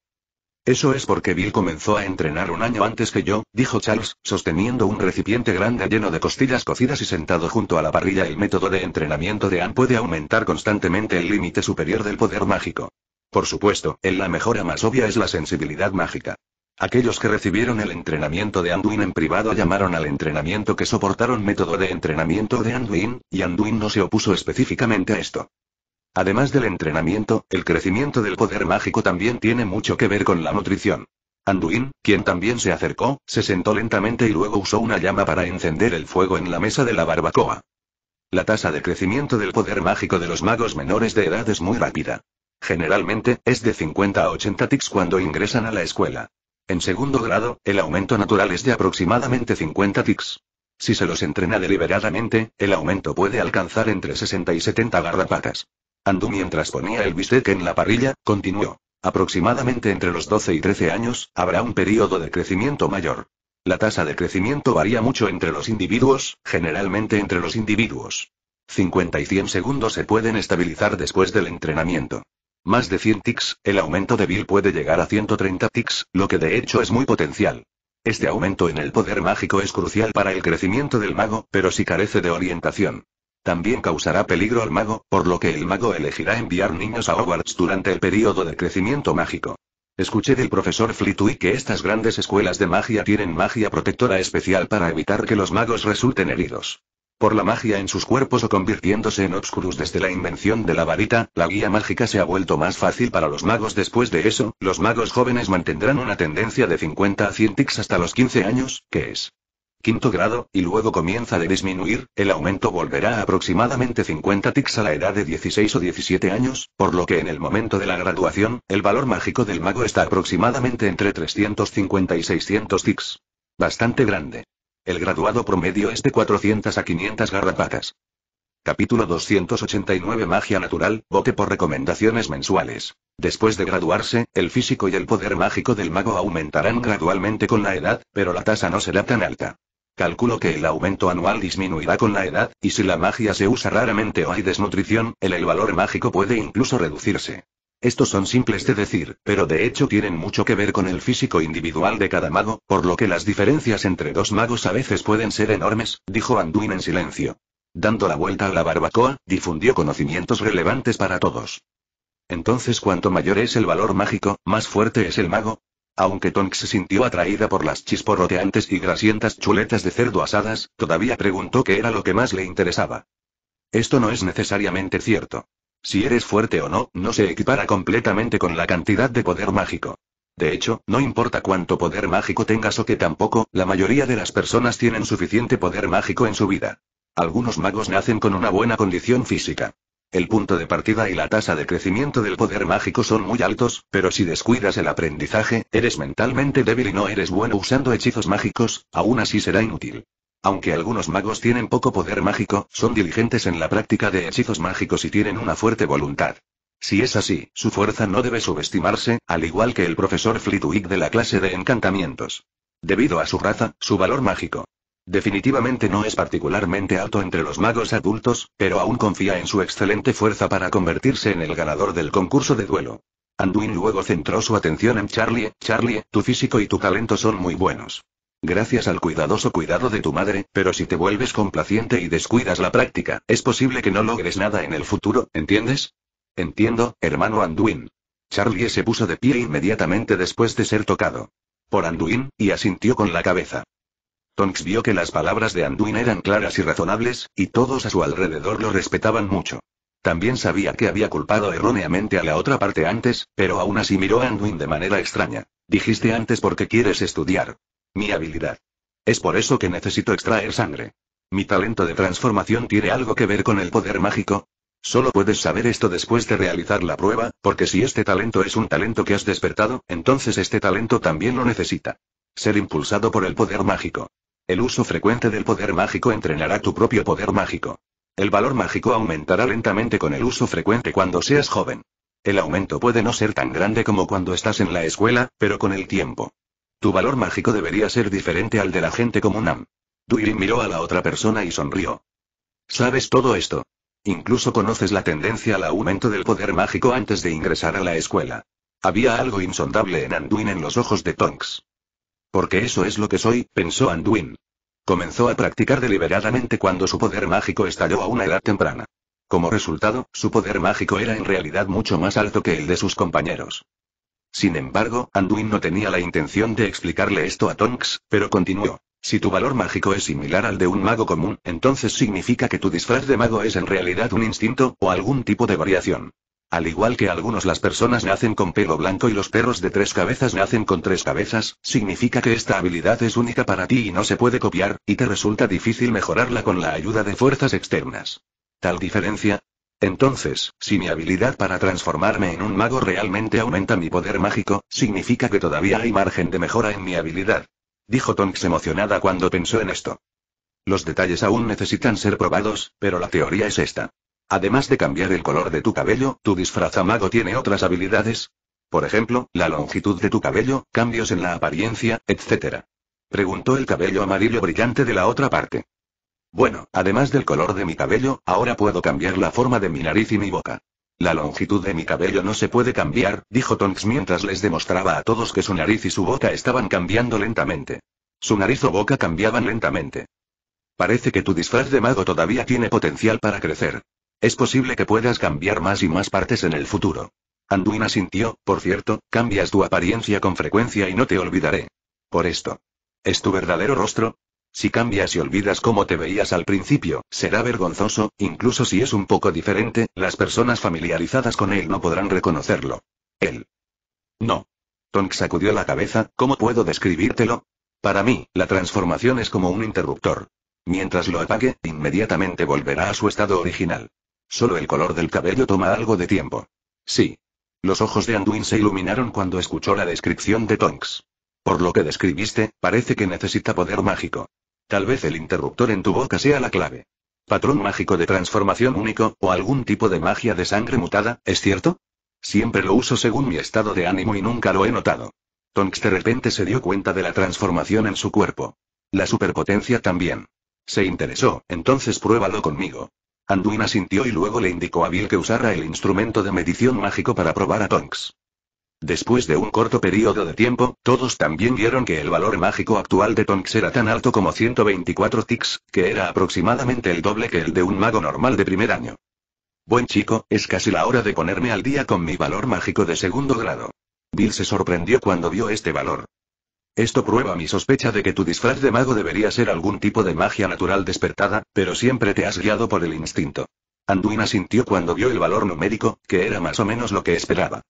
Speaker 1: Eso es porque Bill comenzó a entrenar un año antes que yo, dijo Charles, sosteniendo un recipiente grande lleno de costillas cocidas y sentado junto a la parrilla. El método de entrenamiento de Anne puede aumentar constantemente el límite superior del poder mágico. Por supuesto, en la mejora más obvia es la sensibilidad mágica. Aquellos que recibieron el entrenamiento de Anduin en privado llamaron al entrenamiento que soportaron método de entrenamiento de Anduin, y Anduin no se opuso específicamente a esto. Además del entrenamiento, el crecimiento del poder mágico también tiene mucho que ver con la nutrición. Anduin, quien también se acercó, se sentó lentamente y luego usó una llama para encender el fuego en la mesa de la barbacoa. La tasa de crecimiento del poder mágico de los magos menores de edad es muy rápida. Generalmente, es de 50 a 80 tics cuando ingresan a la escuela. En segundo grado, el aumento natural es de aproximadamente 50 tics. Si se los entrena deliberadamente, el aumento puede alcanzar entre 60 y 70 garrapatas. Andú mientras ponía el bistec en la parrilla, continuó. Aproximadamente entre los 12 y 13 años, habrá un periodo de crecimiento mayor. La tasa de crecimiento varía mucho entre los individuos, generalmente entre los individuos. 50 y 100 segundos se pueden estabilizar después del entrenamiento más de 100 tics, el aumento de Bill puede llegar a 130 tics, lo que de hecho es muy potencial. Este aumento en el poder mágico es crucial para el crecimiento del mago, pero si carece de orientación. También causará peligro al mago, por lo que el mago elegirá enviar niños a Hogwarts durante el periodo de crecimiento mágico. Escuché del profesor Flitwick que estas grandes escuelas de magia tienen magia protectora especial para evitar que los magos resulten heridos por la magia en sus cuerpos o convirtiéndose en Obscurus desde la invención de la varita, la guía mágica se ha vuelto más fácil para los magos después de eso, los magos jóvenes mantendrán una tendencia de 50 a 100 tics hasta los 15 años, que es quinto grado, y luego comienza de disminuir, el aumento volverá a aproximadamente 50 tics a la edad de 16 o 17 años, por lo que en el momento de la graduación, el valor mágico del mago está aproximadamente entre 350 y 600 tics. Bastante grande. El graduado promedio es de 400 a 500 garrapatas. Capítulo 289 Magia natural, vote por recomendaciones mensuales. Después de graduarse, el físico y el poder mágico del mago aumentarán gradualmente con la edad, pero la tasa no será tan alta. Calculo que el aumento anual disminuirá con la edad, y si la magia se usa raramente o hay desnutrición, el, el valor mágico puede incluso reducirse. Estos son simples de decir, pero de hecho tienen mucho que ver con el físico individual de cada mago, por lo que las diferencias entre dos magos a veces pueden ser enormes, dijo Anduin en silencio. Dando la vuelta a la barbacoa, difundió conocimientos relevantes para todos. Entonces, cuanto mayor es el valor mágico, más fuerte es el mago. Aunque Tonks se sintió atraída por las chisporroteantes y grasientas chuletas de cerdo asadas, todavía preguntó qué era lo que más le interesaba. Esto no es necesariamente cierto. Si eres fuerte o no, no se equipara completamente con la cantidad de poder mágico. De hecho, no importa cuánto poder mágico tengas o que tampoco, la mayoría de las personas tienen suficiente poder mágico en su vida. Algunos magos nacen con una buena condición física. El punto de partida y la tasa de crecimiento del poder mágico son muy altos, pero si descuidas el aprendizaje, eres mentalmente débil y no eres bueno usando hechizos mágicos, aún así será inútil. Aunque algunos magos tienen poco poder mágico, son diligentes en la práctica de hechizos mágicos y tienen una fuerte voluntad. Si es así, su fuerza no debe subestimarse, al igual que el profesor Flitwick de la clase de encantamientos. Debido a su raza, su valor mágico. Definitivamente no es particularmente alto entre los magos adultos, pero aún confía en su excelente fuerza para convertirse en el ganador del concurso de duelo. Anduin luego centró su atención en Charlie, Charlie, tu físico y tu talento son muy buenos. Gracias al cuidadoso cuidado de tu madre, pero si te vuelves complaciente y descuidas la práctica, es posible que no logres nada en el futuro, ¿entiendes? Entiendo, hermano Anduin. Charlie se puso de pie inmediatamente después de ser tocado. Por Anduin, y asintió con la cabeza. Tonks vio que las palabras de Anduin eran claras y razonables, y todos a su alrededor lo respetaban mucho. También sabía que había culpado erróneamente a la otra parte antes, pero aún así miró a Anduin de manera extraña. Dijiste antes porque quieres estudiar. Mi habilidad. Es por eso que necesito extraer sangre. Mi talento de transformación tiene algo que ver con el poder mágico. Solo puedes saber esto después de realizar la prueba, porque si este talento es un talento que has despertado, entonces este talento también lo necesita. Ser impulsado por el poder mágico. El uso frecuente del poder mágico entrenará tu propio poder mágico. El valor mágico aumentará lentamente con el uso frecuente cuando seas joven. El aumento puede no ser tan grande como cuando estás en la escuela, pero con el tiempo. Tu valor mágico debería ser diferente al de la gente común. Am. Duirin miró a la otra persona y sonrió. Sabes todo esto. Incluso conoces la tendencia al aumento del poder mágico antes de ingresar a la escuela. Había algo insondable en Anduin en los ojos de Tonks. Porque eso es lo que soy, pensó Anduin. Comenzó a practicar deliberadamente cuando su poder mágico estalló a una edad temprana. Como resultado, su poder mágico era en realidad mucho más alto que el de sus compañeros. Sin embargo, Anduin no tenía la intención de explicarle esto a Tonks, pero continuó. Si tu valor mágico es similar al de un mago común, entonces significa que tu disfraz de mago es en realidad un instinto, o algún tipo de variación. Al igual que algunos las personas nacen con pelo blanco y los perros de tres cabezas nacen con tres cabezas, significa que esta habilidad es única para ti y no se puede copiar, y te resulta difícil mejorarla con la ayuda de fuerzas externas. Tal diferencia, entonces, si mi habilidad para transformarme en un mago realmente aumenta mi poder mágico, significa que todavía hay margen de mejora en mi habilidad. Dijo Tonks emocionada cuando pensó en esto. Los detalles aún necesitan ser probados, pero la teoría es esta. Además de cambiar el color de tu cabello, tu disfraz mago tiene otras habilidades. Por ejemplo, la longitud de tu cabello, cambios en la apariencia, etc. Preguntó el cabello amarillo brillante de la otra parte. Bueno, además del color de mi cabello, ahora puedo cambiar la forma de mi nariz y mi boca. La longitud de mi cabello no se puede cambiar, dijo Tonks mientras les demostraba a todos que su nariz y su boca estaban cambiando lentamente. Su nariz o boca cambiaban lentamente. Parece que tu disfraz de mago todavía tiene potencial para crecer. Es posible que puedas cambiar más y más partes en el futuro. Anduin asintió, por cierto, cambias tu apariencia con frecuencia y no te olvidaré. Por esto. ¿Es tu verdadero rostro? Si cambias y olvidas cómo te veías al principio, será vergonzoso, incluso si es un poco diferente, las personas familiarizadas con él no podrán reconocerlo. Él. No. Tonks sacudió la cabeza, ¿cómo puedo describírtelo? Para mí, la transformación es como un interruptor. Mientras lo apague, inmediatamente volverá a su estado original. Solo el color del cabello toma algo de tiempo. Sí. Los ojos de Anduin se iluminaron cuando escuchó la descripción de Tonks. Por lo que describiste, parece que necesita poder mágico. Tal vez el interruptor en tu boca sea la clave. Patrón mágico de transformación único, o algún tipo de magia de sangre mutada, ¿es cierto? Siempre lo uso según mi estado de ánimo y nunca lo he notado. Tonks de repente se dio cuenta de la transformación en su cuerpo. La superpotencia también. Se interesó, entonces pruébalo conmigo. Anduin asintió y luego le indicó a Bill que usara el instrumento de medición mágico para probar a Tonks. Después de un corto periodo de tiempo, todos también vieron que el valor mágico actual de Tonks era tan alto como 124 ticks, que era aproximadamente el doble que el de un mago normal de primer año. Buen chico, es casi la hora de ponerme al día con mi valor mágico de segundo grado. Bill se sorprendió cuando vio este valor. Esto prueba mi sospecha de que tu disfraz de mago debería ser algún tipo de magia natural despertada, pero siempre te has guiado por el instinto. Anduin sintió cuando vio el valor numérico, que era más o menos lo que esperaba.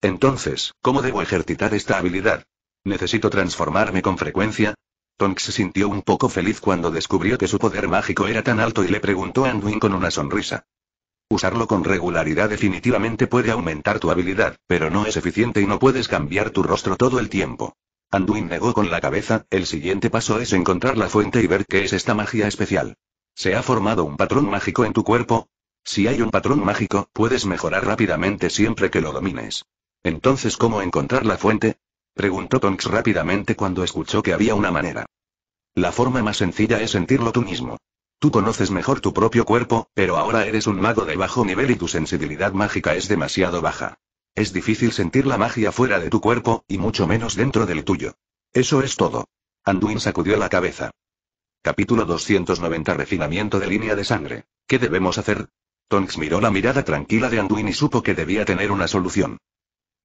Speaker 1: Entonces, ¿cómo debo ejercitar esta habilidad? ¿Necesito transformarme con frecuencia? Tonks se sintió un poco feliz cuando descubrió que su poder mágico era tan alto y le preguntó a Anduin con una sonrisa. Usarlo con regularidad definitivamente puede aumentar tu habilidad, pero no es eficiente y no puedes cambiar tu rostro todo el tiempo. Anduin negó con la cabeza, el siguiente paso es encontrar la fuente y ver qué es esta magia especial. ¿Se ha formado un patrón mágico en tu cuerpo? Si hay un patrón mágico, puedes mejorar rápidamente siempre que lo domines. Entonces, ¿cómo encontrar la fuente? preguntó Tonks rápidamente cuando escuchó que había una manera. La forma más sencilla es sentirlo tú mismo. Tú conoces mejor tu propio cuerpo, pero ahora eres un mago de bajo nivel y tu sensibilidad mágica es demasiado baja. Es difícil sentir la magia fuera de tu cuerpo, y mucho menos dentro del tuyo. Eso es todo. Anduin sacudió la cabeza. Capítulo 290 Refinamiento de línea de sangre. ¿Qué debemos hacer? Tonks miró la mirada tranquila de Anduin y supo que debía tener una solución.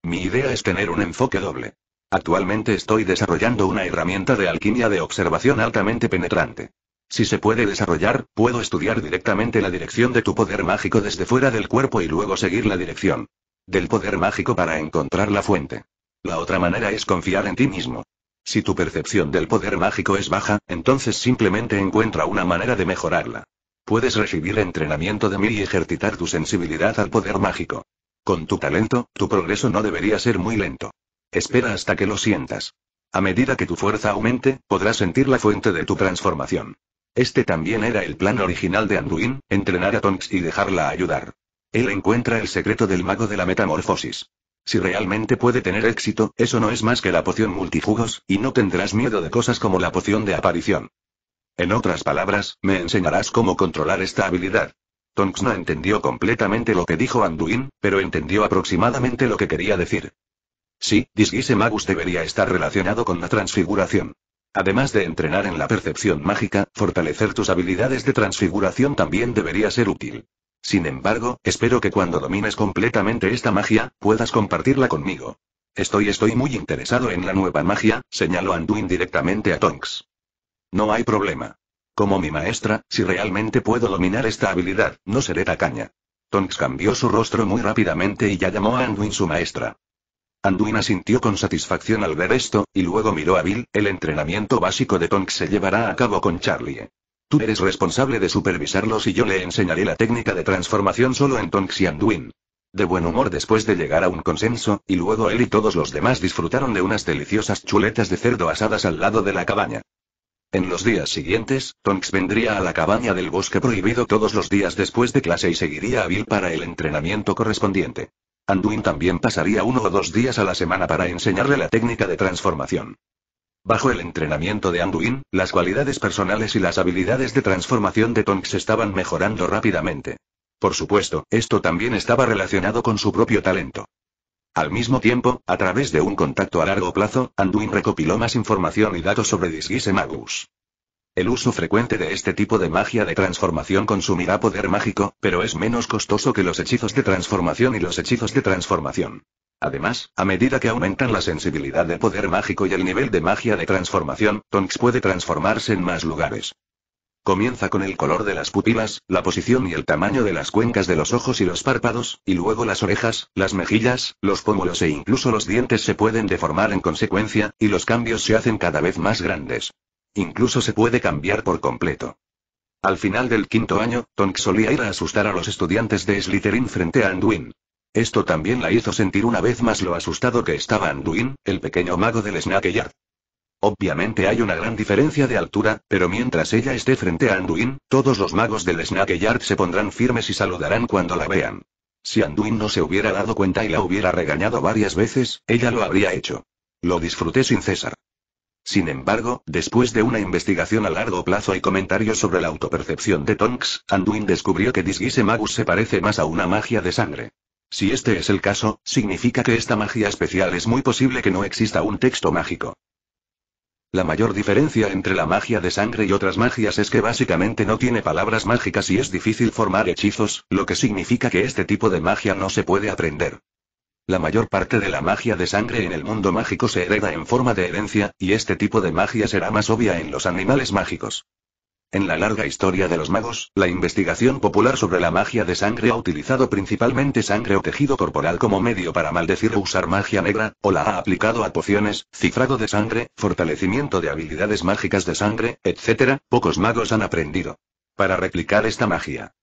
Speaker 1: Mi idea es tener un enfoque doble. Actualmente estoy desarrollando una herramienta de alquimia de observación altamente penetrante. Si se puede desarrollar, puedo estudiar directamente la dirección de tu poder mágico desde fuera del cuerpo y luego seguir la dirección del poder mágico para encontrar la fuente. La otra manera es confiar en ti mismo. Si tu percepción del poder mágico es baja, entonces simplemente encuentra una manera de mejorarla. Puedes recibir entrenamiento de mí y ejercitar tu sensibilidad al poder mágico. Con tu talento, tu progreso no debería ser muy lento. Espera hasta que lo sientas. A medida que tu fuerza aumente, podrás sentir la fuente de tu transformación. Este también era el plan original de Anduin, entrenar a Tonks y dejarla ayudar. Él encuentra el secreto del mago de la metamorfosis. Si realmente puede tener éxito, eso no es más que la poción multijugos, y no tendrás miedo de cosas como la poción de aparición. En otras palabras, me enseñarás cómo controlar esta habilidad. Tonks no entendió completamente lo que dijo Anduin, pero entendió aproximadamente lo que quería decir. Sí, Disguise Magus debería estar relacionado con la transfiguración. Además de entrenar en la percepción mágica, fortalecer tus habilidades de transfiguración también debería ser útil. Sin embargo, espero que cuando domines completamente esta magia, puedas compartirla conmigo. Estoy estoy muy interesado en la nueva magia, señaló Anduin directamente a Tonks. No hay problema. Como mi maestra, si realmente puedo dominar esta habilidad, no seré tacaña. Tonks cambió su rostro muy rápidamente y ya llamó a Anduin su maestra. Anduin asintió con satisfacción al ver esto, y luego miró a Bill, el entrenamiento básico de Tonks se llevará a cabo con Charlie. Tú eres responsable de supervisarlos y yo le enseñaré la técnica de transformación solo en Tonks y Anduin. De buen humor después de llegar a un consenso, y luego él y todos los demás disfrutaron de unas deliciosas chuletas de cerdo asadas al lado de la cabaña. En los días siguientes, Tonks vendría a la cabaña del bosque prohibido todos los días después de clase y seguiría a Bill para el entrenamiento correspondiente. Anduin también pasaría uno o dos días a la semana para enseñarle la técnica de transformación. Bajo el entrenamiento de Anduin, las cualidades personales y las habilidades de transformación de Tonks estaban mejorando rápidamente. Por supuesto, esto también estaba relacionado con su propio talento. Al mismo tiempo, a través de un contacto a largo plazo, Anduin recopiló más información y datos sobre Disguise Magus. El uso frecuente de este tipo de magia de transformación consumirá poder mágico, pero es menos costoso que los hechizos de transformación y los hechizos de transformación. Además, a medida que aumentan la sensibilidad de poder mágico y el nivel de magia de transformación, Tonks puede transformarse en más lugares. Comienza con el color de las pupilas, la posición y el tamaño de las cuencas de los ojos y los párpados, y luego las orejas, las mejillas, los pómulos e incluso los dientes se pueden deformar en consecuencia, y los cambios se hacen cada vez más grandes. Incluso se puede cambiar por completo. Al final del quinto año, Tonk solía ir a asustar a los estudiantes de Slytherin frente a Anduin. Esto también la hizo sentir una vez más lo asustado que estaba Anduin, el pequeño mago del Snakeyard. Obviamente hay una gran diferencia de altura, pero mientras ella esté frente a Anduin, todos los magos del Snake Yard se pondrán firmes y saludarán cuando la vean. Si Anduin no se hubiera dado cuenta y la hubiera regañado varias veces, ella lo habría hecho. Lo disfruté sin cesar. Sin embargo, después de una investigación a largo plazo y comentarios sobre la autopercepción de Tonks, Anduin descubrió que Disguise Magus se parece más a una magia de sangre. Si este es el caso, significa que esta magia especial es muy posible que no exista un texto mágico. La mayor diferencia entre la magia de sangre y otras magias es que básicamente no tiene palabras mágicas y es difícil formar hechizos, lo que significa que este tipo de magia no se puede aprender. La mayor parte de la magia de sangre en el mundo mágico se hereda en forma de herencia, y este tipo de magia será más obvia en los animales mágicos. En la larga historia de los magos, la investigación popular sobre la magia de sangre ha utilizado principalmente sangre o tejido corporal como medio para maldecir o usar magia negra, o la ha aplicado a pociones, cifrado de sangre, fortalecimiento de habilidades mágicas de sangre, etc. Pocos magos han aprendido. Para replicar esta magia.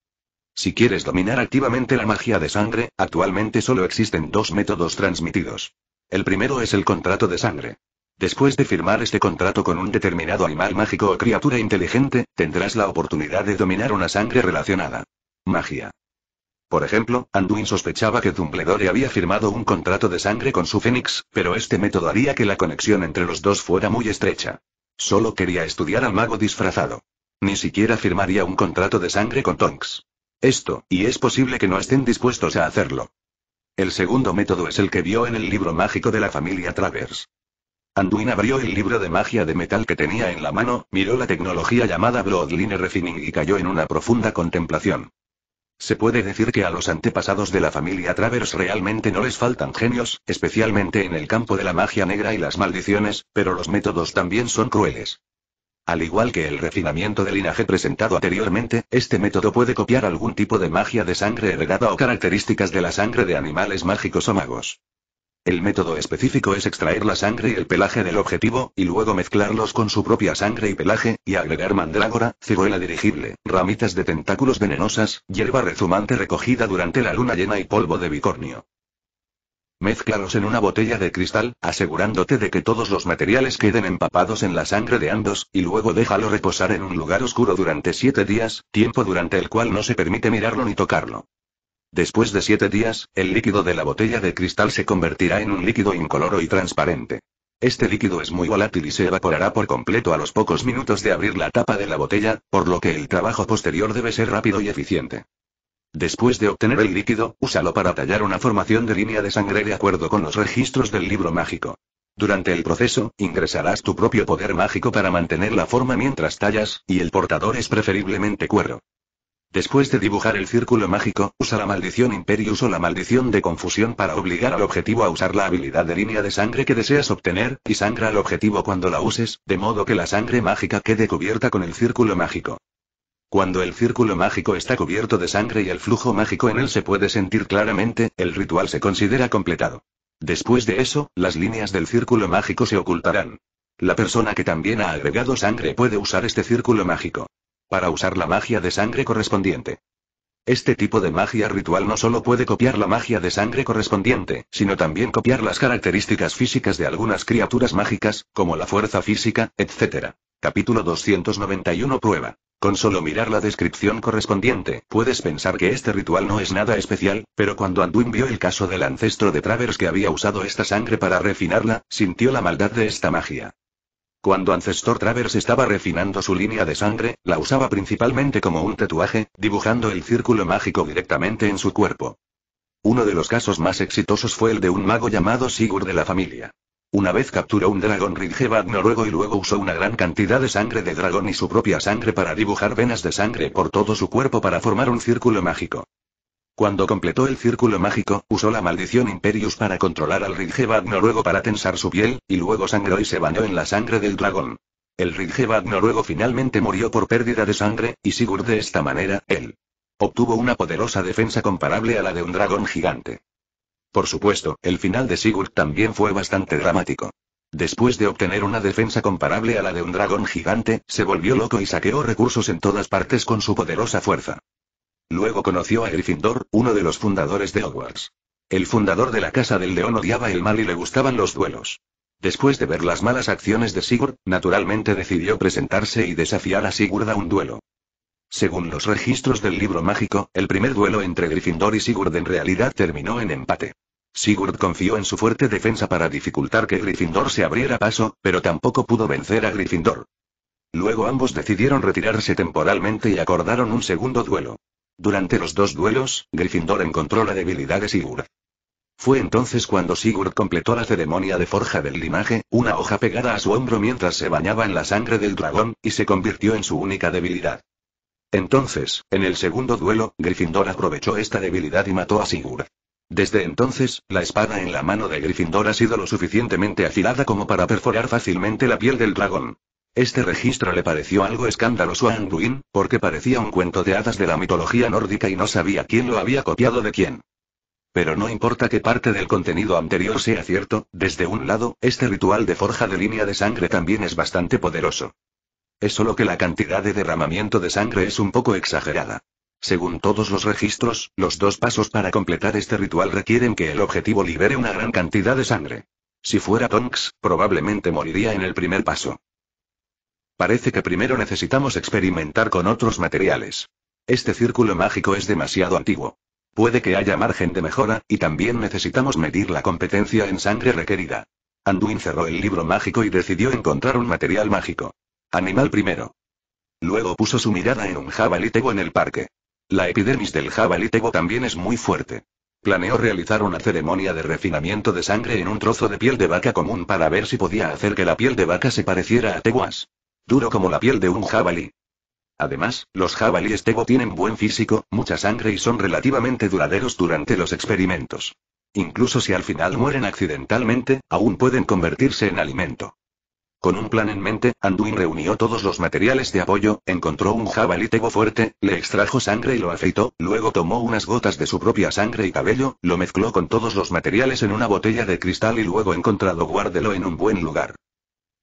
Speaker 1: Si quieres dominar activamente la magia de sangre, actualmente solo existen dos métodos transmitidos. El primero es el contrato de sangre. Después de firmar este contrato con un determinado animal mágico o criatura inteligente, tendrás la oportunidad de dominar una sangre relacionada. Magia. Por ejemplo, Anduin sospechaba que Dumbledore había firmado un contrato de sangre con su Fénix, pero este método haría que la conexión entre los dos fuera muy estrecha. Solo quería estudiar al mago disfrazado. Ni siquiera firmaría un contrato de sangre con Tonks. Esto, y es posible que no estén dispuestos a hacerlo. El segundo método es el que vio en el libro mágico de la familia Travers. Anduin abrió el libro de magia de metal que tenía en la mano, miró la tecnología llamada Bloodline Refining y cayó en una profunda contemplación. Se puede decir que a los antepasados de la familia Travers realmente no les faltan genios, especialmente en el campo de la magia negra y las maldiciones, pero los métodos también son crueles. Al igual que el refinamiento de linaje presentado anteriormente, este método puede copiar algún tipo de magia de sangre heredada o características de la sangre de animales mágicos o magos. El método específico es extraer la sangre y el pelaje del objetivo, y luego mezclarlos con su propia sangre y pelaje, y agregar mandrágora, ciruela dirigible, ramitas de tentáculos venenosas, hierba rezumante recogida durante la luna llena y polvo de bicornio. Mézclalos en una botella de cristal, asegurándote de que todos los materiales queden empapados en la sangre de Andos, y luego déjalo reposar en un lugar oscuro durante siete días, tiempo durante el cual no se permite mirarlo ni tocarlo. Después de siete días, el líquido de la botella de cristal se convertirá en un líquido incoloro y transparente. Este líquido es muy volátil y se evaporará por completo a los pocos minutos de abrir la tapa de la botella, por lo que el trabajo posterior debe ser rápido y eficiente. Después de obtener el líquido, úsalo para tallar una formación de línea de sangre de acuerdo con los registros del libro mágico. Durante el proceso, ingresarás tu propio poder mágico para mantener la forma mientras tallas, y el portador es preferiblemente cuero. Después de dibujar el círculo mágico, usa la maldición Imperius o la maldición de confusión para obligar al objetivo a usar la habilidad de línea de sangre que deseas obtener, y sangra al objetivo cuando la uses, de modo que la sangre mágica quede cubierta con el círculo mágico. Cuando el círculo mágico está cubierto de sangre y el flujo mágico en él se puede sentir claramente, el ritual se considera completado. Después de eso, las líneas del círculo mágico se ocultarán. La persona que también ha agregado sangre puede usar este círculo mágico para usar la magia de sangre correspondiente. Este tipo de magia ritual no solo puede copiar la magia de sangre correspondiente, sino también copiar las características físicas de algunas criaturas mágicas, como la fuerza física, etc. Capítulo 291 Prueba. Con solo mirar la descripción correspondiente, puedes pensar que este ritual no es nada especial, pero cuando Anduin vio el caso del ancestro de Travers que había usado esta sangre para refinarla, sintió la maldad de esta magia. Cuando Ancestor Travers estaba refinando su línea de sangre, la usaba principalmente como un tatuaje, dibujando el círculo mágico directamente en su cuerpo. Uno de los casos más exitosos fue el de un mago llamado Sigur de la familia. Una vez capturó un dragón Ridgevad noruego y luego usó una gran cantidad de sangre de dragón y su propia sangre para dibujar venas de sangre por todo su cuerpo para formar un círculo mágico. Cuando completó el círculo mágico, usó la maldición Imperius para controlar al Ridgevad noruego para tensar su piel, y luego sangró y se bañó en la sangre del dragón. El Ridgevad noruego finalmente murió por pérdida de sangre, y Sigurd de esta manera, él obtuvo una poderosa defensa comparable a la de un dragón gigante. Por supuesto, el final de Sigurd también fue bastante dramático. Después de obtener una defensa comparable a la de un dragón gigante, se volvió loco y saqueó recursos en todas partes con su poderosa fuerza. Luego conoció a Gryffindor, uno de los fundadores de Hogwarts. El fundador de la Casa del León odiaba el mal y le gustaban los duelos. Después de ver las malas acciones de Sigurd, naturalmente decidió presentarse y desafiar a Sigurd a un duelo. Según los registros del libro mágico, el primer duelo entre Gryffindor y Sigurd en realidad terminó en empate. Sigurd confió en su fuerte defensa para dificultar que Gryffindor se abriera paso, pero tampoco pudo vencer a Gryffindor. Luego ambos decidieron retirarse temporalmente y acordaron un segundo duelo. Durante los dos duelos, Gryffindor encontró la debilidad de Sigurd. Fue entonces cuando Sigurd completó la ceremonia de forja del linaje, una hoja pegada a su hombro mientras se bañaba en la sangre del dragón, y se convirtió en su única debilidad. Entonces, en el segundo duelo, Gryffindor aprovechó esta debilidad y mató a Sigurd. Desde entonces, la espada en la mano de Gryffindor ha sido lo suficientemente afilada como para perforar fácilmente la piel del dragón. Este registro le pareció algo escandaloso a Anduin, porque parecía un cuento de hadas de la mitología nórdica y no sabía quién lo había copiado de quién. Pero no importa que parte del contenido anterior sea cierto, desde un lado, este ritual de forja de línea de sangre también es bastante poderoso. Es solo que la cantidad de derramamiento de sangre es un poco exagerada. Según todos los registros, los dos pasos para completar este ritual requieren que el objetivo libere una gran cantidad de sangre. Si fuera Tonks, probablemente moriría en el primer paso. Parece que primero necesitamos experimentar con otros materiales. Este círculo mágico es demasiado antiguo. Puede que haya margen de mejora, y también necesitamos medir la competencia en sangre requerida. Anduin cerró el libro mágico y decidió encontrar un material mágico. Animal primero. Luego puso su mirada en un jabalí tebo en el parque. La epidermis del jabalí tebo también es muy fuerte. Planeó realizar una ceremonia de refinamiento de sangre en un trozo de piel de vaca común para ver si podía hacer que la piel de vaca se pareciera a teguas duro como la piel de un jabalí. Además, los jabalíes Tego tienen buen físico, mucha sangre y son relativamente duraderos durante los experimentos. Incluso si al final mueren accidentalmente, aún pueden convertirse en alimento. Con un plan en mente, Anduin reunió todos los materiales de apoyo, encontró un jabalí tego fuerte, le extrajo sangre y lo afeitó, luego tomó unas gotas de su propia sangre y cabello, lo mezcló con todos los materiales en una botella de cristal y luego encontrado guárdelo en un buen lugar.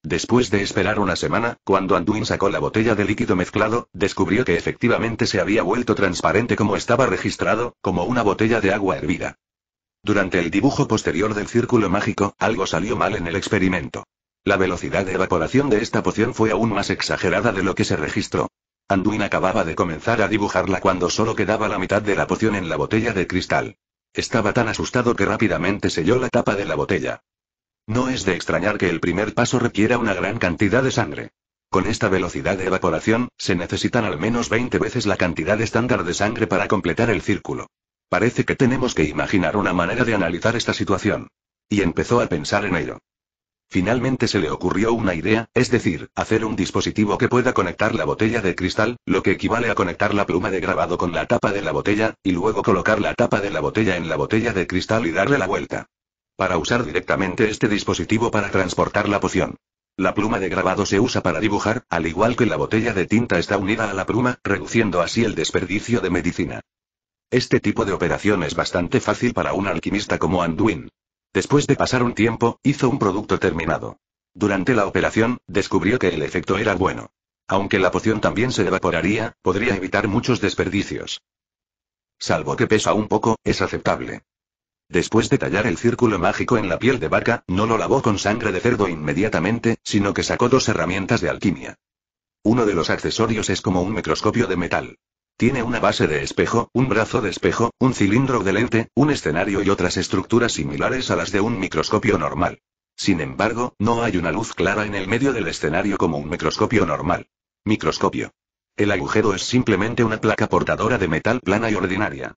Speaker 1: Después de esperar una semana, cuando Anduin sacó la botella de líquido mezclado, descubrió que efectivamente se había vuelto transparente como estaba registrado, como una botella de agua hervida. Durante el dibujo posterior del círculo mágico, algo salió mal en el experimento. La velocidad de evaporación de esta poción fue aún más exagerada de lo que se registró. Anduin acababa de comenzar a dibujarla cuando solo quedaba la mitad de la poción en la botella de cristal. Estaba tan asustado que rápidamente selló la tapa de la botella. No es de extrañar que el primer paso requiera una gran cantidad de sangre. Con esta velocidad de evaporación, se necesitan al menos 20 veces la cantidad estándar de sangre para completar el círculo. Parece que tenemos que imaginar una manera de analizar esta situación. Y empezó a pensar en ello. Finalmente se le ocurrió una idea, es decir, hacer un dispositivo que pueda conectar la botella de cristal, lo que equivale a conectar la pluma de grabado con la tapa de la botella, y luego colocar la tapa de la botella en la botella de cristal y darle la vuelta para usar directamente este dispositivo para transportar la poción. La pluma de grabado se usa para dibujar, al igual que la botella de tinta está unida a la pluma, reduciendo así el desperdicio de medicina. Este tipo de operación es bastante fácil para un alquimista como Anduin. Después de pasar un tiempo, hizo un producto terminado. Durante la operación, descubrió que el efecto era bueno. Aunque la poción también se evaporaría, podría evitar muchos desperdicios. Salvo que pesa un poco, es aceptable. Después de tallar el círculo mágico en la piel de vaca, no lo lavó con sangre de cerdo inmediatamente, sino que sacó dos herramientas de alquimia. Uno de los accesorios es como un microscopio de metal. Tiene una base de espejo, un brazo de espejo, un cilindro de lente, un escenario y otras estructuras similares a las de un microscopio normal. Sin embargo, no hay una luz clara en el medio del escenario como un microscopio normal. Microscopio. El agujero es simplemente una placa portadora de metal plana y ordinaria.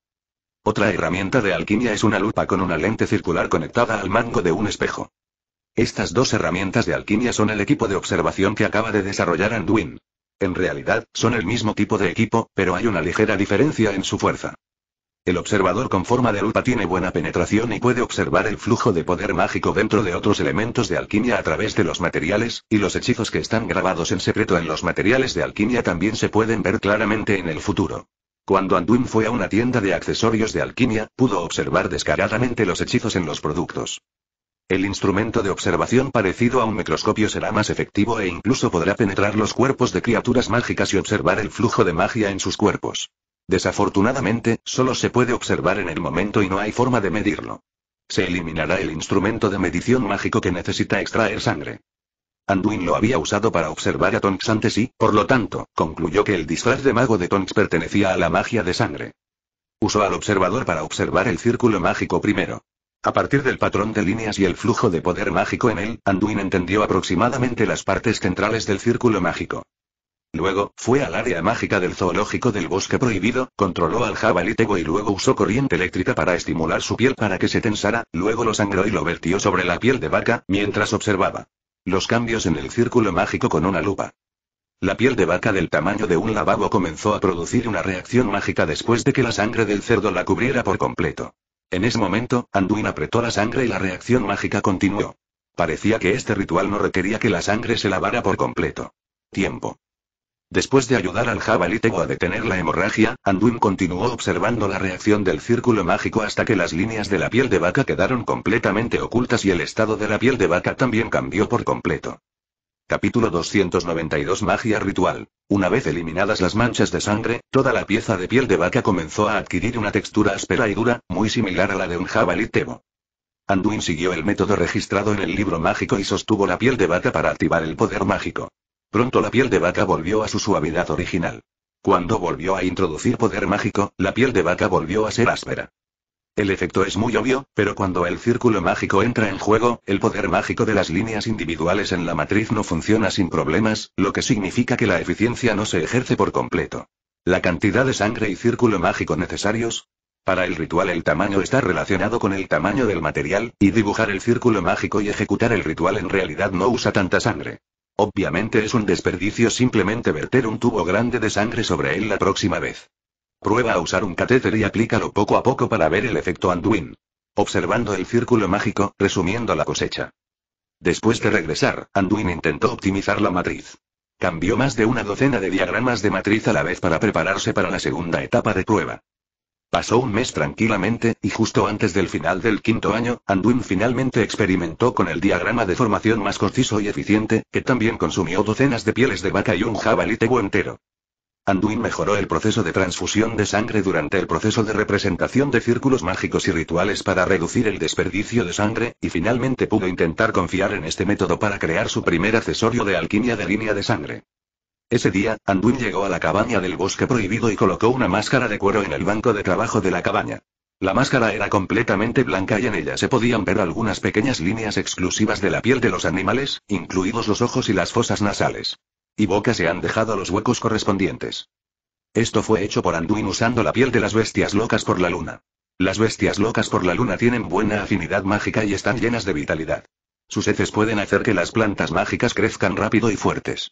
Speaker 1: Otra herramienta de alquimia es una lupa con una lente circular conectada al mango de un espejo. Estas dos herramientas de alquimia son el equipo de observación que acaba de desarrollar Anduin. En realidad, son el mismo tipo de equipo, pero hay una ligera diferencia en su fuerza. El observador con forma de lupa tiene buena penetración y puede observar el flujo de poder mágico dentro de otros elementos de alquimia a través de los materiales, y los hechizos que están grabados en secreto en los materiales de alquimia también se pueden ver claramente en el futuro. Cuando Anduin fue a una tienda de accesorios de alquimia, pudo observar descaradamente los hechizos en los productos. El instrumento de observación parecido a un microscopio será más efectivo e incluso podrá penetrar los cuerpos de criaturas mágicas y observar el flujo de magia en sus cuerpos. Desafortunadamente, solo se puede observar en el momento y no hay forma de medirlo. Se eliminará el instrumento de medición mágico que necesita extraer sangre. Anduin lo había usado para observar a Tonks antes y, por lo tanto, concluyó que el disfraz de mago de Tonks pertenecía a la magia de sangre. Usó al observador para observar el círculo mágico primero. A partir del patrón de líneas y el flujo de poder mágico en él, Anduin entendió aproximadamente las partes centrales del círculo mágico. Luego, fue al área mágica del zoológico del bosque prohibido, controló al jabalí Tego y luego usó corriente eléctrica para estimular su piel para que se tensara, luego lo sangró y lo vertió sobre la piel de vaca, mientras observaba. Los cambios en el círculo mágico con una lupa. La piel de vaca del tamaño de un lavabo comenzó a producir una reacción mágica después de que la sangre del cerdo la cubriera por completo. En ese momento, Anduin apretó la sangre y la reacción mágica continuó. Parecía que este ritual no requería que la sangre se lavara por completo. Tiempo. Después de ayudar al jabalí Tebo a detener la hemorragia, Anduin continuó observando la reacción del círculo mágico hasta que las líneas de la piel de vaca quedaron completamente ocultas y el estado de la piel de vaca también cambió por completo. Capítulo 292 Magia ritual. Una vez eliminadas las manchas de sangre, toda la pieza de piel de vaca comenzó a adquirir una textura áspera y dura, muy similar a la de un jabalí Tebo. Anduin siguió el método registrado en el libro mágico y sostuvo la piel de vaca para activar el poder mágico. Pronto la piel de vaca volvió a su suavidad original. Cuando volvió a introducir poder mágico, la piel de vaca volvió a ser áspera. El efecto es muy obvio, pero cuando el círculo mágico entra en juego, el poder mágico de las líneas individuales en la matriz no funciona sin problemas, lo que significa que la eficiencia no se ejerce por completo. La cantidad de sangre y círculo mágico necesarios. Para el ritual el tamaño está relacionado con el tamaño del material, y dibujar el círculo mágico y ejecutar el ritual en realidad no usa tanta sangre. Obviamente es un desperdicio simplemente verter un tubo grande de sangre sobre él la próxima vez. Prueba a usar un catéter y aplícalo poco a poco para ver el efecto Anduin. Observando el círculo mágico, resumiendo la cosecha. Después de regresar, Anduin intentó optimizar la matriz. Cambió más de una docena de diagramas de matriz a la vez para prepararse para la segunda etapa de prueba. Pasó un mes tranquilamente, y justo antes del final del quinto año, Anduin finalmente experimentó con el diagrama de formación más conciso y eficiente, que también consumió docenas de pieles de vaca y un jabalí tebu entero. Anduin mejoró el proceso de transfusión de sangre durante el proceso de representación de círculos mágicos y rituales para reducir el desperdicio de sangre, y finalmente pudo intentar confiar en este método para crear su primer accesorio de alquimia de línea de sangre. Ese día, Anduin llegó a la cabaña del bosque prohibido y colocó una máscara de cuero en el banco de trabajo de la cabaña. La máscara era completamente blanca y en ella se podían ver algunas pequeñas líneas exclusivas de la piel de los animales, incluidos los ojos y las fosas nasales. Y boca se han dejado los huecos correspondientes. Esto fue hecho por Anduin usando la piel de las bestias locas por la luna. Las bestias locas por la luna tienen buena afinidad mágica y están llenas de vitalidad. Sus heces pueden hacer que las plantas mágicas crezcan rápido y fuertes.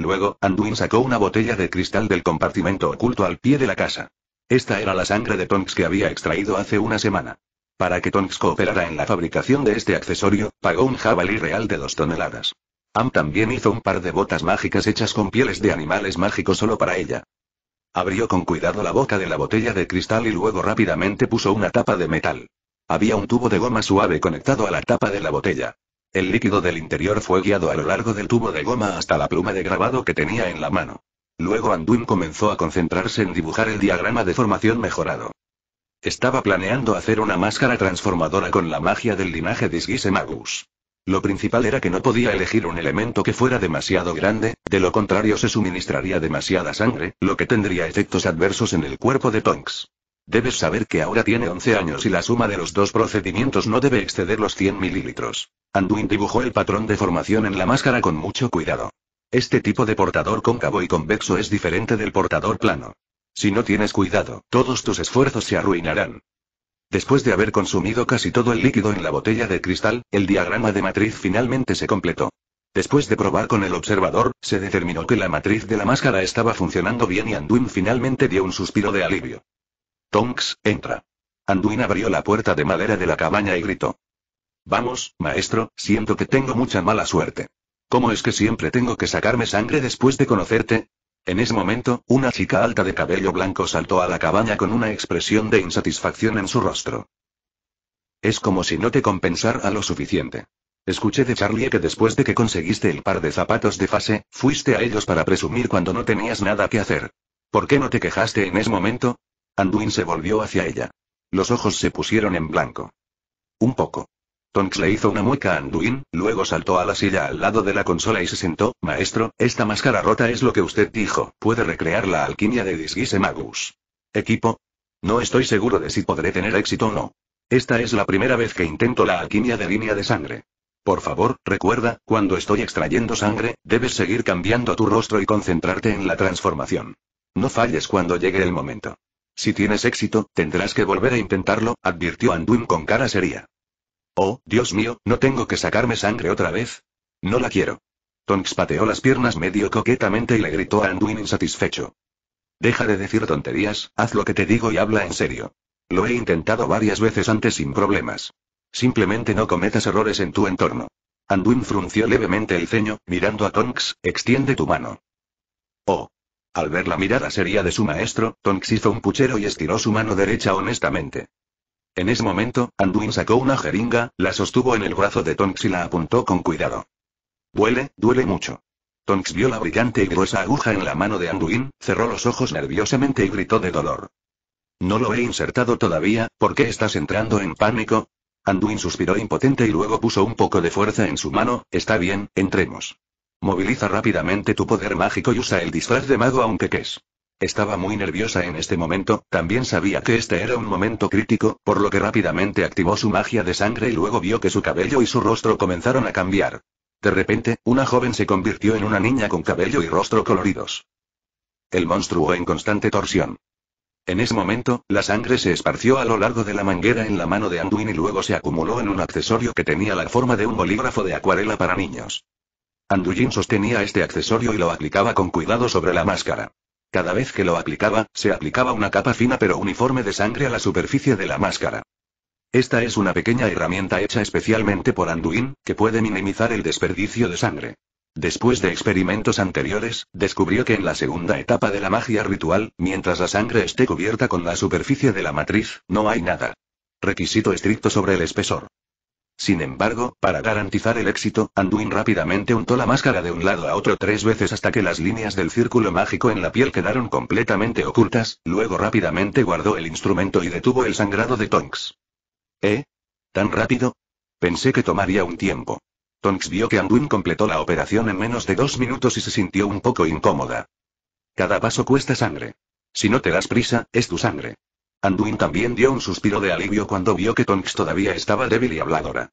Speaker 1: Luego, Anduin sacó una botella de cristal del compartimento oculto al pie de la casa. Esta era la sangre de Tonks que había extraído hace una semana. Para que Tonks cooperara en la fabricación de este accesorio, pagó un jabalí real de dos toneladas. Am también hizo un par de botas mágicas hechas con pieles de animales mágicos solo para ella. Abrió con cuidado la boca de la botella de cristal y luego rápidamente puso una tapa de metal. Había un tubo de goma suave conectado a la tapa de la botella. El líquido del interior fue guiado a lo largo del tubo de goma hasta la pluma de grabado que tenía en la mano. Luego Anduin comenzó a concentrarse en dibujar el diagrama de formación mejorado. Estaba planeando hacer una máscara transformadora con la magia del linaje Disguise Magus. Lo principal era que no podía elegir un elemento que fuera demasiado grande, de lo contrario se suministraría demasiada sangre, lo que tendría efectos adversos en el cuerpo de Tonks. Debes saber que ahora tiene 11 años y la suma de los dos procedimientos no debe exceder los 100 mililitros. Anduin dibujó el patrón de formación en la máscara con mucho cuidado. Este tipo de portador cóncavo y convexo es diferente del portador plano. Si no tienes cuidado, todos tus esfuerzos se arruinarán. Después de haber consumido casi todo el líquido en la botella de cristal, el diagrama de matriz finalmente se completó. Después de probar con el observador, se determinó que la matriz de la máscara estaba funcionando bien y Anduin finalmente dio un suspiro de alivio. Tonks, entra. Anduin abrió la puerta de madera de la cabaña y gritó. Vamos, maestro, siento que tengo mucha mala suerte. ¿Cómo es que siempre tengo que sacarme sangre después de conocerte? En ese momento, una chica alta de cabello blanco saltó a la cabaña con una expresión de insatisfacción en su rostro. Es como si no te compensara lo suficiente. Escuché de Charlie que después de que conseguiste el par de zapatos de fase, fuiste a ellos para presumir cuando no tenías nada que hacer. ¿Por qué no te quejaste en ese momento? Anduin se volvió hacia ella. Los ojos se pusieron en blanco. Un poco. Tonks le hizo una mueca a Anduin, luego saltó a la silla al lado de la consola y se sentó. Maestro, esta máscara rota es lo que usted dijo. Puede recrear la alquimia de Disguise Magus. Equipo. No estoy seguro de si podré tener éxito o no. Esta es la primera vez que intento la alquimia de línea de sangre. Por favor, recuerda, cuando estoy extrayendo sangre, debes seguir cambiando tu rostro y concentrarte en la transformación. No falles cuando llegue el momento. Si tienes éxito, tendrás que volver a intentarlo, advirtió Anduin con cara seria. Oh, Dios mío, ¿no tengo que sacarme sangre otra vez? No la quiero. Tonks pateó las piernas medio coquetamente y le gritó a Anduin insatisfecho. Deja de decir tonterías, haz lo que te digo y habla en serio. Lo he intentado varias veces antes sin problemas. Simplemente no cometas errores en tu entorno. Anduin frunció levemente el ceño, mirando a Tonks, extiende tu mano. Oh. Al ver la mirada seria de su maestro, Tonks hizo un puchero y estiró su mano derecha honestamente. En ese momento, Anduin sacó una jeringa, la sostuvo en el brazo de Tonks y la apuntó con cuidado. Duele, duele mucho. Tonks vio la brillante y gruesa aguja en la mano de Anduin, cerró los ojos nerviosamente y gritó de dolor. No lo he insertado todavía, ¿por qué estás entrando en pánico? Anduin suspiró impotente y luego puso un poco de fuerza en su mano, está bien, entremos. Moviliza rápidamente tu poder mágico y usa el disfraz de mago aunque ques. Estaba muy nerviosa en este momento, también sabía que este era un momento crítico, por lo que rápidamente activó su magia de sangre y luego vio que su cabello y su rostro comenzaron a cambiar. De repente, una joven se convirtió en una niña con cabello y rostro coloridos. El monstruo en constante torsión. En ese momento, la sangre se esparció a lo largo de la manguera en la mano de Anduin y luego se acumuló en un accesorio que tenía la forma de un bolígrafo de acuarela para niños. Anduin sostenía este accesorio y lo aplicaba con cuidado sobre la máscara. Cada vez que lo aplicaba, se aplicaba una capa fina pero uniforme de sangre a la superficie de la máscara. Esta es una pequeña herramienta hecha especialmente por Anduin, que puede minimizar el desperdicio de sangre. Después de experimentos anteriores, descubrió que en la segunda etapa de la magia ritual, mientras la sangre esté cubierta con la superficie de la matriz, no hay nada. Requisito estricto sobre el espesor. Sin embargo, para garantizar el éxito, Anduin rápidamente untó la máscara de un lado a otro tres veces hasta que las líneas del círculo mágico en la piel quedaron completamente ocultas, luego rápidamente guardó el instrumento y detuvo el sangrado de Tonks. ¿Eh? ¿Tan rápido? Pensé que tomaría un tiempo. Tonks vio que Anduin completó la operación en menos de dos minutos y se sintió un poco incómoda. Cada paso cuesta sangre. Si no te das prisa, es tu sangre. Anduin también dio un suspiro de alivio cuando vio que Tonks todavía estaba débil y habladora.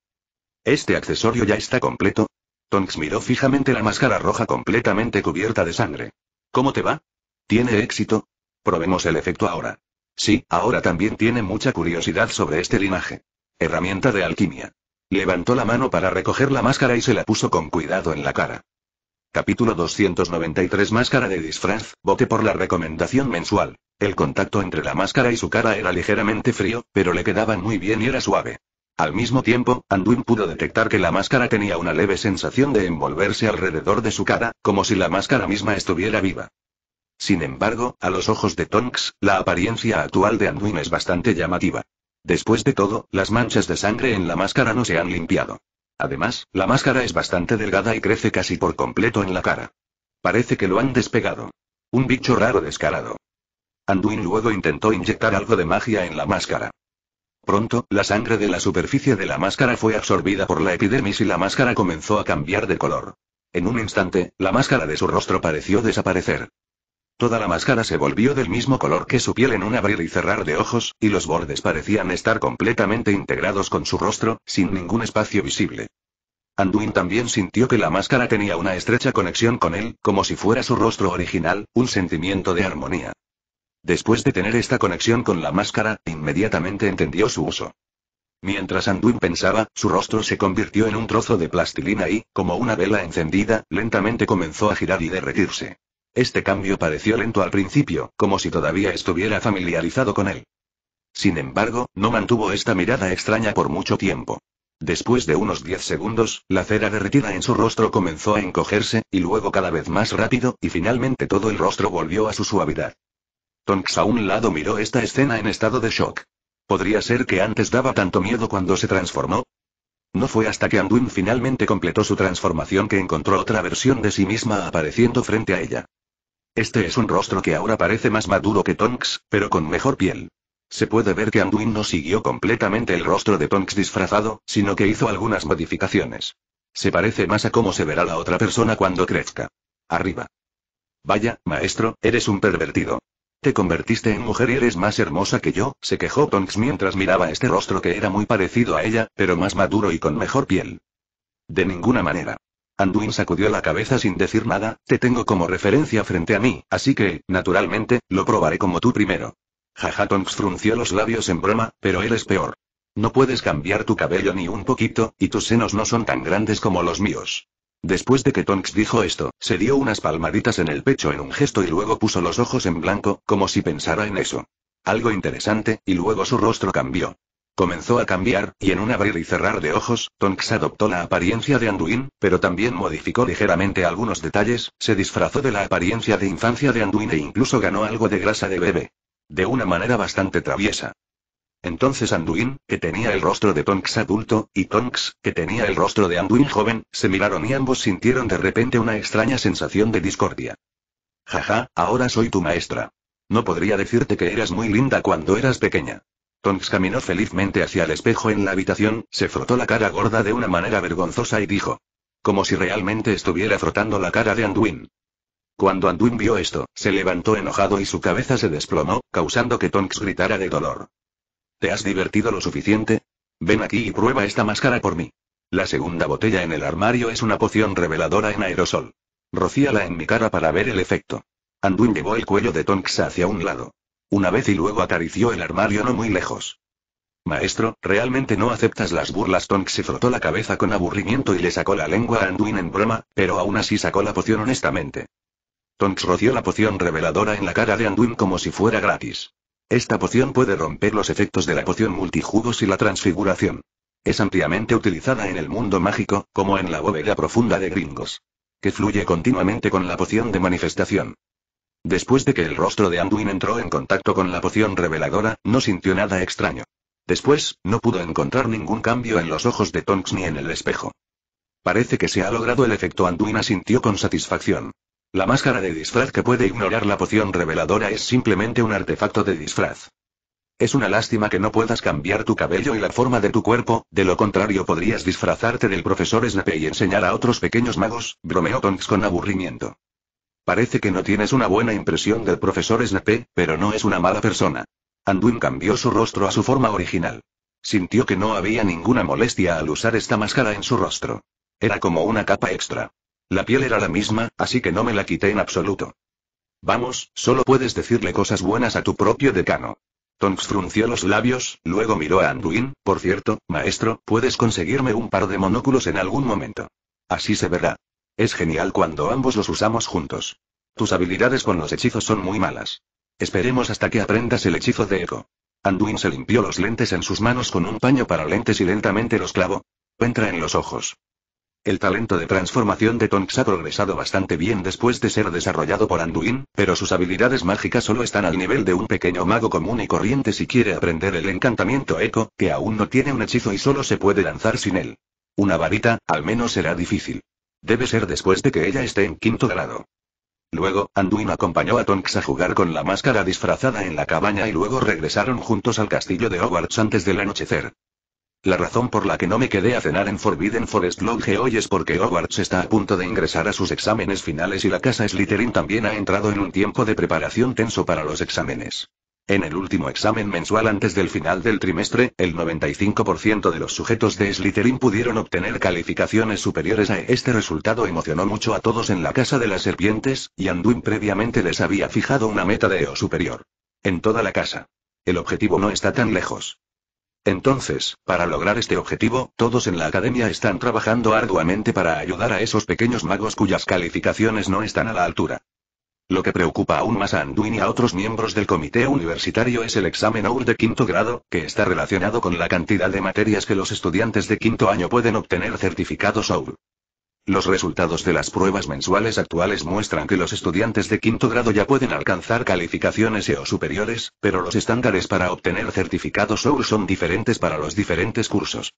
Speaker 1: ¿Este accesorio ya está completo? Tonks miró fijamente la máscara roja completamente cubierta de sangre. ¿Cómo te va? ¿Tiene éxito? Probemos el efecto ahora. Sí, ahora también tiene mucha curiosidad sobre este linaje. Herramienta de alquimia. Levantó la mano para recoger la máscara y se la puso con cuidado en la cara. Capítulo 293 Máscara de disfraz, vote por la recomendación mensual. El contacto entre la máscara y su cara era ligeramente frío, pero le quedaba muy bien y era suave. Al mismo tiempo, Anduin pudo detectar que la máscara tenía una leve sensación de envolverse alrededor de su cara, como si la máscara misma estuviera viva. Sin embargo, a los ojos de Tonks, la apariencia actual de Anduin es bastante llamativa. Después de todo, las manchas de sangre en la máscara no se han limpiado. Además, la máscara es bastante delgada y crece casi por completo en la cara. Parece que lo han despegado. Un bicho raro descarado. Anduin luego intentó inyectar algo de magia en la máscara. Pronto, la sangre de la superficie de la máscara fue absorbida por la epidermis y la máscara comenzó a cambiar de color. En un instante, la máscara de su rostro pareció desaparecer. Toda la máscara se volvió del mismo color que su piel en un abrir y cerrar de ojos, y los bordes parecían estar completamente integrados con su rostro, sin ningún espacio visible. Anduin también sintió que la máscara tenía una estrecha conexión con él, como si fuera su rostro original, un sentimiento de armonía. Después de tener esta conexión con la máscara, inmediatamente entendió su uso. Mientras Anduin pensaba, su rostro se convirtió en un trozo de plastilina y, como una vela encendida, lentamente comenzó a girar y derretirse. Este cambio pareció lento al principio, como si todavía estuviera familiarizado con él. Sin embargo, no mantuvo esta mirada extraña por mucho tiempo. Después de unos 10 segundos, la cera derretida en su rostro comenzó a encogerse, y luego cada vez más rápido, y finalmente todo el rostro volvió a su suavidad. Tonks a un lado miró esta escena en estado de shock. ¿Podría ser que antes daba tanto miedo cuando se transformó? No fue hasta que Anduin finalmente completó su transformación que encontró otra versión de sí misma apareciendo frente a ella. Este es un rostro que ahora parece más maduro que Tonks, pero con mejor piel. Se puede ver que Anduin no siguió completamente el rostro de Tonks disfrazado, sino que hizo algunas modificaciones. Se parece más a cómo se verá la otra persona cuando crezca. Arriba. Vaya, maestro, eres un pervertido. Te convertiste en mujer y eres más hermosa que yo, se quejó Tonks mientras miraba este rostro que era muy parecido a ella, pero más maduro y con mejor piel. De ninguna manera. Anduin sacudió la cabeza sin decir nada, te tengo como referencia frente a mí, así que, naturalmente, lo probaré como tú primero. Tonks frunció los labios en broma, pero él es peor. No puedes cambiar tu cabello ni un poquito, y tus senos no son tan grandes como los míos. Después de que Tonks dijo esto, se dio unas palmaditas en el pecho en un gesto y luego puso los ojos en blanco, como si pensara en eso. Algo interesante, y luego su rostro cambió. Comenzó a cambiar, y en un abrir y cerrar de ojos, Tonks adoptó la apariencia de Anduin, pero también modificó ligeramente algunos detalles, se disfrazó de la apariencia de infancia de Anduin e incluso ganó algo de grasa de bebé. De una manera bastante traviesa. Entonces Anduin, que tenía el rostro de Tonks adulto, y Tonks, que tenía el rostro de Anduin joven, se miraron y ambos sintieron de repente una extraña sensación de discordia. Jaja, ahora soy tu maestra. No podría decirte que eras muy linda cuando eras pequeña. Tonks caminó felizmente hacia el espejo en la habitación, se frotó la cara gorda de una manera vergonzosa y dijo. Como si realmente estuviera frotando la cara de Anduin. Cuando Anduin vio esto, se levantó enojado y su cabeza se desplomó, causando que Tonks gritara de dolor. ¿Te has divertido lo suficiente? Ven aquí y prueba esta máscara por mí. La segunda botella en el armario es una poción reveladora en aerosol. Rocíala en mi cara para ver el efecto. Anduin llevó el cuello de Tonks hacia un lado. Una vez y luego acarició el armario no muy lejos. Maestro, realmente no aceptas las burlas. Tonks se frotó la cabeza con aburrimiento y le sacó la lengua a Anduin en broma, pero aún así sacó la poción honestamente. Tonks roció la poción reveladora en la cara de Anduin como si fuera gratis. Esta poción puede romper los efectos de la poción multijugos y la transfiguración. Es ampliamente utilizada en el mundo mágico, como en la bóveda profunda de gringos. Que fluye continuamente con la poción de manifestación. Después de que el rostro de Anduin entró en contacto con la poción reveladora, no sintió nada extraño. Después, no pudo encontrar ningún cambio en los ojos de Tonks ni en el espejo. Parece que se ha logrado el efecto Anduin asintió con satisfacción. La máscara de disfraz que puede ignorar la poción reveladora es simplemente un artefacto de disfraz. Es una lástima que no puedas cambiar tu cabello y la forma de tu cuerpo, de lo contrario podrías disfrazarte del profesor Snape y enseñar a otros pequeños magos, bromeó Tonks con aburrimiento. Parece que no tienes una buena impresión del profesor Snape, pero no es una mala persona. Anduin cambió su rostro a su forma original. Sintió que no había ninguna molestia al usar esta máscara en su rostro. Era como una capa extra. La piel era la misma, así que no me la quité en absoluto. Vamos, solo puedes decirle cosas buenas a tu propio decano. Tonks frunció los labios, luego miró a Anduin, por cierto, maestro, puedes conseguirme un par de monóculos en algún momento. Así se verá. Es genial cuando ambos los usamos juntos. Tus habilidades con los hechizos son muy malas. Esperemos hasta que aprendas el hechizo de eco. Anduin se limpió los lentes en sus manos con un paño para lentes y lentamente los clavó. Entra en los ojos. El talento de transformación de Tonks ha progresado bastante bien después de ser desarrollado por Anduin, pero sus habilidades mágicas solo están al nivel de un pequeño mago común y corriente si quiere aprender el encantamiento Echo, que aún no tiene un hechizo y solo se puede lanzar sin él. Una varita, al menos será difícil. Debe ser después de que ella esté en quinto grado. Luego, Anduin acompañó a Tonks a jugar con la máscara disfrazada en la cabaña y luego regresaron juntos al castillo de Hogwarts antes del anochecer. La razón por la que no me quedé a cenar en Forbidden Forest Lodge hoy es porque Hogwarts está a punto de ingresar a sus exámenes finales y la casa Slytherin también ha entrado en un tiempo de preparación tenso para los exámenes. En el último examen mensual antes del final del trimestre, el 95% de los sujetos de Slytherin pudieron obtener calificaciones superiores a este resultado emocionó mucho a todos en la Casa de las Serpientes, y Anduin previamente les había fijado una meta de o superior. En toda la casa. El objetivo no está tan lejos. Entonces, para lograr este objetivo, todos en la academia están trabajando arduamente para ayudar a esos pequeños magos cuyas calificaciones no están a la altura. Lo que preocupa aún más a Anduin y a otros miembros del comité universitario es el examen OUR de quinto grado, que está relacionado con la cantidad de materias que los estudiantes de quinto año pueden obtener certificados OUR. Los resultados de las pruebas mensuales actuales muestran que los estudiantes de quinto grado ya pueden alcanzar calificaciones EO superiores, pero los estándares para obtener certificados OUR son diferentes para los diferentes cursos.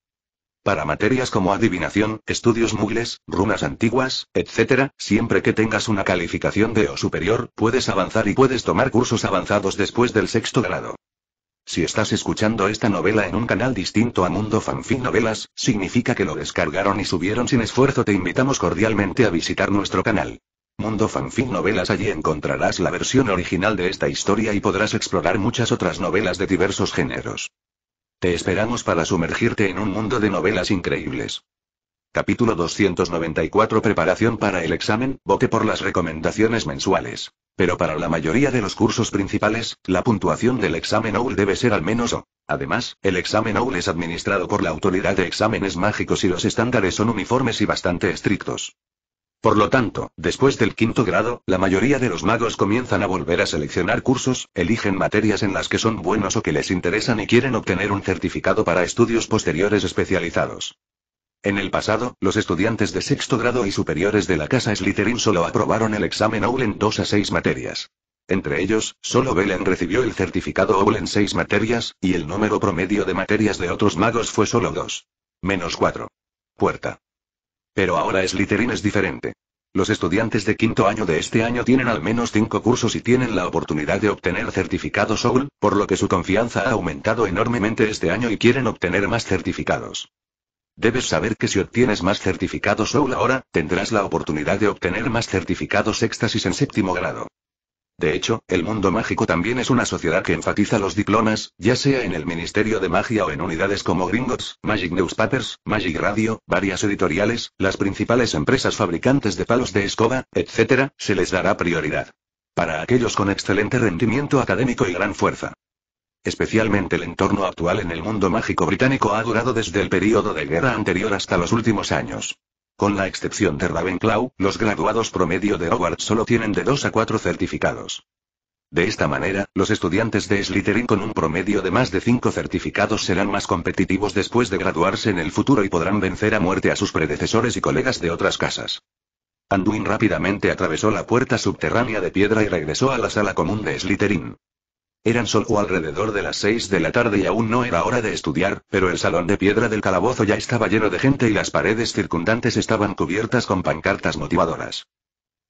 Speaker 1: Para materias como adivinación, estudios mugles, runas antiguas, etc., siempre que tengas una calificación de o superior, puedes avanzar y puedes tomar cursos avanzados después del sexto grado. Si estás escuchando esta novela en un canal distinto a Mundo Fanfic Novelas, significa que lo descargaron y subieron sin esfuerzo. Te invitamos cordialmente a visitar nuestro canal. Mundo Fanfic Novelas allí encontrarás la versión original de esta historia y podrás explorar muchas otras novelas de diversos géneros. Te esperamos para sumergirte en un mundo de novelas increíbles. Capítulo 294 Preparación para el examen, vote por las recomendaciones mensuales. Pero para la mayoría de los cursos principales, la puntuación del examen OUL debe ser al menos O. Además, el examen OUL es administrado por la Autoridad de Exámenes Mágicos y los estándares son uniformes y bastante estrictos. Por lo tanto, después del quinto grado, la mayoría de los magos comienzan a volver a seleccionar cursos, eligen materias en las que son buenos o que les interesan y quieren obtener un certificado para estudios posteriores especializados. En el pasado, los estudiantes de sexto grado y superiores de la casa Slytherin solo aprobaron el examen Oul en dos a seis materias. Entre ellos, solo Belen recibió el certificado Oul en seis materias, y el número promedio de materias de otros magos fue solo dos. Menos cuatro. Puerta. Pero ahora Slytherin es diferente. Los estudiantes de quinto año de este año tienen al menos cinco cursos y tienen la oportunidad de obtener certificados Soul, por lo que su confianza ha aumentado enormemente este año y quieren obtener más certificados. Debes saber que si obtienes más certificados Soul ahora, tendrás la oportunidad de obtener más certificados Éxtasis en séptimo grado. De hecho, el mundo mágico también es una sociedad que enfatiza los diplomas, ya sea en el Ministerio de Magia o en unidades como Gringotts, Magic Newspapers, Magic Radio, varias editoriales, las principales empresas fabricantes de palos de escoba, etc., se les dará prioridad. Para aquellos con excelente rendimiento académico y gran fuerza. Especialmente el entorno actual en el mundo mágico británico ha durado desde el período de guerra anterior hasta los últimos años. Con la excepción de Ravenclaw, los graduados promedio de Hogwarts solo tienen de 2 a 4 certificados. De esta manera, los estudiantes de Slytherin con un promedio de más de 5 certificados serán más competitivos después de graduarse en el futuro y podrán vencer a muerte a sus predecesores y colegas de otras casas. Anduin rápidamente atravesó la puerta subterránea de piedra y regresó a la sala común de Slytherin. Eran solo alrededor de las seis de la tarde y aún no era hora de estudiar, pero el salón de piedra del calabozo ya estaba lleno de gente y las paredes circundantes estaban cubiertas con pancartas motivadoras.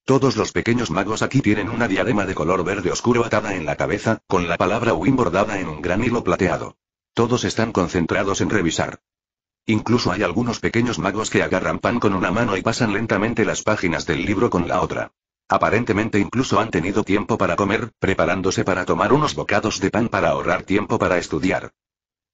Speaker 1: Todos los pequeños magos aquí tienen una diadema de color verde oscuro atada en la cabeza, con la palabra Win bordada en un gran hilo plateado. Todos están concentrados en revisar. Incluso hay algunos pequeños magos que agarran pan con una mano y pasan lentamente las páginas del libro con la otra. Aparentemente incluso han tenido tiempo para comer, preparándose para tomar unos bocados de pan para ahorrar tiempo para estudiar.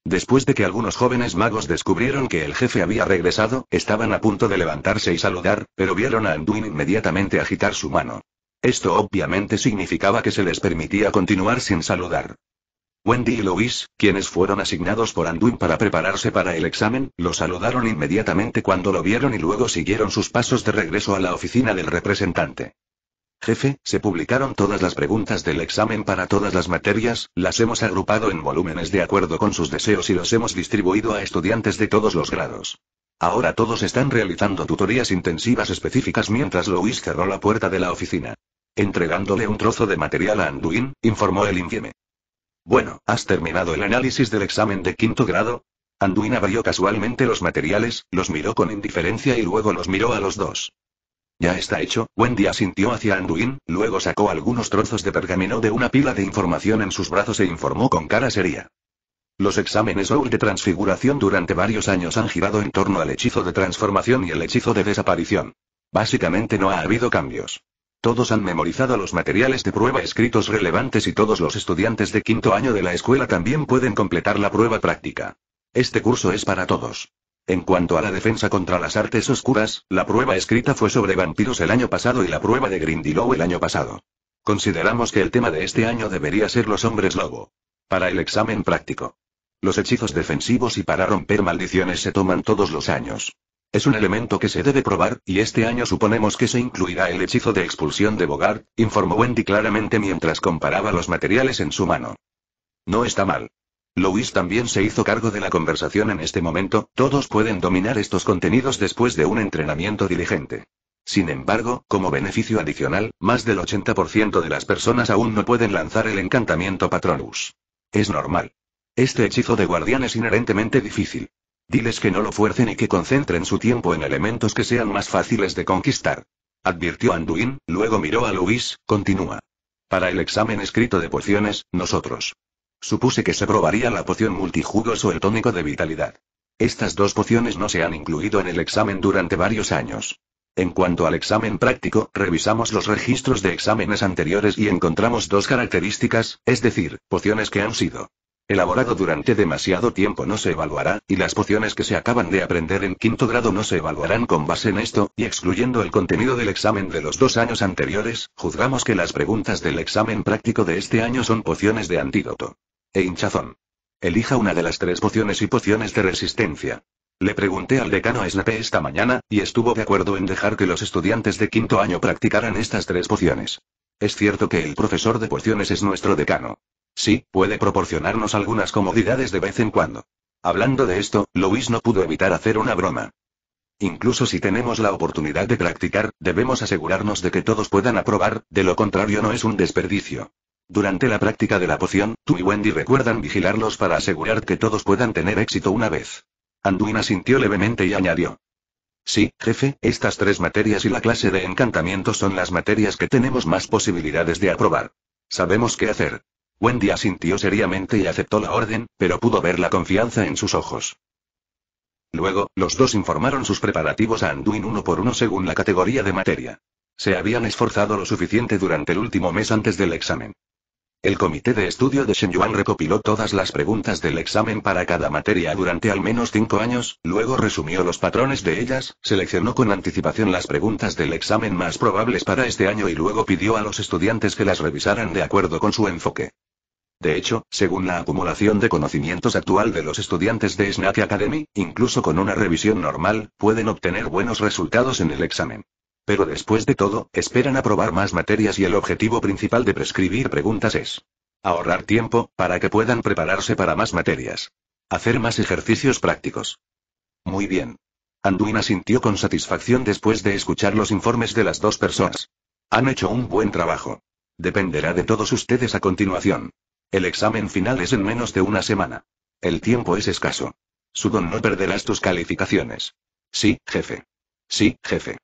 Speaker 1: Después de que algunos jóvenes magos descubrieron que el jefe había regresado, estaban a punto de levantarse y saludar, pero vieron a Anduin inmediatamente agitar su mano. Esto obviamente significaba que se les permitía continuar sin saludar. Wendy y Louis, quienes fueron asignados por Anduin para prepararse para el examen, lo saludaron inmediatamente cuando lo vieron y luego siguieron sus pasos de regreso a la oficina del representante. Jefe, se publicaron todas las preguntas del examen para todas las materias, las hemos agrupado en volúmenes de acuerdo con sus deseos y los hemos distribuido a estudiantes de todos los grados. Ahora todos están realizando tutorías intensivas específicas mientras Louis cerró la puerta de la oficina. Entregándole un trozo de material a Anduin, informó el infieme. Bueno, ¿has terminado el análisis del examen de quinto grado? Anduin abrió casualmente los materiales, los miró con indiferencia y luego los miró a los dos. Ya está hecho, Wendy asintió hacia Anduin, luego sacó algunos trozos de pergamino de una pila de información en sus brazos e informó con cara seria. Los exámenes Soul de transfiguración durante varios años han girado en torno al hechizo de transformación y el hechizo de desaparición. Básicamente no ha habido cambios. Todos han memorizado los materiales de prueba escritos relevantes y todos los estudiantes de quinto año de la escuela también pueden completar la prueba práctica. Este curso es para todos. En cuanto a la defensa contra las artes oscuras, la prueba escrita fue sobre vampiros el año pasado y la prueba de Grindylow el año pasado. Consideramos que el tema de este año debería ser los hombres lobo. Para el examen práctico. Los hechizos defensivos y para romper maldiciones se toman todos los años. Es un elemento que se debe probar, y este año suponemos que se incluirá el hechizo de expulsión de Bogart, informó Wendy claramente mientras comparaba los materiales en su mano. No está mal. Louis también se hizo cargo de la conversación en este momento, todos pueden dominar estos contenidos después de un entrenamiento diligente. Sin embargo, como beneficio adicional, más del 80% de las personas aún no pueden lanzar el encantamiento Patronus. Es normal. Este hechizo de guardián es inherentemente difícil. Diles que no lo fuercen y que concentren su tiempo en elementos que sean más fáciles de conquistar. Advirtió Anduin, luego miró a Luis, continúa. Para el examen escrito de pociones, nosotros Supuse que se probaría la poción multijugos o el tónico de vitalidad. Estas dos pociones no se han incluido en el examen durante varios años. En cuanto al examen práctico, revisamos los registros de exámenes anteriores y encontramos dos características, es decir, pociones que han sido elaborado durante demasiado tiempo no se evaluará, y las pociones que se acaban de aprender en quinto grado no se evaluarán con base en esto, y excluyendo el contenido del examen de los dos años anteriores, juzgamos que las preguntas del examen práctico de este año son pociones de antídoto e hinchazón. Elija una de las tres pociones y pociones de resistencia. Le pregunté al decano Snape esta mañana, y estuvo de acuerdo en dejar que los estudiantes de quinto año practicaran estas tres pociones. Es cierto que el profesor de pociones es nuestro decano. Sí, puede proporcionarnos algunas comodidades de vez en cuando. Hablando de esto, Luis no pudo evitar hacer una broma. Incluso si tenemos la oportunidad de practicar, debemos asegurarnos de que todos puedan aprobar, de lo contrario no es un desperdicio. Durante la práctica de la poción, tú y Wendy recuerdan vigilarlos para asegurar que todos puedan tener éxito una vez. Anduin asintió levemente y añadió. Sí, jefe, estas tres materias y la clase de encantamiento son las materias que tenemos más posibilidades de aprobar. Sabemos qué hacer. Wendy asintió seriamente y aceptó la orden, pero pudo ver la confianza en sus ojos. Luego, los dos informaron sus preparativos a Anduin uno por uno según la categoría de materia. Se habían esforzado lo suficiente durante el último mes antes del examen. El comité de estudio de Shenyuan recopiló todas las preguntas del examen para cada materia durante al menos cinco años, luego resumió los patrones de ellas, seleccionó con anticipación las preguntas del examen más probables para este año y luego pidió a los estudiantes que las revisaran de acuerdo con su enfoque. De hecho, según la acumulación de conocimientos actual de los estudiantes de Snack Academy, incluso con una revisión normal, pueden obtener buenos resultados en el examen. Pero después de todo, esperan aprobar más materias y el objetivo principal de prescribir preguntas es ahorrar tiempo, para que puedan prepararse para más materias. Hacer más ejercicios prácticos. Muy bien. Anduina sintió con satisfacción después de escuchar los informes de las dos personas. Han hecho un buen trabajo. Dependerá de todos ustedes a continuación. El examen final es en menos de una semana. El tiempo es escaso. Sudon, no perderás tus calificaciones. Sí, jefe. Sí, jefe.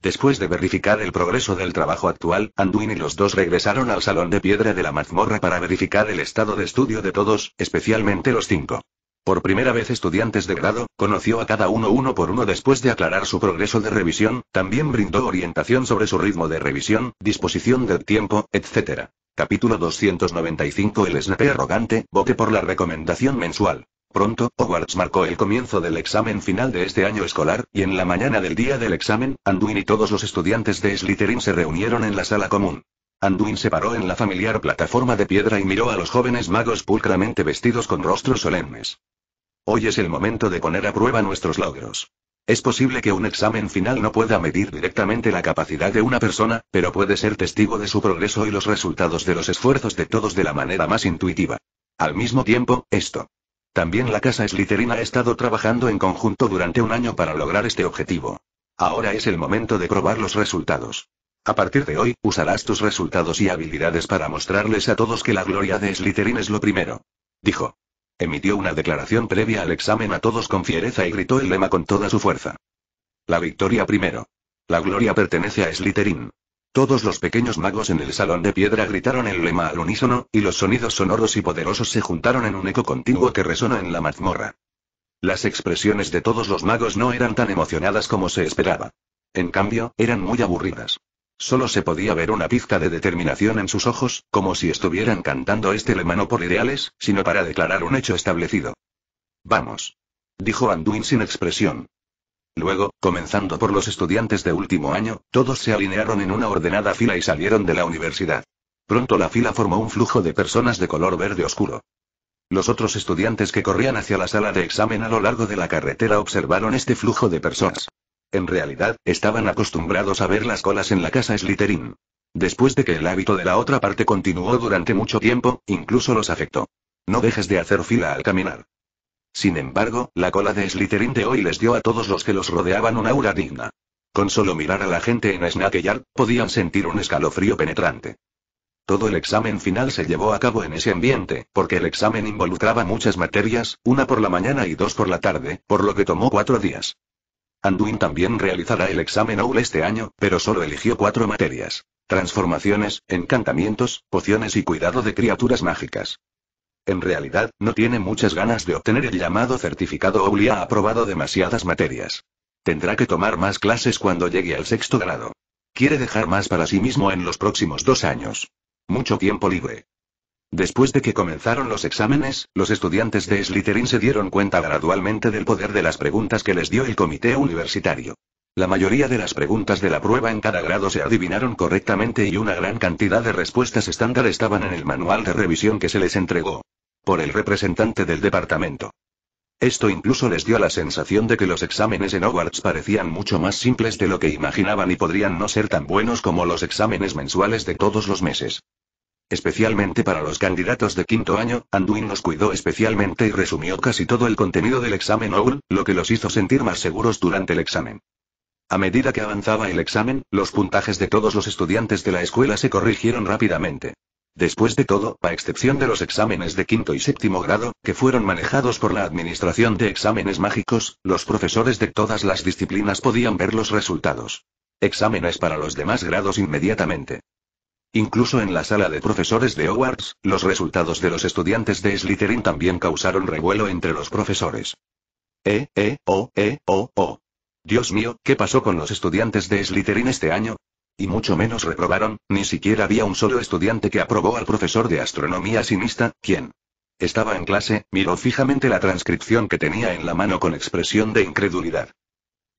Speaker 1: Después de verificar el progreso del trabajo actual, Anduin y los dos regresaron al salón de piedra de la mazmorra para verificar el estado de estudio de todos, especialmente los cinco. Por primera vez estudiantes de grado, conoció a cada uno uno por uno después de aclarar su progreso de revisión, también brindó orientación sobre su ritmo de revisión, disposición del tiempo, etc. Capítulo 295 El Snape arrogante, vote por la recomendación mensual. Pronto, Hogwarts marcó el comienzo del examen final de este año escolar, y en la mañana del día del examen, Anduin y todos los estudiantes de Slytherin se reunieron en la sala común. Anduin se paró en la familiar plataforma de piedra y miró a los jóvenes magos pulcramente vestidos con rostros solemnes. Hoy es el momento de poner a prueba nuestros logros. Es posible que un examen final no pueda medir directamente la capacidad de una persona, pero puede ser testigo de su progreso y los resultados de los esfuerzos de todos de la manera más intuitiva. Al mismo tiempo, esto también la casa Slytherin ha estado trabajando en conjunto durante un año para lograr este objetivo. Ahora es el momento de probar los resultados. A partir de hoy, usarás tus resultados y habilidades para mostrarles a todos que la gloria de Slytherin es lo primero. Dijo. Emitió una declaración previa al examen a todos con fiereza y gritó el lema con toda su fuerza. La victoria primero. La gloria pertenece a Slytherin. Todos los pequeños magos en el salón de piedra gritaron el lema al unísono, y los sonidos sonoros y poderosos se juntaron en un eco continuo que resonó en la mazmorra. Las expresiones de todos los magos no eran tan emocionadas como se esperaba. En cambio, eran muy aburridas. Solo se podía ver una pizca de determinación en sus ojos, como si estuvieran cantando este lema no por ideales, sino para declarar un hecho establecido. Vamos. Dijo Anduin sin expresión. Luego, comenzando por los estudiantes de último año, todos se alinearon en una ordenada fila y salieron de la universidad. Pronto la fila formó un flujo de personas de color verde oscuro. Los otros estudiantes que corrían hacia la sala de examen a lo largo de la carretera observaron este flujo de personas. En realidad, estaban acostumbrados a ver las colas en la casa Slytherin. Después de que el hábito de la otra parte continuó durante mucho tiempo, incluso los afectó. No dejes de hacer fila al caminar. Sin embargo, la cola de Slytherin de hoy les dio a todos los que los rodeaban una aura digna. Con solo mirar a la gente en Snack podían sentir un escalofrío penetrante. Todo el examen final se llevó a cabo en ese ambiente, porque el examen involucraba muchas materias, una por la mañana y dos por la tarde, por lo que tomó cuatro días. Anduin también realizará el examen OUL este año, pero solo eligió cuatro materias. Transformaciones, encantamientos, pociones y cuidado de criaturas mágicas. En realidad, no tiene muchas ganas de obtener el llamado certificado Oblia ha aprobado demasiadas materias. Tendrá que tomar más clases cuando llegue al sexto grado. Quiere dejar más para sí mismo en los próximos dos años. Mucho tiempo libre. Después de que comenzaron los exámenes, los estudiantes de Slytherin se dieron cuenta gradualmente del poder de las preguntas que les dio el comité universitario. La mayoría de las preguntas de la prueba en cada grado se adivinaron correctamente y una gran cantidad de respuestas estándar estaban en el manual de revisión que se les entregó por el representante del departamento. Esto incluso les dio la sensación de que los exámenes en Hogwarts parecían mucho más simples de lo que imaginaban y podrían no ser tan buenos como los exámenes mensuales de todos los meses. Especialmente para los candidatos de quinto año, Anduin los cuidó especialmente y resumió casi todo el contenido del examen Owl, lo que los hizo sentir más seguros durante el examen. A medida que avanzaba el examen, los puntajes de todos los estudiantes de la escuela se corrigieron rápidamente. Después de todo, a excepción de los exámenes de quinto y séptimo grado, que fueron manejados por la Administración de Exámenes Mágicos, los profesores de todas las disciplinas podían ver los resultados. Exámenes para los demás grados inmediatamente. Incluso en la sala de profesores de Hogwarts, los resultados de los estudiantes de Slytherin también causaron revuelo entre los profesores. E, E, O, E, O, O. Dios mío, ¿qué pasó con los estudiantes de Slytherin este año? Y mucho menos reprobaron, ni siquiera había un solo estudiante que aprobó al profesor de astronomía sinista, quien estaba en clase, miró fijamente la transcripción que tenía en la mano con expresión de incredulidad.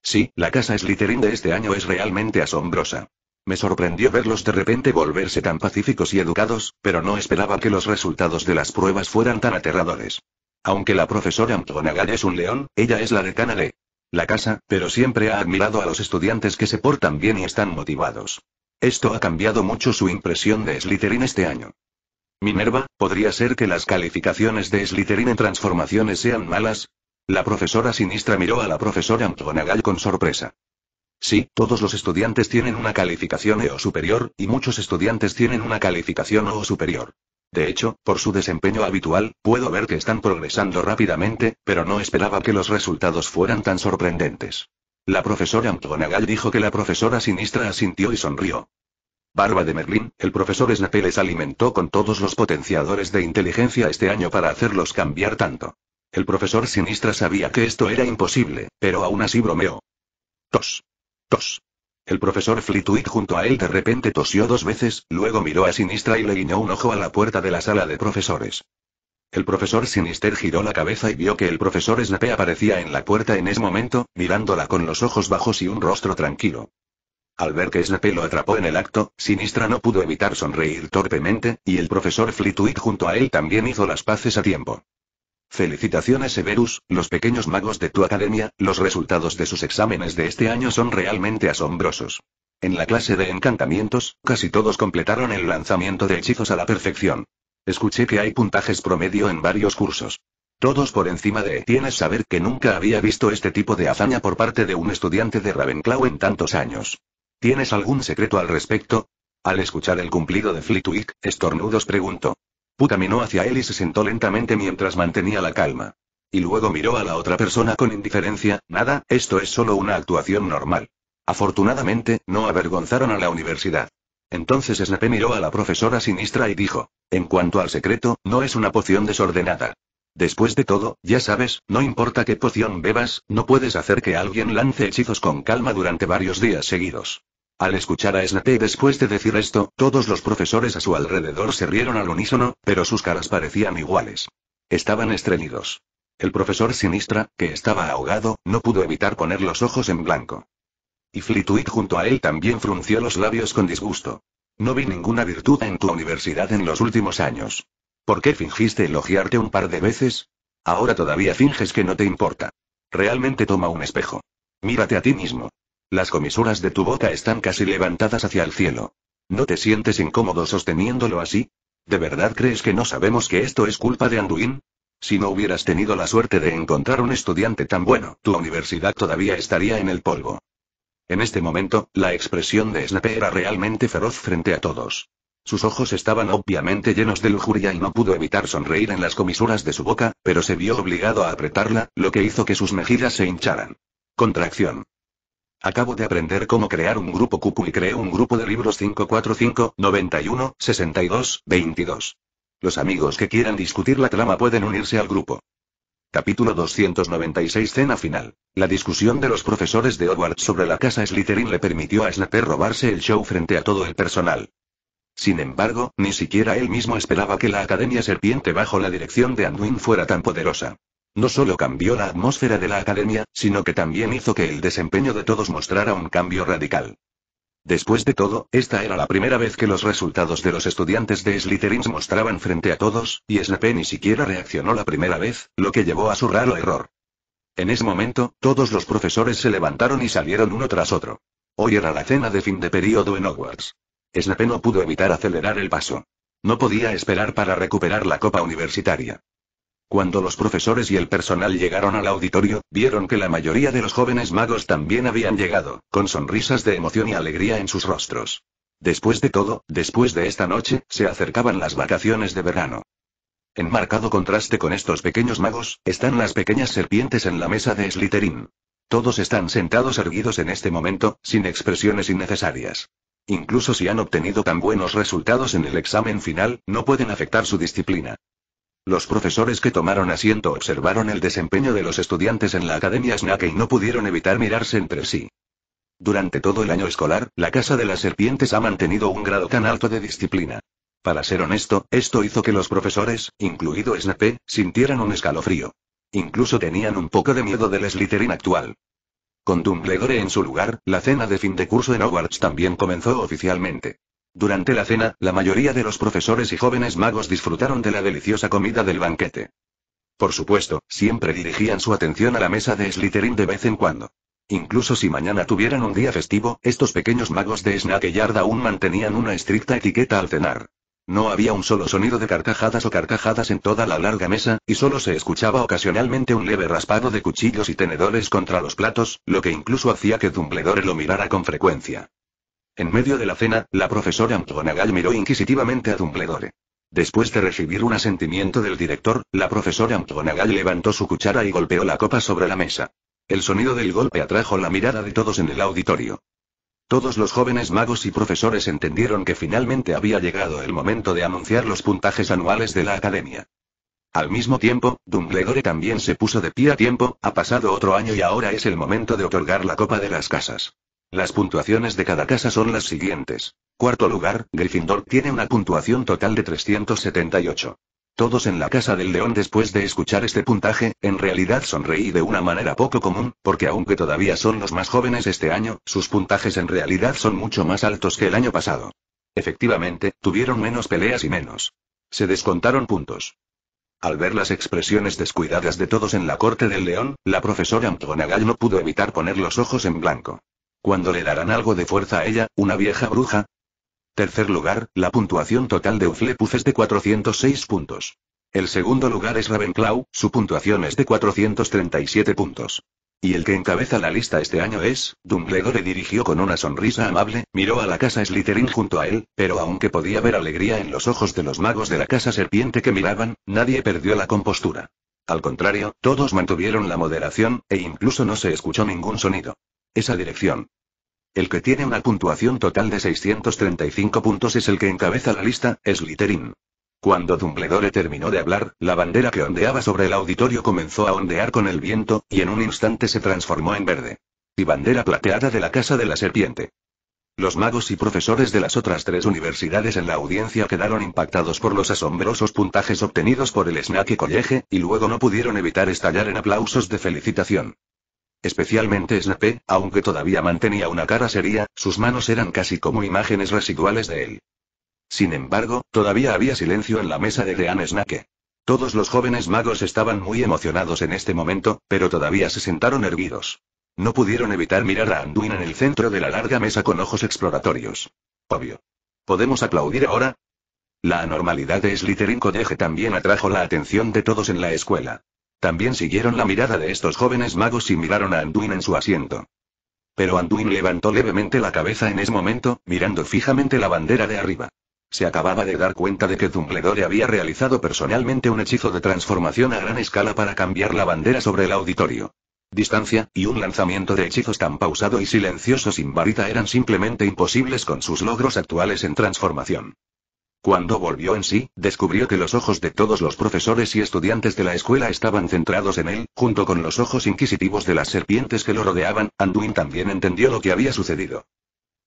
Speaker 1: Sí, la casa Slytherin de este año es realmente asombrosa. Me sorprendió verlos de repente volverse tan pacíficos y educados, pero no esperaba que los resultados de las pruebas fueran tan aterradores. Aunque la profesora Antonagal es un león, ella es la decana de la casa, pero siempre ha admirado a los estudiantes que se portan bien y están motivados. Esto ha cambiado mucho su impresión de Slytherin este año. Minerva, ¿podría ser que las calificaciones de Slytherin en transformaciones sean malas? La profesora sinistra miró a la profesora McGonagall con sorpresa. Sí, todos los estudiantes tienen una calificación E o superior, y muchos estudiantes tienen una calificación O superior. De hecho, por su desempeño habitual, puedo ver que están progresando rápidamente, pero no esperaba que los resultados fueran tan sorprendentes. La profesora Antonagall dijo que la profesora sinistra asintió y sonrió. Barba de Merlín, el profesor Snape les alimentó con todos los potenciadores de inteligencia este año para hacerlos cambiar tanto. El profesor sinistra sabía que esto era imposible, pero aún así bromeó. Tos. Tos. El profesor Flitwick junto a él de repente tosió dos veces, luego miró a Sinistra y le guiñó un ojo a la puerta de la sala de profesores. El profesor Sinister giró la cabeza y vio que el profesor Snape aparecía en la puerta en ese momento, mirándola con los ojos bajos y un rostro tranquilo. Al ver que Snape lo atrapó en el acto, Sinistra no pudo evitar sonreír torpemente, y el profesor Flitwick junto a él también hizo las paces a tiempo. Felicitaciones Severus, los pequeños magos de tu academia, los resultados de sus exámenes de este año son realmente asombrosos. En la clase de encantamientos, casi todos completaron el lanzamiento de hechizos a la perfección. Escuché que hay puntajes promedio en varios cursos. Todos por encima de tienes saber que nunca había visto este tipo de hazaña por parte de un estudiante de Ravenclaw en tantos años. ¿Tienes algún secreto al respecto? Al escuchar el cumplido de Flitwick, Estornudos preguntó. Pu caminó hacia él y se sentó lentamente mientras mantenía la calma. Y luego miró a la otra persona con indiferencia, nada, esto es solo una actuación normal. Afortunadamente, no avergonzaron a la universidad. Entonces Snape miró a la profesora sinistra y dijo, en cuanto al secreto, no es una poción desordenada. Después de todo, ya sabes, no importa qué poción bebas, no puedes hacer que alguien lance hechizos con calma durante varios días seguidos. Al escuchar a Snate después de decir esto, todos los profesores a su alrededor se rieron al unísono, pero sus caras parecían iguales. Estaban estreñidos. El profesor Sinistra, que estaba ahogado, no pudo evitar poner los ojos en blanco. Y Flituit junto a él también frunció los labios con disgusto. No vi ninguna virtud en tu universidad en los últimos años. ¿Por qué fingiste elogiarte un par de veces? Ahora todavía finges que no te importa. Realmente toma un espejo. Mírate a ti mismo. Las comisuras de tu boca están casi levantadas hacia el cielo. ¿No te sientes incómodo sosteniéndolo así? ¿De verdad crees que no sabemos que esto es culpa de Anduin? Si no hubieras tenido la suerte de encontrar un estudiante tan bueno, tu universidad todavía estaría en el polvo. En este momento, la expresión de Snape era realmente feroz frente a todos. Sus ojos estaban obviamente llenos de lujuria y no pudo evitar sonreír en las comisuras de su boca, pero se vio obligado a apretarla, lo que hizo que sus mejillas se hincharan. Contracción. Acabo de aprender cómo crear un grupo cupu y creé un grupo de libros 545, 91, 62, 22. Los amigos que quieran discutir la trama pueden unirse al grupo. Capítulo 296 Cena final. La discusión de los profesores de Hogwarts sobre la casa Slytherin le permitió a Snape robarse el show frente a todo el personal. Sin embargo, ni siquiera él mismo esperaba que la Academia Serpiente bajo la dirección de Anduin fuera tan poderosa. No solo cambió la atmósfera de la academia, sino que también hizo que el desempeño de todos mostrara un cambio radical. Después de todo, esta era la primera vez que los resultados de los estudiantes de Slytherin mostraban frente a todos, y Snape ni siquiera reaccionó la primera vez, lo que llevó a su raro error. En ese momento, todos los profesores se levantaron y salieron uno tras otro. Hoy era la cena de fin de período en Hogwarts. Snape no pudo evitar acelerar el paso. No podía esperar para recuperar la copa universitaria. Cuando los profesores y el personal llegaron al auditorio, vieron que la mayoría de los jóvenes magos también habían llegado, con sonrisas de emoción y alegría en sus rostros. Después de todo, después de esta noche, se acercaban las vacaciones de verano. En marcado contraste con estos pequeños magos, están las pequeñas serpientes en la mesa de Slytherin. Todos están sentados erguidos en este momento, sin expresiones innecesarias. Incluso si han obtenido tan buenos resultados en el examen final, no pueden afectar su disciplina. Los profesores que tomaron asiento observaron el desempeño de los estudiantes en la Academia Snape y no pudieron evitar mirarse entre sí. Durante todo el año escolar, la Casa de las Serpientes ha mantenido un grado tan alto de disciplina. Para ser honesto, esto hizo que los profesores, incluido Snape, sintieran un escalofrío. Incluso tenían un poco de miedo del Slytherin actual. Con Dumbledore en su lugar, la cena de fin de curso en Hogwarts también comenzó oficialmente. Durante la cena, la mayoría de los profesores y jóvenes magos disfrutaron de la deliciosa comida del banquete. Por supuesto, siempre dirigían su atención a la mesa de Slytherin de vez en cuando. Incluso si mañana tuvieran un día festivo, estos pequeños magos de Snack aún mantenían una estricta etiqueta al cenar. No había un solo sonido de carcajadas o carcajadas en toda la larga mesa, y solo se escuchaba ocasionalmente un leve raspado de cuchillos y tenedores contra los platos, lo que incluso hacía que Dumbledore lo mirara con frecuencia. En medio de la cena, la profesora McGonagall miró inquisitivamente a Dumbledore. Después de recibir un asentimiento del director, la profesora McGonagall levantó su cuchara y golpeó la copa sobre la mesa. El sonido del golpe atrajo la mirada de todos en el auditorio. Todos los jóvenes magos y profesores entendieron que finalmente había llegado el momento de anunciar los puntajes anuales de la academia. Al mismo tiempo, Dumbledore también se puso de pie a tiempo, ha pasado otro año y ahora es el momento de otorgar la copa de las casas. Las puntuaciones de cada casa son las siguientes. Cuarto lugar, Gryffindor tiene una puntuación total de 378. Todos en la casa del león después de escuchar este puntaje, en realidad sonreí de una manera poco común, porque aunque todavía son los más jóvenes este año, sus puntajes en realidad son mucho más altos que el año pasado. Efectivamente, tuvieron menos peleas y menos. Se descontaron puntos. Al ver las expresiones descuidadas de todos en la corte del león, la profesora McGonagall no pudo evitar poner los ojos en blanco. Cuando le darán algo de fuerza a ella, una vieja bruja. Tercer lugar, la puntuación total de Uflepus es de 406 puntos. El segundo lugar es Ravenclaw, su puntuación es de 437 puntos. Y el que encabeza la lista este año es, Dumbledore dirigió con una sonrisa amable, miró a la casa Slytherin junto a él, pero aunque podía ver alegría en los ojos de los magos de la casa serpiente que miraban, nadie perdió la compostura. Al contrario, todos mantuvieron la moderación, e incluso no se escuchó ningún sonido esa dirección. El que tiene una puntuación total de 635 puntos es el que encabeza la lista, es Slytherin. Cuando Dumbledore terminó de hablar, la bandera que ondeaba sobre el auditorio comenzó a ondear con el viento, y en un instante se transformó en verde. Y bandera plateada de la Casa de la Serpiente. Los magos y profesores de las otras tres universidades en la audiencia quedaron impactados por los asombrosos puntajes obtenidos por el Snack College, y luego no pudieron evitar estallar en aplausos de felicitación. Especialmente Snape, aunque todavía mantenía una cara seria, sus manos eran casi como imágenes residuales de él. Sin embargo, todavía había silencio en la mesa de Dean Snape. Todos los jóvenes magos estaban muy emocionados en este momento, pero todavía se sentaron erguidos. No pudieron evitar mirar a Anduin en el centro de la larga mesa con ojos exploratorios. Obvio. ¿Podemos aplaudir ahora? La anormalidad de Slytherin College también atrajo la atención de todos en la escuela. También siguieron la mirada de estos jóvenes magos y miraron a Anduin en su asiento. Pero Anduin levantó levemente la cabeza en ese momento, mirando fijamente la bandera de arriba. Se acababa de dar cuenta de que Dumbledore había realizado personalmente un hechizo de transformación a gran escala para cambiar la bandera sobre el auditorio. Distancia, y un lanzamiento de hechizos tan pausado y silencioso sin varita eran simplemente imposibles con sus logros actuales en transformación. Cuando volvió en sí, descubrió que los ojos de todos los profesores y estudiantes de la escuela estaban centrados en él, junto con los ojos inquisitivos de las serpientes que lo rodeaban, Anduin también entendió lo que había sucedido.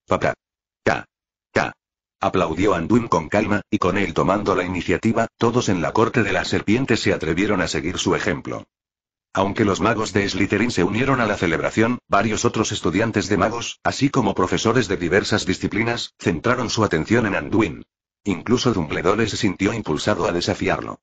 Speaker 1: Papá. ka, ka. Aplaudió Anduin con calma, y con él tomando la iniciativa, todos en la corte de las serpientes se atrevieron a seguir su ejemplo. Aunque los magos de Slytherin se unieron a la celebración, varios otros estudiantes de magos, así como profesores de diversas disciplinas, centraron su atención en Anduin. Incluso Dumbledore se sintió impulsado a desafiarlo.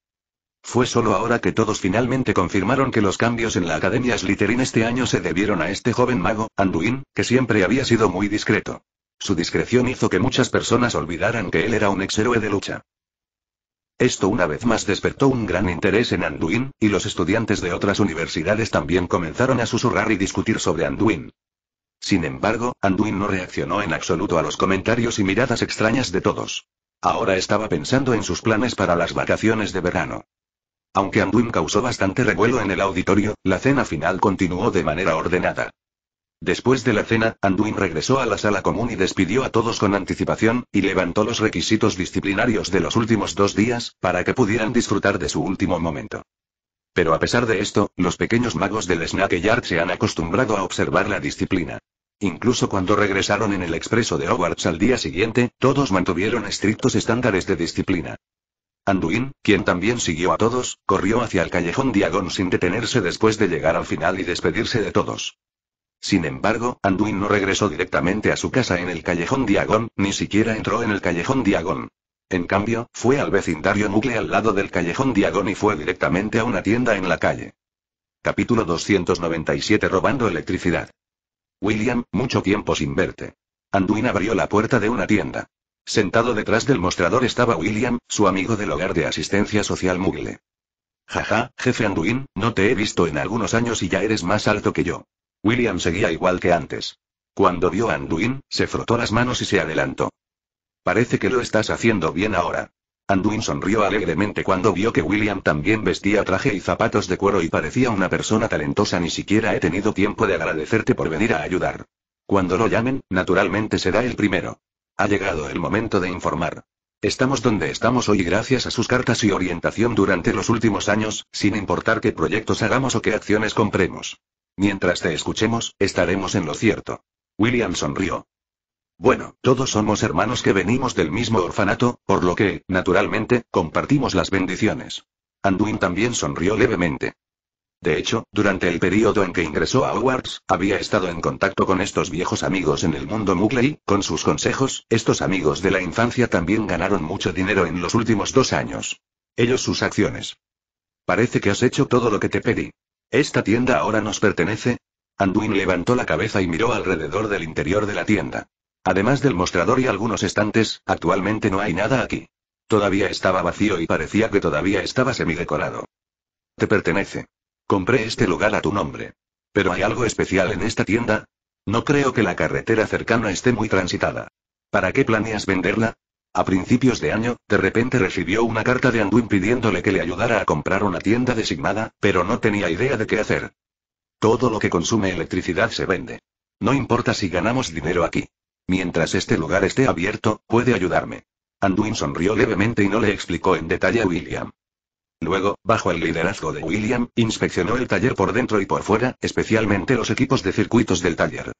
Speaker 1: Fue solo ahora que todos finalmente confirmaron que los cambios en la Academia Slytherin este año se debieron a este joven mago, Anduin, que siempre había sido muy discreto. Su discreción hizo que muchas personas olvidaran que él era un exhéroe de lucha. Esto una vez más despertó un gran interés en Anduin, y los estudiantes de otras universidades también comenzaron a susurrar y discutir sobre Anduin. Sin embargo, Anduin no reaccionó en absoluto a los comentarios y miradas extrañas de todos. Ahora estaba pensando en sus planes para las vacaciones de verano. Aunque Anduin causó bastante revuelo en el auditorio, la cena final continuó de manera ordenada. Después de la cena, Anduin regresó a la sala común y despidió a todos con anticipación, y levantó los requisitos disciplinarios de los últimos dos días, para que pudieran disfrutar de su último momento. Pero a pesar de esto, los pequeños magos del Snack Yard se han acostumbrado a observar la disciplina. Incluso cuando regresaron en el expreso de Hogwarts al día siguiente, todos mantuvieron estrictos estándares de disciplina. Anduin, quien también siguió a todos, corrió hacia el callejón Diagón sin detenerse después de llegar al final y despedirse de todos. Sin embargo, Anduin no regresó directamente a su casa en el callejón Diagón, ni siquiera entró en el callejón Diagón. En cambio, fue al vecindario nuclear al lado del callejón Diagón y fue directamente a una tienda en la calle. Capítulo 297 Robando electricidad. William, mucho tiempo sin verte. Anduin abrió la puerta de una tienda. Sentado detrás del mostrador estaba William, su amigo del hogar de asistencia social Mugle. Jaja, jefe Anduin, no te he visto en algunos años y ya eres más alto que yo. William seguía igual que antes. Cuando vio a Anduin, se frotó las manos y se adelantó. Parece que lo estás haciendo bien ahora. Anduin sonrió alegremente cuando vio que William también vestía traje y zapatos de cuero y parecía una persona talentosa. Ni siquiera he tenido tiempo de agradecerte por venir a ayudar. Cuando lo llamen, naturalmente será el primero. Ha llegado el momento de informar. Estamos donde estamos hoy gracias a sus cartas y orientación durante los últimos años, sin importar qué proyectos hagamos o qué acciones compremos. Mientras te escuchemos, estaremos en lo cierto. William sonrió. Bueno, todos somos hermanos que venimos del mismo orfanato, por lo que, naturalmente, compartimos las bendiciones. Anduin también sonrió levemente. De hecho, durante el periodo en que ingresó a Hogwarts, había estado en contacto con estos viejos amigos en el mundo muggle y, con sus consejos, estos amigos de la infancia también ganaron mucho dinero en los últimos dos años. Ellos sus acciones. Parece que has hecho todo lo que te pedí. ¿Esta tienda ahora nos pertenece? Anduin levantó la cabeza y miró alrededor del interior de la tienda. Además del mostrador y algunos estantes, actualmente no hay nada aquí. Todavía estaba vacío y parecía que todavía estaba semidecorado. Te pertenece. Compré este lugar a tu nombre. Pero hay algo especial en esta tienda. No creo que la carretera cercana esté muy transitada. ¿Para qué planeas venderla? A principios de año, de repente recibió una carta de Anduin pidiéndole que le ayudara a comprar una tienda designada, pero no tenía idea de qué hacer. Todo lo que consume electricidad se vende. No importa si ganamos dinero aquí. Mientras este lugar esté abierto, puede ayudarme. Anduin sonrió levemente y no le explicó en detalle a William. Luego, bajo el liderazgo de William, inspeccionó el taller por dentro y por fuera, especialmente los equipos de circuitos del taller.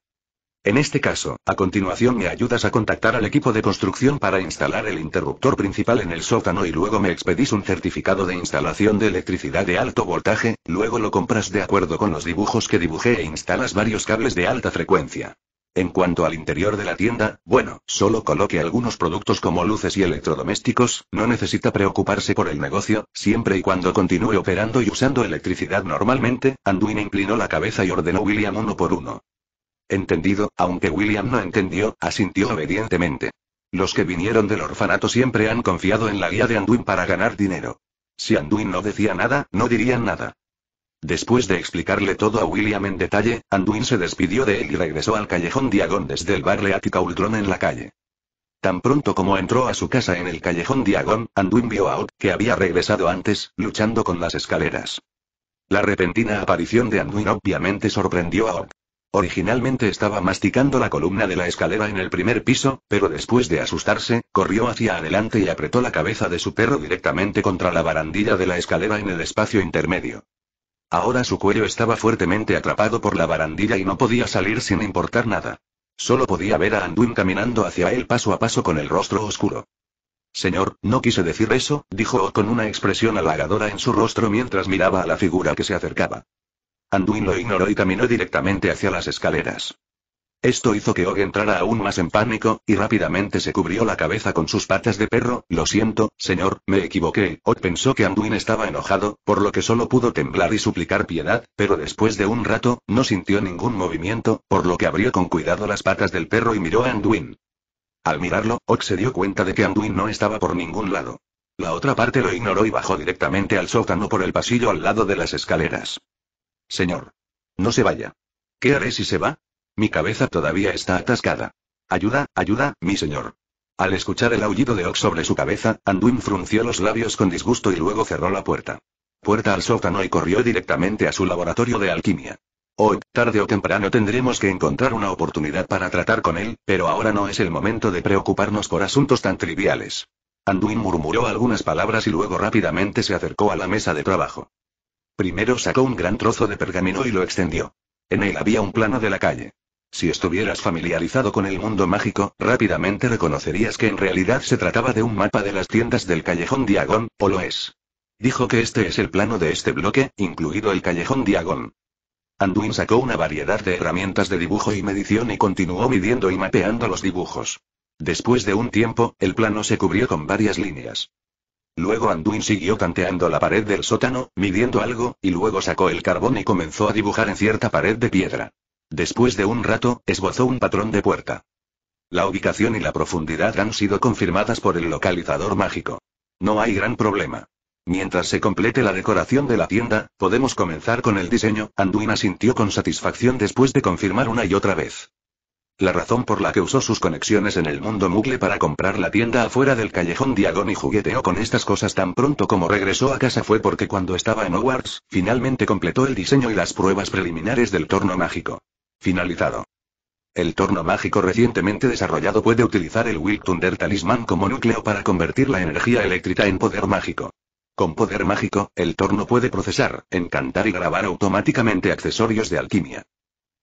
Speaker 1: En este caso, a continuación me ayudas a contactar al equipo de construcción para instalar el interruptor principal en el sótano y luego me expedís un certificado de instalación de electricidad de alto voltaje, luego lo compras de acuerdo con los dibujos que dibujé e instalas varios cables de alta frecuencia. En cuanto al interior de la tienda, bueno, solo coloque algunos productos como luces y electrodomésticos, no necesita preocuparse por el negocio, siempre y cuando continúe operando y usando electricidad normalmente, Anduin inclinó la cabeza y ordenó William uno por uno. Entendido, aunque William no entendió, asintió obedientemente. Los que vinieron del orfanato siempre han confiado en la guía de Anduin para ganar dinero. Si Anduin no decía nada, no dirían nada. Después de explicarle todo a William en detalle, Anduin se despidió de él y regresó al callejón Diagon desde el bar Leática Ultron en la calle. Tan pronto como entró a su casa en el callejón Diagon, Anduin vio a Ock, que había regresado antes, luchando con las escaleras. La repentina aparición de Anduin obviamente sorprendió a Oak. Originalmente estaba masticando la columna de la escalera en el primer piso, pero después de asustarse, corrió hacia adelante y apretó la cabeza de su perro directamente contra la barandilla de la escalera en el espacio intermedio. Ahora su cuello estaba fuertemente atrapado por la barandilla y no podía salir sin importar nada. Solo podía ver a Anduin caminando hacia él paso a paso con el rostro oscuro. Señor, no quise decir eso, dijo o con una expresión halagadora en su rostro mientras miraba a la figura que se acercaba. Anduin lo ignoró y caminó directamente hacia las escaleras. Esto hizo que Og entrara aún más en pánico, y rápidamente se cubrió la cabeza con sus patas de perro. Lo siento, señor, me equivoqué. Og pensó que Anduin estaba enojado, por lo que solo pudo temblar y suplicar piedad, pero después de un rato, no sintió ningún movimiento, por lo que abrió con cuidado las patas del perro y miró a Anduin. Al mirarlo, Og se dio cuenta de que Anduin no estaba por ningún lado. La otra parte lo ignoró y bajó directamente al sótano por el pasillo al lado de las escaleras. Señor. No se vaya. ¿Qué haré si se va? Mi cabeza todavía está atascada. Ayuda, ayuda, mi señor. Al escuchar el aullido de Ox sobre su cabeza, Anduin frunció los labios con disgusto y luego cerró la puerta. Puerta al sótano y corrió directamente a su laboratorio de alquimia. Hoy, tarde o temprano tendremos que encontrar una oportunidad para tratar con él, pero ahora no es el momento de preocuparnos por asuntos tan triviales. Anduin murmuró algunas palabras y luego rápidamente se acercó a la mesa de trabajo. Primero sacó un gran trozo de pergamino y lo extendió. En él había un plano de la calle. Si estuvieras familiarizado con el mundo mágico, rápidamente reconocerías que en realidad se trataba de un mapa de las tiendas del callejón Diagón, o lo es. Dijo que este es el plano de este bloque, incluido el callejón Diagón. Anduin sacó una variedad de herramientas de dibujo y medición y continuó midiendo y mapeando los dibujos. Después de un tiempo, el plano se cubrió con varias líneas. Luego Anduin siguió tanteando la pared del sótano, midiendo algo, y luego sacó el carbón y comenzó a dibujar en cierta pared de piedra. Después de un rato, esbozó un patrón de puerta. La ubicación y la profundidad han sido confirmadas por el localizador mágico. No hay gran problema. Mientras se complete la decoración de la tienda, podemos comenzar con el diseño, Anduin sintió con satisfacción después de confirmar una y otra vez. La razón por la que usó sus conexiones en el mundo mugle para comprar la tienda afuera del callejón Diagon y jugueteó con estas cosas tan pronto como regresó a casa fue porque cuando estaba en Hogwarts, finalmente completó el diseño y las pruebas preliminares del torno mágico. Finalizado. El torno mágico recientemente desarrollado puede utilizar el Will Thunder Talisman como núcleo para convertir la energía eléctrica en poder mágico. Con poder mágico, el torno puede procesar, encantar y grabar automáticamente accesorios de alquimia.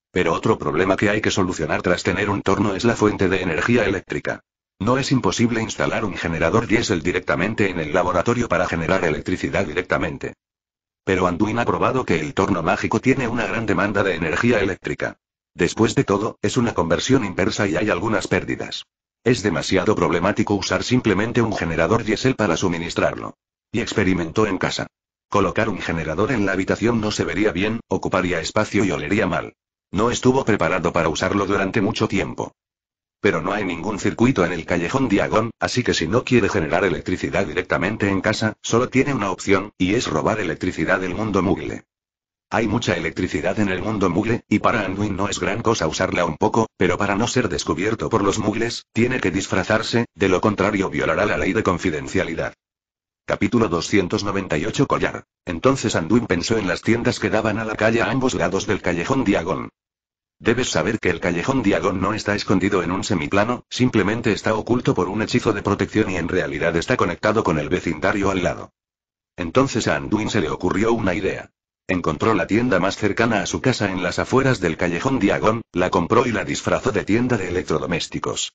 Speaker 1: Pero otro problema que hay que solucionar tras tener un torno es la fuente de energía eléctrica. No es imposible instalar un generador diésel directamente en el laboratorio para generar electricidad directamente. Pero Anduin ha probado que el torno mágico tiene una gran demanda de energía eléctrica. Después de todo, es una conversión inversa y hay algunas pérdidas. Es demasiado problemático usar simplemente un generador diésel para suministrarlo. Y experimentó en casa. Colocar un generador en la habitación no se vería bien, ocuparía espacio y olería mal. No estuvo preparado para usarlo durante mucho tiempo. Pero no hay ningún circuito en el callejón Diagon, así que si no quiere generar electricidad directamente en casa, solo tiene una opción, y es robar electricidad del mundo mugle. Hay mucha electricidad en el mundo mugle, y para Anduin no es gran cosa usarla un poco, pero para no ser descubierto por los mugles, tiene que disfrazarse, de lo contrario violará la ley de confidencialidad. Capítulo 298 Collar. Entonces Anduin pensó en las tiendas que daban a la calle a ambos lados del callejón Diagón. Debes saber que el callejón Diagón no está escondido en un semiplano, simplemente está oculto por un hechizo de protección y en realidad está conectado con el vecindario al lado. Entonces a Anduin se le ocurrió una idea. Encontró la tienda más cercana a su casa en las afueras del callejón Diagón, la compró y la disfrazó de tienda de electrodomésticos.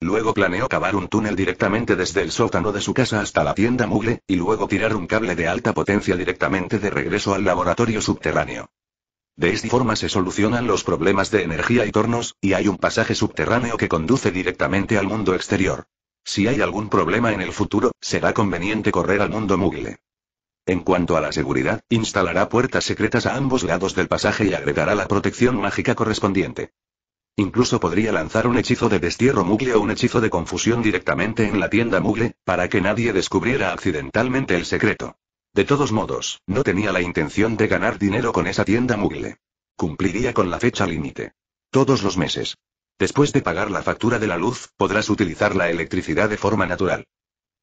Speaker 1: Luego planeó cavar un túnel directamente desde el sótano de su casa hasta la tienda Mugle, y luego tirar un cable de alta potencia directamente de regreso al laboratorio subterráneo. De esta forma se solucionan los problemas de energía y tornos, y hay un pasaje subterráneo que conduce directamente al mundo exterior. Si hay algún problema en el futuro, será conveniente correr al mundo Mugle. En cuanto a la seguridad, instalará puertas secretas a ambos lados del pasaje y agregará la protección mágica correspondiente. Incluso podría lanzar un hechizo de destierro mugle o un hechizo de confusión directamente en la tienda mugle, para que nadie descubriera accidentalmente el secreto. De todos modos, no tenía la intención de ganar dinero con esa tienda mugle. Cumpliría con la fecha límite. Todos los meses. Después de pagar la factura de la luz, podrás utilizar la electricidad de forma natural.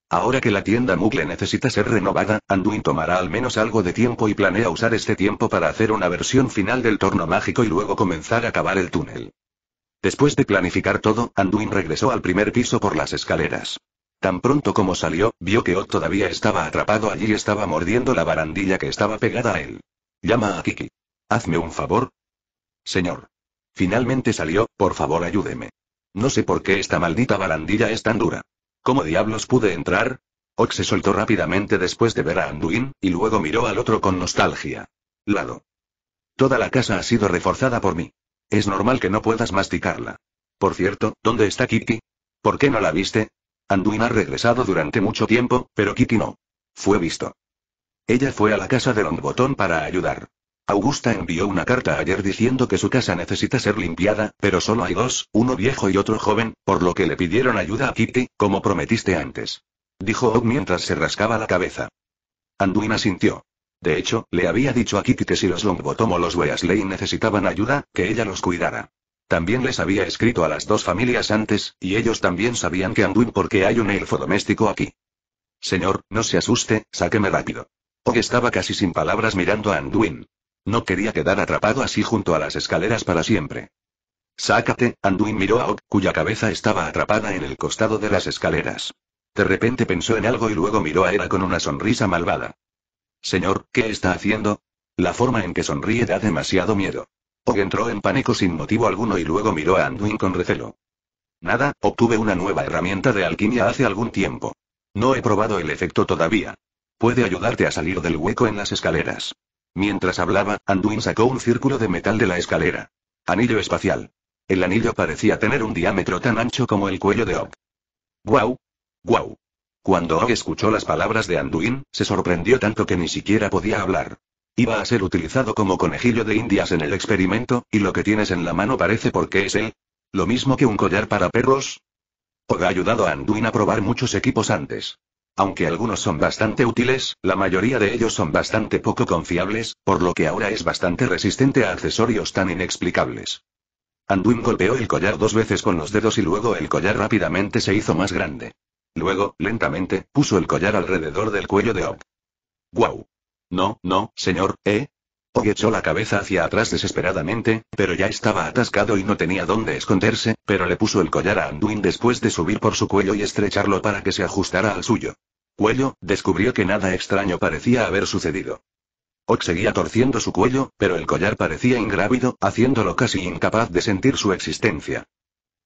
Speaker 1: Ahora que la tienda Mugle necesita ser renovada, Anduin tomará al menos algo de tiempo y planea usar este tiempo para hacer una versión final del torno mágico y luego comenzar a cavar el túnel. Después de planificar todo, Anduin regresó al primer piso por las escaleras. Tan pronto como salió, vio que Otto todavía estaba atrapado allí y estaba mordiendo la barandilla que estaba pegada a él. Llama a Kiki. Hazme un favor. Señor. Finalmente salió, por favor ayúdeme. No sé por qué esta maldita barandilla es tan dura. ¿Cómo diablos pude entrar? Ox se soltó rápidamente después de ver a Anduin, y luego miró al otro con nostalgia. Lado. Toda la casa ha sido reforzada por mí. Es normal que no puedas masticarla. Por cierto, ¿dónde está Kiki? ¿Por qué no la viste? Anduin ha regresado durante mucho tiempo, pero Kiki no. Fue visto. Ella fue a la casa de Longbotón para ayudar. Augusta envió una carta ayer diciendo que su casa necesita ser limpiada, pero solo hay dos, uno viejo y otro joven, por lo que le pidieron ayuda a Kitty, como prometiste antes. Dijo Og mientras se rascaba la cabeza. Anduin asintió. De hecho, le había dicho a Kitty que si los Longbottom o los Weasley necesitaban ayuda, que ella los cuidara. También les había escrito a las dos familias antes, y ellos también sabían que Anduin porque hay un elfo doméstico aquí. Señor, no se asuste, sáqueme rápido. Og estaba casi sin palabras mirando a Anduin. No quería quedar atrapado así junto a las escaleras para siempre. Sácate, Anduin miró a Og, cuya cabeza estaba atrapada en el costado de las escaleras. De repente pensó en algo y luego miró a Era con una sonrisa malvada. Señor, ¿qué está haciendo? La forma en que sonríe da demasiado miedo. Og entró en pánico sin motivo alguno y luego miró a Anduin con recelo. Nada, obtuve una nueva herramienta de alquimia hace algún tiempo. No he probado el efecto todavía. Puede ayudarte a salir del hueco en las escaleras. Mientras hablaba, Anduin sacó un círculo de metal de la escalera. Anillo espacial. El anillo parecía tener un diámetro tan ancho como el cuello de Og. ¡Guau! ¡Guau! Cuando Og escuchó las palabras de Anduin, se sorprendió tanto que ni siquiera podía hablar. Iba a ser utilizado como conejillo de indias en el experimento, y lo que tienes en la mano parece porque es él. ¿Lo mismo que un collar para perros? Og ha ayudado a Anduin a probar muchos equipos antes. Aunque algunos son bastante útiles, la mayoría de ellos son bastante poco confiables, por lo que ahora es bastante resistente a accesorios tan inexplicables. Anduin golpeó el collar dos veces con los dedos y luego el collar rápidamente se hizo más grande. Luego, lentamente, puso el collar alrededor del cuello de Op. ¡Guau! No, no, señor, ¿eh? Hoy echó la cabeza hacia atrás desesperadamente, pero ya estaba atascado y no tenía dónde esconderse, pero le puso el collar a Anduin después de subir por su cuello y estrecharlo para que se ajustara al suyo. Cuello, descubrió que nada extraño parecía haber sucedido. Og seguía torciendo su cuello, pero el collar parecía ingrávido, haciéndolo casi incapaz de sentir su existencia.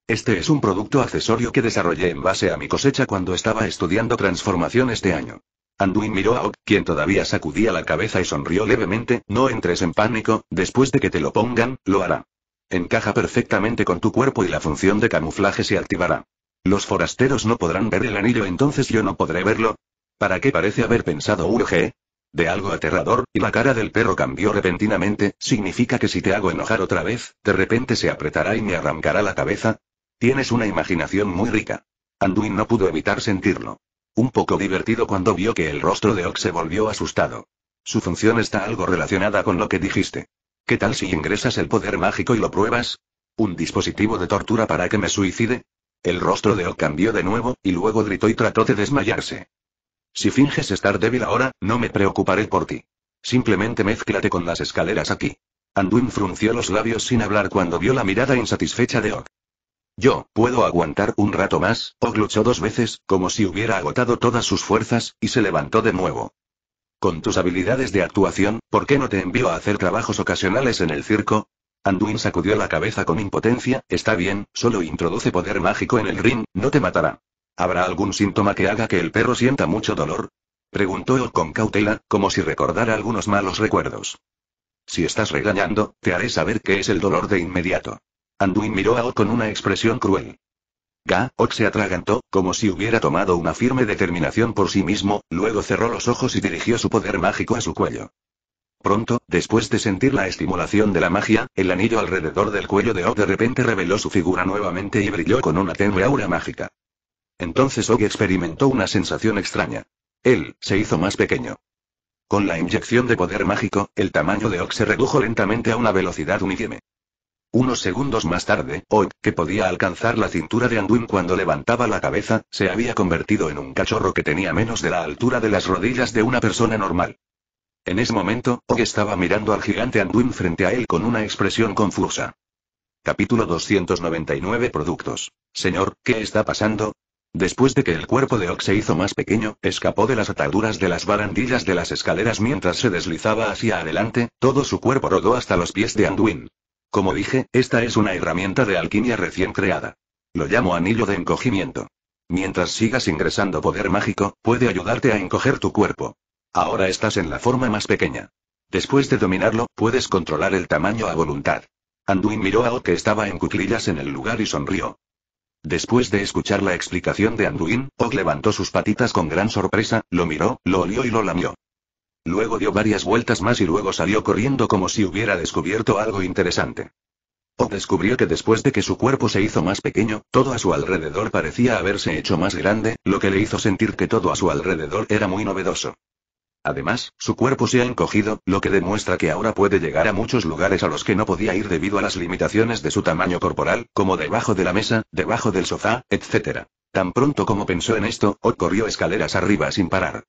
Speaker 1: Este es un producto accesorio que desarrollé en base a mi cosecha cuando estaba estudiando transformación este año. Anduin miró a Ok, quien todavía sacudía la cabeza y sonrió levemente, no entres en pánico, después de que te lo pongan, lo hará. Encaja perfectamente con tu cuerpo y la función de camuflaje se activará. Los forasteros no podrán ver el anillo entonces yo no podré verlo. ¿Para qué parece haber pensado Urge? De algo aterrador, y la cara del perro cambió repentinamente, significa que si te hago enojar otra vez, de repente se apretará y me arrancará la cabeza. Tienes una imaginación muy rica. Anduin no pudo evitar sentirlo. Un poco divertido cuando vio que el rostro de Ock se volvió asustado. Su función está algo relacionada con lo que dijiste. ¿Qué tal si ingresas el poder mágico y lo pruebas? ¿Un dispositivo de tortura para que me suicide? El rostro de Ock cambió de nuevo, y luego gritó y trató de desmayarse. Si finges estar débil ahora, no me preocuparé por ti. Simplemente mézclate con las escaleras aquí. Anduin frunció los labios sin hablar cuando vio la mirada insatisfecha de Ock. Yo, puedo aguantar un rato más, o oh, gluchó dos veces, como si hubiera agotado todas sus fuerzas, y se levantó de nuevo. Con tus habilidades de actuación, ¿por qué no te envió a hacer trabajos ocasionales en el circo? Anduin sacudió la cabeza con impotencia, está bien, solo introduce poder mágico en el ring, no te matará. ¿Habrá algún síntoma que haga que el perro sienta mucho dolor? Preguntó él con cautela, como si recordara algunos malos recuerdos. Si estás regañando, te haré saber qué es el dolor de inmediato. Anduin miró a O con una expresión cruel. Ga, Ox se atragantó, como si hubiera tomado una firme determinación por sí mismo, luego cerró los ojos y dirigió su poder mágico a su cuello. Pronto, después de sentir la estimulación de la magia, el anillo alrededor del cuello de O de repente reveló su figura nuevamente y brilló con una tenue aura mágica. Entonces O experimentó una sensación extraña. Él, se hizo más pequeño. Con la inyección de poder mágico, el tamaño de Ox se redujo lentamente a una velocidad uniforme. Unos segundos más tarde, Ogg, que podía alcanzar la cintura de Anduin cuando levantaba la cabeza, se había convertido en un cachorro que tenía menos de la altura de las rodillas de una persona normal. En ese momento, Ogg estaba mirando al gigante Anduin frente a él con una expresión confusa. Capítulo 299 Productos. Señor, ¿qué está pasando? Después de que el cuerpo de Ogg se hizo más pequeño, escapó de las ataduras de las barandillas de las escaleras mientras se deslizaba hacia adelante, todo su cuerpo rodó hasta los pies de Anduin. Como dije, esta es una herramienta de alquimia recién creada. Lo llamo anillo de encogimiento. Mientras sigas ingresando poder mágico, puede ayudarte a encoger tu cuerpo. Ahora estás en la forma más pequeña. Después de dominarlo, puedes controlar el tamaño a voluntad. Anduin miró a O que estaba en cuclillas en el lugar y sonrió. Después de escuchar la explicación de Anduin, Og levantó sus patitas con gran sorpresa, lo miró, lo olió y lo lamió. Luego dio varias vueltas más y luego salió corriendo como si hubiera descubierto algo interesante. O descubrió que después de que su cuerpo se hizo más pequeño, todo a su alrededor parecía haberse hecho más grande, lo que le hizo sentir que todo a su alrededor era muy novedoso. Además, su cuerpo se ha encogido, lo que demuestra que ahora puede llegar a muchos lugares a los que no podía ir debido a las limitaciones de su tamaño corporal, como debajo de la mesa, debajo del sofá, etc. Tan pronto como pensó en esto, O corrió escaleras arriba sin parar.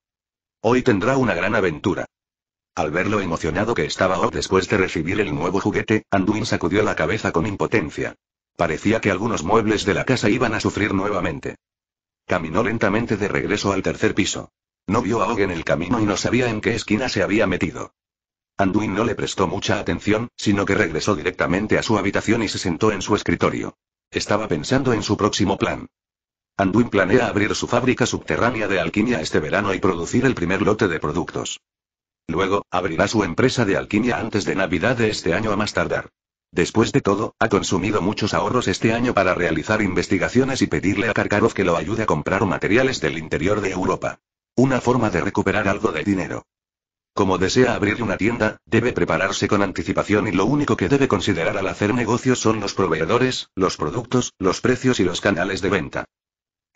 Speaker 1: Hoy tendrá una gran aventura. Al ver lo emocionado que estaba Og después de recibir el nuevo juguete, Anduin sacudió la cabeza con impotencia. Parecía que algunos muebles de la casa iban a sufrir nuevamente. Caminó lentamente de regreso al tercer piso. No vio a Og en el camino y no sabía en qué esquina se había metido. Anduin no le prestó mucha atención, sino que regresó directamente a su habitación y se sentó en su escritorio. Estaba pensando en su próximo plan. Anduin planea abrir su fábrica subterránea de alquimia este verano y producir el primer lote de productos. Luego, abrirá su empresa de alquimia antes de Navidad de este año a más tardar. Después de todo, ha consumido muchos ahorros este año para realizar investigaciones y pedirle a Karkarov que lo ayude a comprar materiales del interior de Europa. Una forma de recuperar algo de dinero. Como desea abrir una tienda, debe prepararse con anticipación y lo único que debe considerar al hacer negocios son los proveedores, los productos, los precios y los canales de venta.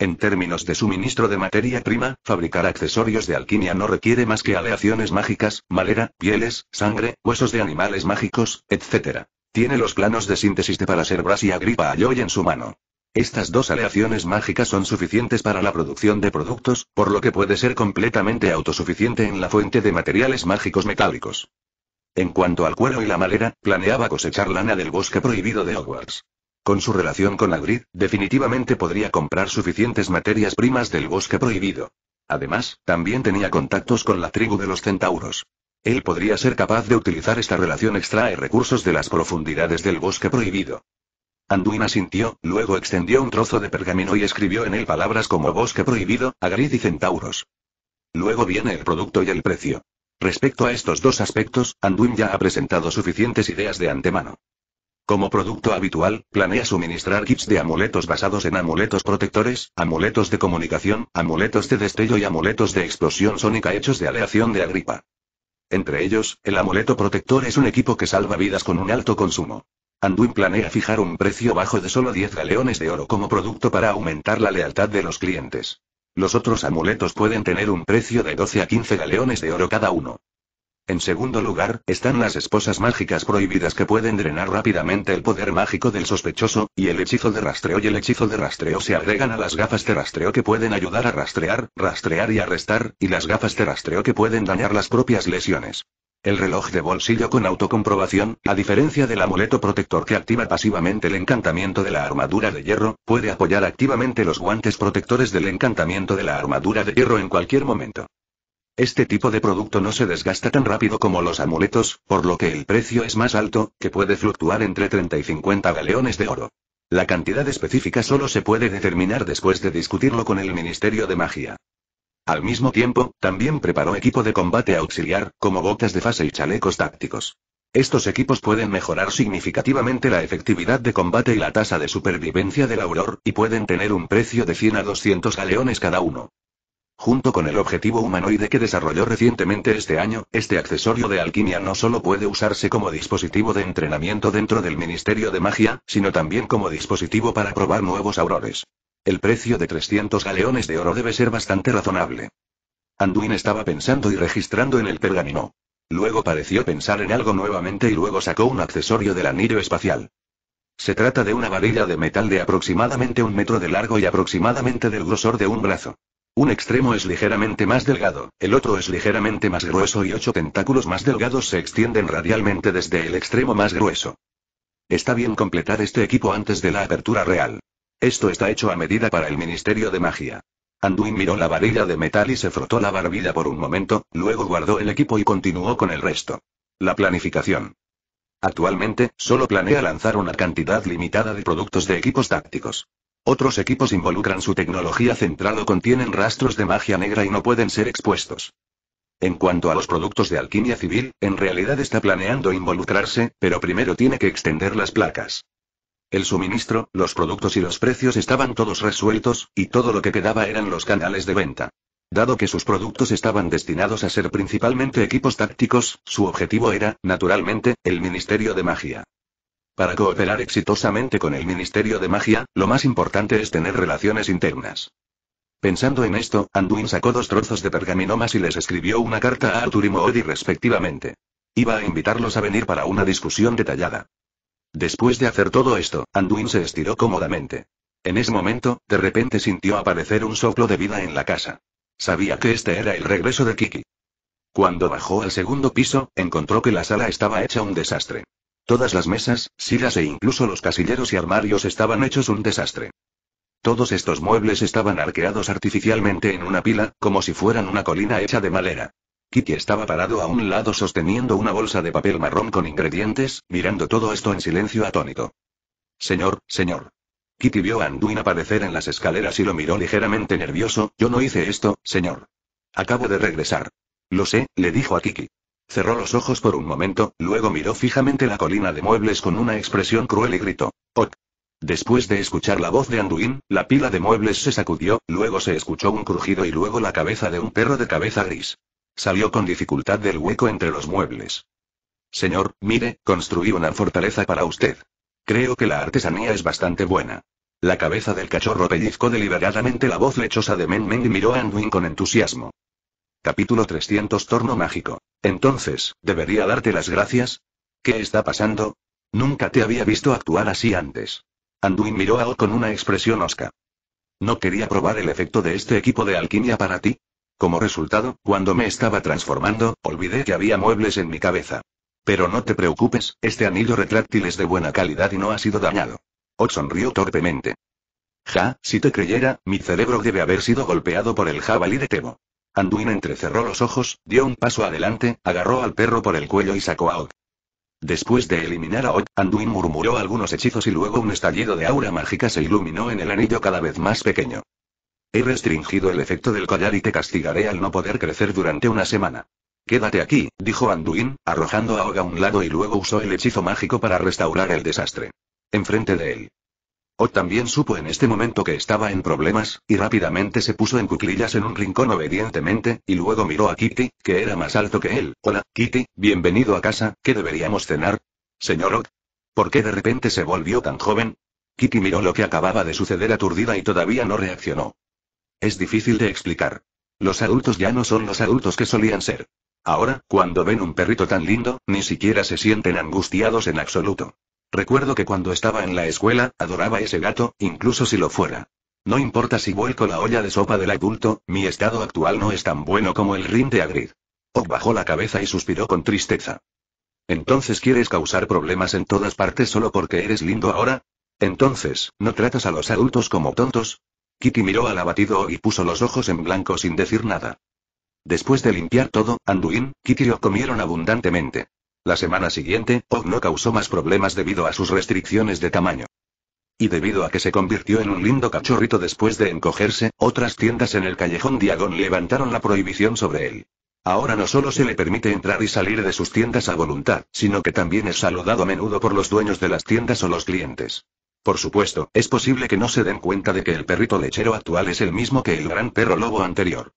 Speaker 1: En términos de suministro de materia prima, fabricar accesorios de alquimia no requiere más que aleaciones mágicas, madera, pieles, sangre, huesos de animales mágicos, etc. Tiene los planos de síntesis de bras y Agripa Joy en su mano. Estas dos aleaciones mágicas son suficientes para la producción de productos, por lo que puede ser completamente autosuficiente en la fuente de materiales mágicos metálicos. En cuanto al cuero y la madera, planeaba cosechar lana del bosque prohibido de Hogwarts. Con su relación con Agrid, definitivamente podría comprar suficientes materias primas del bosque prohibido. Además, también tenía contactos con la tribu de los centauros. Él podría ser capaz de utilizar esta relación extrae recursos de las profundidades del bosque prohibido. Anduin asintió, luego extendió un trozo de pergamino y escribió en él palabras como bosque prohibido, agrid y centauros. Luego viene el producto y el precio. Respecto a estos dos aspectos, Anduin ya ha presentado suficientes ideas de antemano. Como producto habitual, planea suministrar kits de amuletos basados en amuletos protectores, amuletos de comunicación, amuletos de destello y amuletos de explosión sónica hechos de aleación de agripa. Entre ellos, el amuleto protector es un equipo que salva vidas con un alto consumo. Anduin planea fijar un precio bajo de solo 10 galeones de oro como producto para aumentar la lealtad de los clientes. Los otros amuletos pueden tener un precio de 12 a 15 galeones de oro cada uno. En segundo lugar, están las esposas mágicas prohibidas que pueden drenar rápidamente el poder mágico del sospechoso, y el hechizo de rastreo y el hechizo de rastreo se agregan a las gafas de rastreo que pueden ayudar a rastrear, rastrear y arrestar, y las gafas de rastreo que pueden dañar las propias lesiones. El reloj de bolsillo con autocomprobación, a diferencia del amuleto protector que activa pasivamente el encantamiento de la armadura de hierro, puede apoyar activamente los guantes protectores del encantamiento de la armadura de hierro en cualquier momento. Este tipo de producto no se desgasta tan rápido como los amuletos, por lo que el precio es más alto, que puede fluctuar entre 30 y 50 galeones de oro. La cantidad específica solo se puede determinar después de discutirlo con el Ministerio de Magia. Al mismo tiempo, también preparó equipo de combate auxiliar, como botas de fase y chalecos tácticos. Estos equipos pueden mejorar significativamente la efectividad de combate y la tasa de supervivencia del auror, y pueden tener un precio de 100 a 200 galeones cada uno. Junto con el objetivo humanoide que desarrolló recientemente este año, este accesorio de alquimia no solo puede usarse como dispositivo de entrenamiento dentro del Ministerio de Magia, sino también como dispositivo para probar nuevos aurores. El precio de 300 galeones de oro debe ser bastante razonable. Anduin estaba pensando y registrando en el pergamino. Luego pareció pensar en algo nuevamente y luego sacó un accesorio del anillo espacial. Se trata de una varilla de metal de aproximadamente un metro de largo y aproximadamente del grosor de un brazo. Un extremo es ligeramente más delgado, el otro es ligeramente más grueso y ocho tentáculos más delgados se extienden radialmente desde el extremo más grueso. Está bien completar este equipo antes de la apertura real. Esto está hecho a medida para el Ministerio de Magia. Anduin miró la varilla de metal y se frotó la barbilla por un momento, luego guardó el equipo y continuó con el resto. La planificación. Actualmente, solo planea lanzar una cantidad limitada de productos de equipos tácticos. Otros equipos involucran su tecnología central o contienen rastros de magia negra y no pueden ser expuestos. En cuanto a los productos de alquimia civil, en realidad está planeando involucrarse, pero primero tiene que extender las placas. El suministro, los productos y los precios estaban todos resueltos, y todo lo que quedaba eran los canales de venta. Dado que sus productos estaban destinados a ser principalmente equipos tácticos, su objetivo era, naturalmente, el Ministerio de Magia. Para cooperar exitosamente con el Ministerio de Magia, lo más importante es tener relaciones internas. Pensando en esto, Anduin sacó dos trozos de pergaminomas y les escribió una carta a Arthur y Moody respectivamente. Iba a invitarlos a venir para una discusión detallada. Después de hacer todo esto, Anduin se estiró cómodamente. En ese momento, de repente sintió aparecer un soplo de vida en la casa. Sabía que este era el regreso de Kiki. Cuando bajó al segundo piso, encontró que la sala estaba hecha un desastre. Todas las mesas, sillas e incluso los casilleros y armarios estaban hechos un desastre. Todos estos muebles estaban arqueados artificialmente en una pila, como si fueran una colina hecha de madera. Kiki estaba parado a un lado sosteniendo una bolsa de papel marrón con ingredientes, mirando todo esto en silencio atónito. Señor, señor. Kitty vio a Anduin aparecer en las escaleras y lo miró ligeramente nervioso, yo no hice esto, señor. Acabo de regresar. Lo sé, le dijo a Kiki. Cerró los ojos por un momento, luego miró fijamente la colina de muebles con una expresión cruel y gritó. ¡Ot! Después de escuchar la voz de Anduin, la pila de muebles se sacudió, luego se escuchó un crujido y luego la cabeza de un perro de cabeza gris. Salió con dificultad del hueco entre los muebles. Señor, mire, construí una fortaleza para usted. Creo que la artesanía es bastante buena. La cabeza del cachorro pellizcó deliberadamente la voz lechosa de Men Men y miró a Anduin con entusiasmo. Capítulo 300 Torno Mágico. Entonces, ¿debería darte las gracias? ¿Qué está pasando? Nunca te había visto actuar así antes. Anduin miró a O con una expresión osca. No quería probar el efecto de este equipo de alquimia para ti. Como resultado, cuando me estaba transformando, olvidé que había muebles en mi cabeza. Pero no te preocupes, este anillo retráctil es de buena calidad y no ha sido dañado. O sonrió torpemente. Ja, si te creyera, mi cerebro debe haber sido golpeado por el jabalí de Tebo. Anduin entrecerró los ojos, dio un paso adelante, agarró al perro por el cuello y sacó a Og. Después de eliminar a Og, Anduin murmuró algunos hechizos y luego un estallido de aura mágica se iluminó en el anillo cada vez más pequeño. He restringido el efecto del collar y te castigaré al no poder crecer durante una semana. Quédate aquí, dijo Anduin, arrojando a Og a un lado y luego usó el hechizo mágico para restaurar el desastre. Enfrente de él, o también supo en este momento que estaba en problemas, y rápidamente se puso en cuclillas en un rincón obedientemente, y luego miró a Kitty, que era más alto que él. Hola, Kitty, bienvenido a casa, ¿qué deberíamos cenar? Señor Ock. ¿Por qué de repente se volvió tan joven? Kitty miró lo que acababa de suceder aturdida y todavía no reaccionó. Es difícil de explicar. Los adultos ya no son los adultos que solían ser. Ahora, cuando ven un perrito tan lindo, ni siquiera se sienten angustiados en absoluto. Recuerdo que cuando estaba en la escuela, adoraba ese gato, incluso si lo fuera. No importa si vuelco la olla de sopa del adulto, mi estado actual no es tan bueno como el rin de Agrid. Og bajó la cabeza y suspiró con tristeza. ¿Entonces quieres causar problemas en todas partes solo porque eres lindo ahora? Entonces, ¿no tratas a los adultos como tontos? Kitty miró al abatido y puso los ojos en blanco sin decir nada. Después de limpiar todo, Anduin, Kitty Og comieron abundantemente. La semana siguiente, Og no causó más problemas debido a sus restricciones de tamaño. Y debido a que se convirtió en un lindo cachorrito después de encogerse, otras tiendas en el callejón Diagon levantaron la prohibición sobre él. Ahora no solo se le permite entrar y salir de sus tiendas a voluntad, sino que también es saludado a menudo por los dueños de las tiendas o los clientes. Por supuesto, es posible que no se den cuenta de que el perrito lechero actual es el mismo que el gran perro lobo anterior.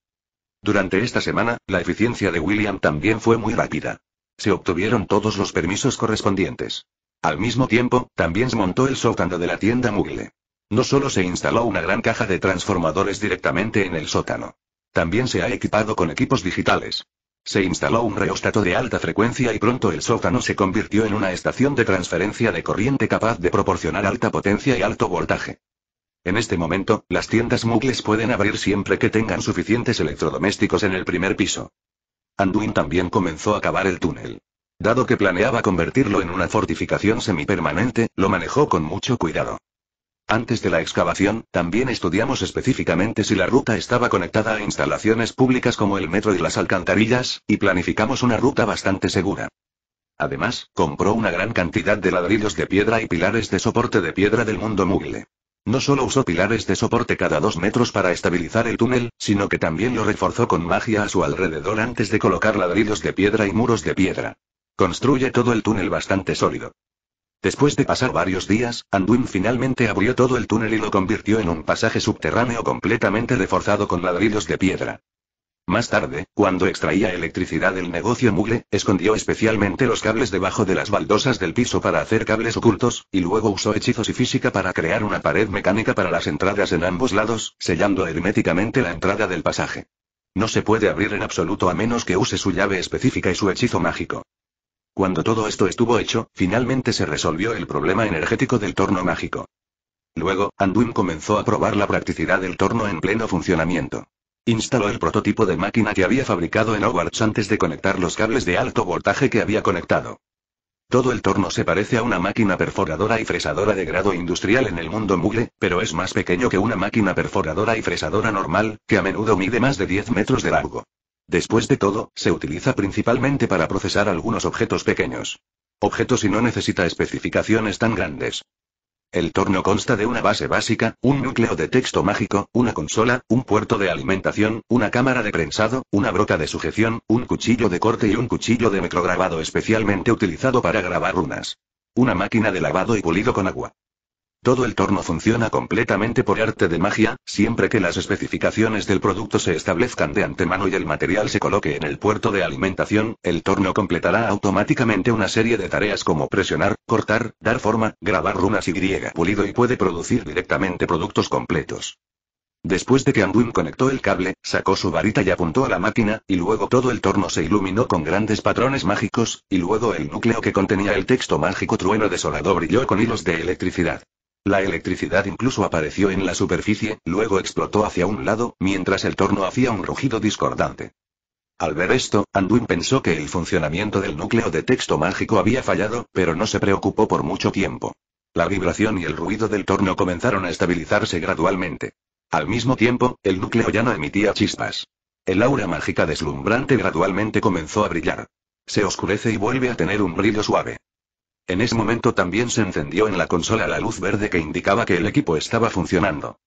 Speaker 1: Durante esta semana, la eficiencia de William también fue muy rápida. Se obtuvieron todos los permisos correspondientes. Al mismo tiempo, también se montó el sótano de la tienda Mugle. No solo se instaló una gran caja de transformadores directamente en el sótano. También se ha equipado con equipos digitales. Se instaló un reostato de alta frecuencia y pronto el sótano se convirtió en una estación de transferencia de corriente capaz de proporcionar alta potencia y alto voltaje. En este momento, las tiendas Mugles pueden abrir siempre que tengan suficientes electrodomésticos en el primer piso. Anduin también comenzó a cavar el túnel. Dado que planeaba convertirlo en una fortificación semipermanente, lo manejó con mucho cuidado. Antes de la excavación, también estudiamos específicamente si la ruta estaba conectada a instalaciones públicas como el metro y las alcantarillas, y planificamos una ruta bastante segura. Además, compró una gran cantidad de ladrillos de piedra y pilares de soporte de piedra del mundo mugle. No solo usó pilares de soporte cada dos metros para estabilizar el túnel, sino que también lo reforzó con magia a su alrededor antes de colocar ladrillos de piedra y muros de piedra. Construye todo el túnel bastante sólido. Después de pasar varios días, Anduin finalmente abrió todo el túnel y lo convirtió en un pasaje subterráneo completamente reforzado con ladrillos de piedra. Más tarde, cuando extraía electricidad del negocio Mugle, escondió especialmente los cables debajo de las baldosas del piso para hacer cables ocultos, y luego usó hechizos y física para crear una pared mecánica para las entradas en ambos lados, sellando herméticamente la entrada del pasaje. No se puede abrir en absoluto a menos que use su llave específica y su hechizo mágico. Cuando todo esto estuvo hecho, finalmente se resolvió el problema energético del torno mágico. Luego, Anduin comenzó a probar la practicidad del torno en pleno funcionamiento. Instaló el prototipo de máquina que había fabricado en Hogwarts antes de conectar los cables de alto voltaje que había conectado. Todo el torno se parece a una máquina perforadora y fresadora de grado industrial en el mundo mugle, pero es más pequeño que una máquina perforadora y fresadora normal, que a menudo mide más de 10 metros de largo. Después de todo, se utiliza principalmente para procesar algunos objetos pequeños. Objetos y no necesita especificaciones tan grandes. El torno consta de una base básica, un núcleo de texto mágico, una consola, un puerto de alimentación, una cámara de prensado, una broca de sujeción, un cuchillo de corte y un cuchillo de micrograbado especialmente utilizado para grabar runas. Una máquina de lavado y pulido con agua. Todo el torno funciona completamente por arte de magia, siempre que las especificaciones del producto se establezcan de antemano y el material se coloque en el puerto de alimentación, el torno completará automáticamente una serie de tareas como presionar, cortar, dar forma, grabar runas y griega pulido y puede producir directamente productos completos. Después de que Anduin conectó el cable, sacó su varita y apuntó a la máquina, y luego todo el torno se iluminó con grandes patrones mágicos, y luego el núcleo que contenía el texto mágico trueno desolado brilló con hilos de electricidad. La electricidad incluso apareció en la superficie, luego explotó hacia un lado, mientras el torno hacía un rugido discordante. Al ver esto, Anduin pensó que el funcionamiento del núcleo de texto mágico había fallado, pero no se preocupó por mucho tiempo. La vibración y el ruido del torno comenzaron a estabilizarse gradualmente. Al mismo tiempo, el núcleo ya no emitía chispas. El aura mágica deslumbrante gradualmente comenzó a brillar. Se oscurece y vuelve a tener un brillo suave. En ese momento también se encendió en la consola la luz verde que indicaba que el equipo estaba funcionando.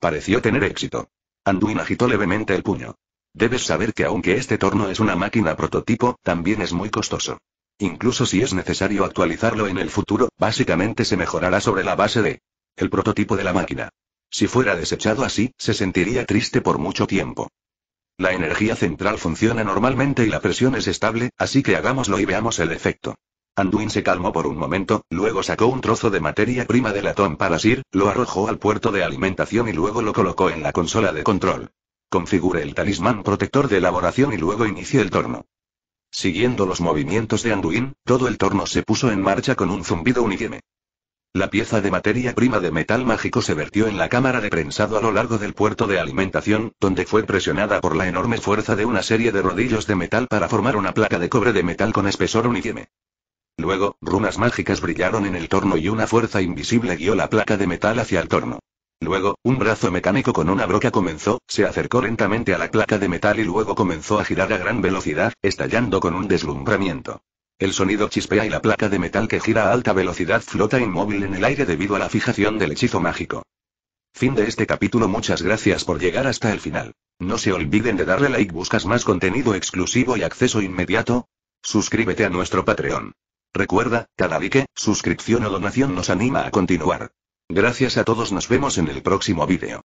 Speaker 1: Pareció tener éxito. Anduin agitó levemente el puño. Debes saber que aunque este torno es una máquina prototipo, también es muy costoso. Incluso si es necesario actualizarlo en el futuro, básicamente se mejorará sobre la base de el prototipo de la máquina. Si fuera desechado así, se sentiría triste por mucho tiempo. La energía central funciona normalmente y la presión es estable, así que hagámoslo y veamos el efecto. Anduin se calmó por un momento, luego sacó un trozo de materia prima de latón para Sir, lo arrojó al puerto de alimentación y luego lo colocó en la consola de control. Configure el talismán protector de elaboración y luego inicie el torno. Siguiendo los movimientos de Anduin, todo el torno se puso en marcha con un zumbido unigeme. La pieza de materia prima de metal mágico se vertió en la cámara de prensado a lo largo del puerto de alimentación, donde fue presionada por la enorme fuerza de una serie de rodillos de metal para formar una placa de cobre de metal con espesor unigeme. Luego, runas mágicas brillaron en el torno y una fuerza invisible guió la placa de metal hacia el torno. Luego, un brazo mecánico con una broca comenzó, se acercó lentamente a la placa de metal y luego comenzó a girar a gran velocidad, estallando con un deslumbramiento. El sonido chispea y la placa de metal que gira a alta velocidad flota inmóvil en el aire debido a la fijación del hechizo mágico. Fin de este capítulo Muchas gracias por llegar hasta el final. No se olviden de darle like buscas más contenido exclusivo y acceso inmediato. Suscríbete a nuestro Patreon. Recuerda, cada like, suscripción o donación nos anima a continuar. Gracias a todos nos vemos en el próximo vídeo.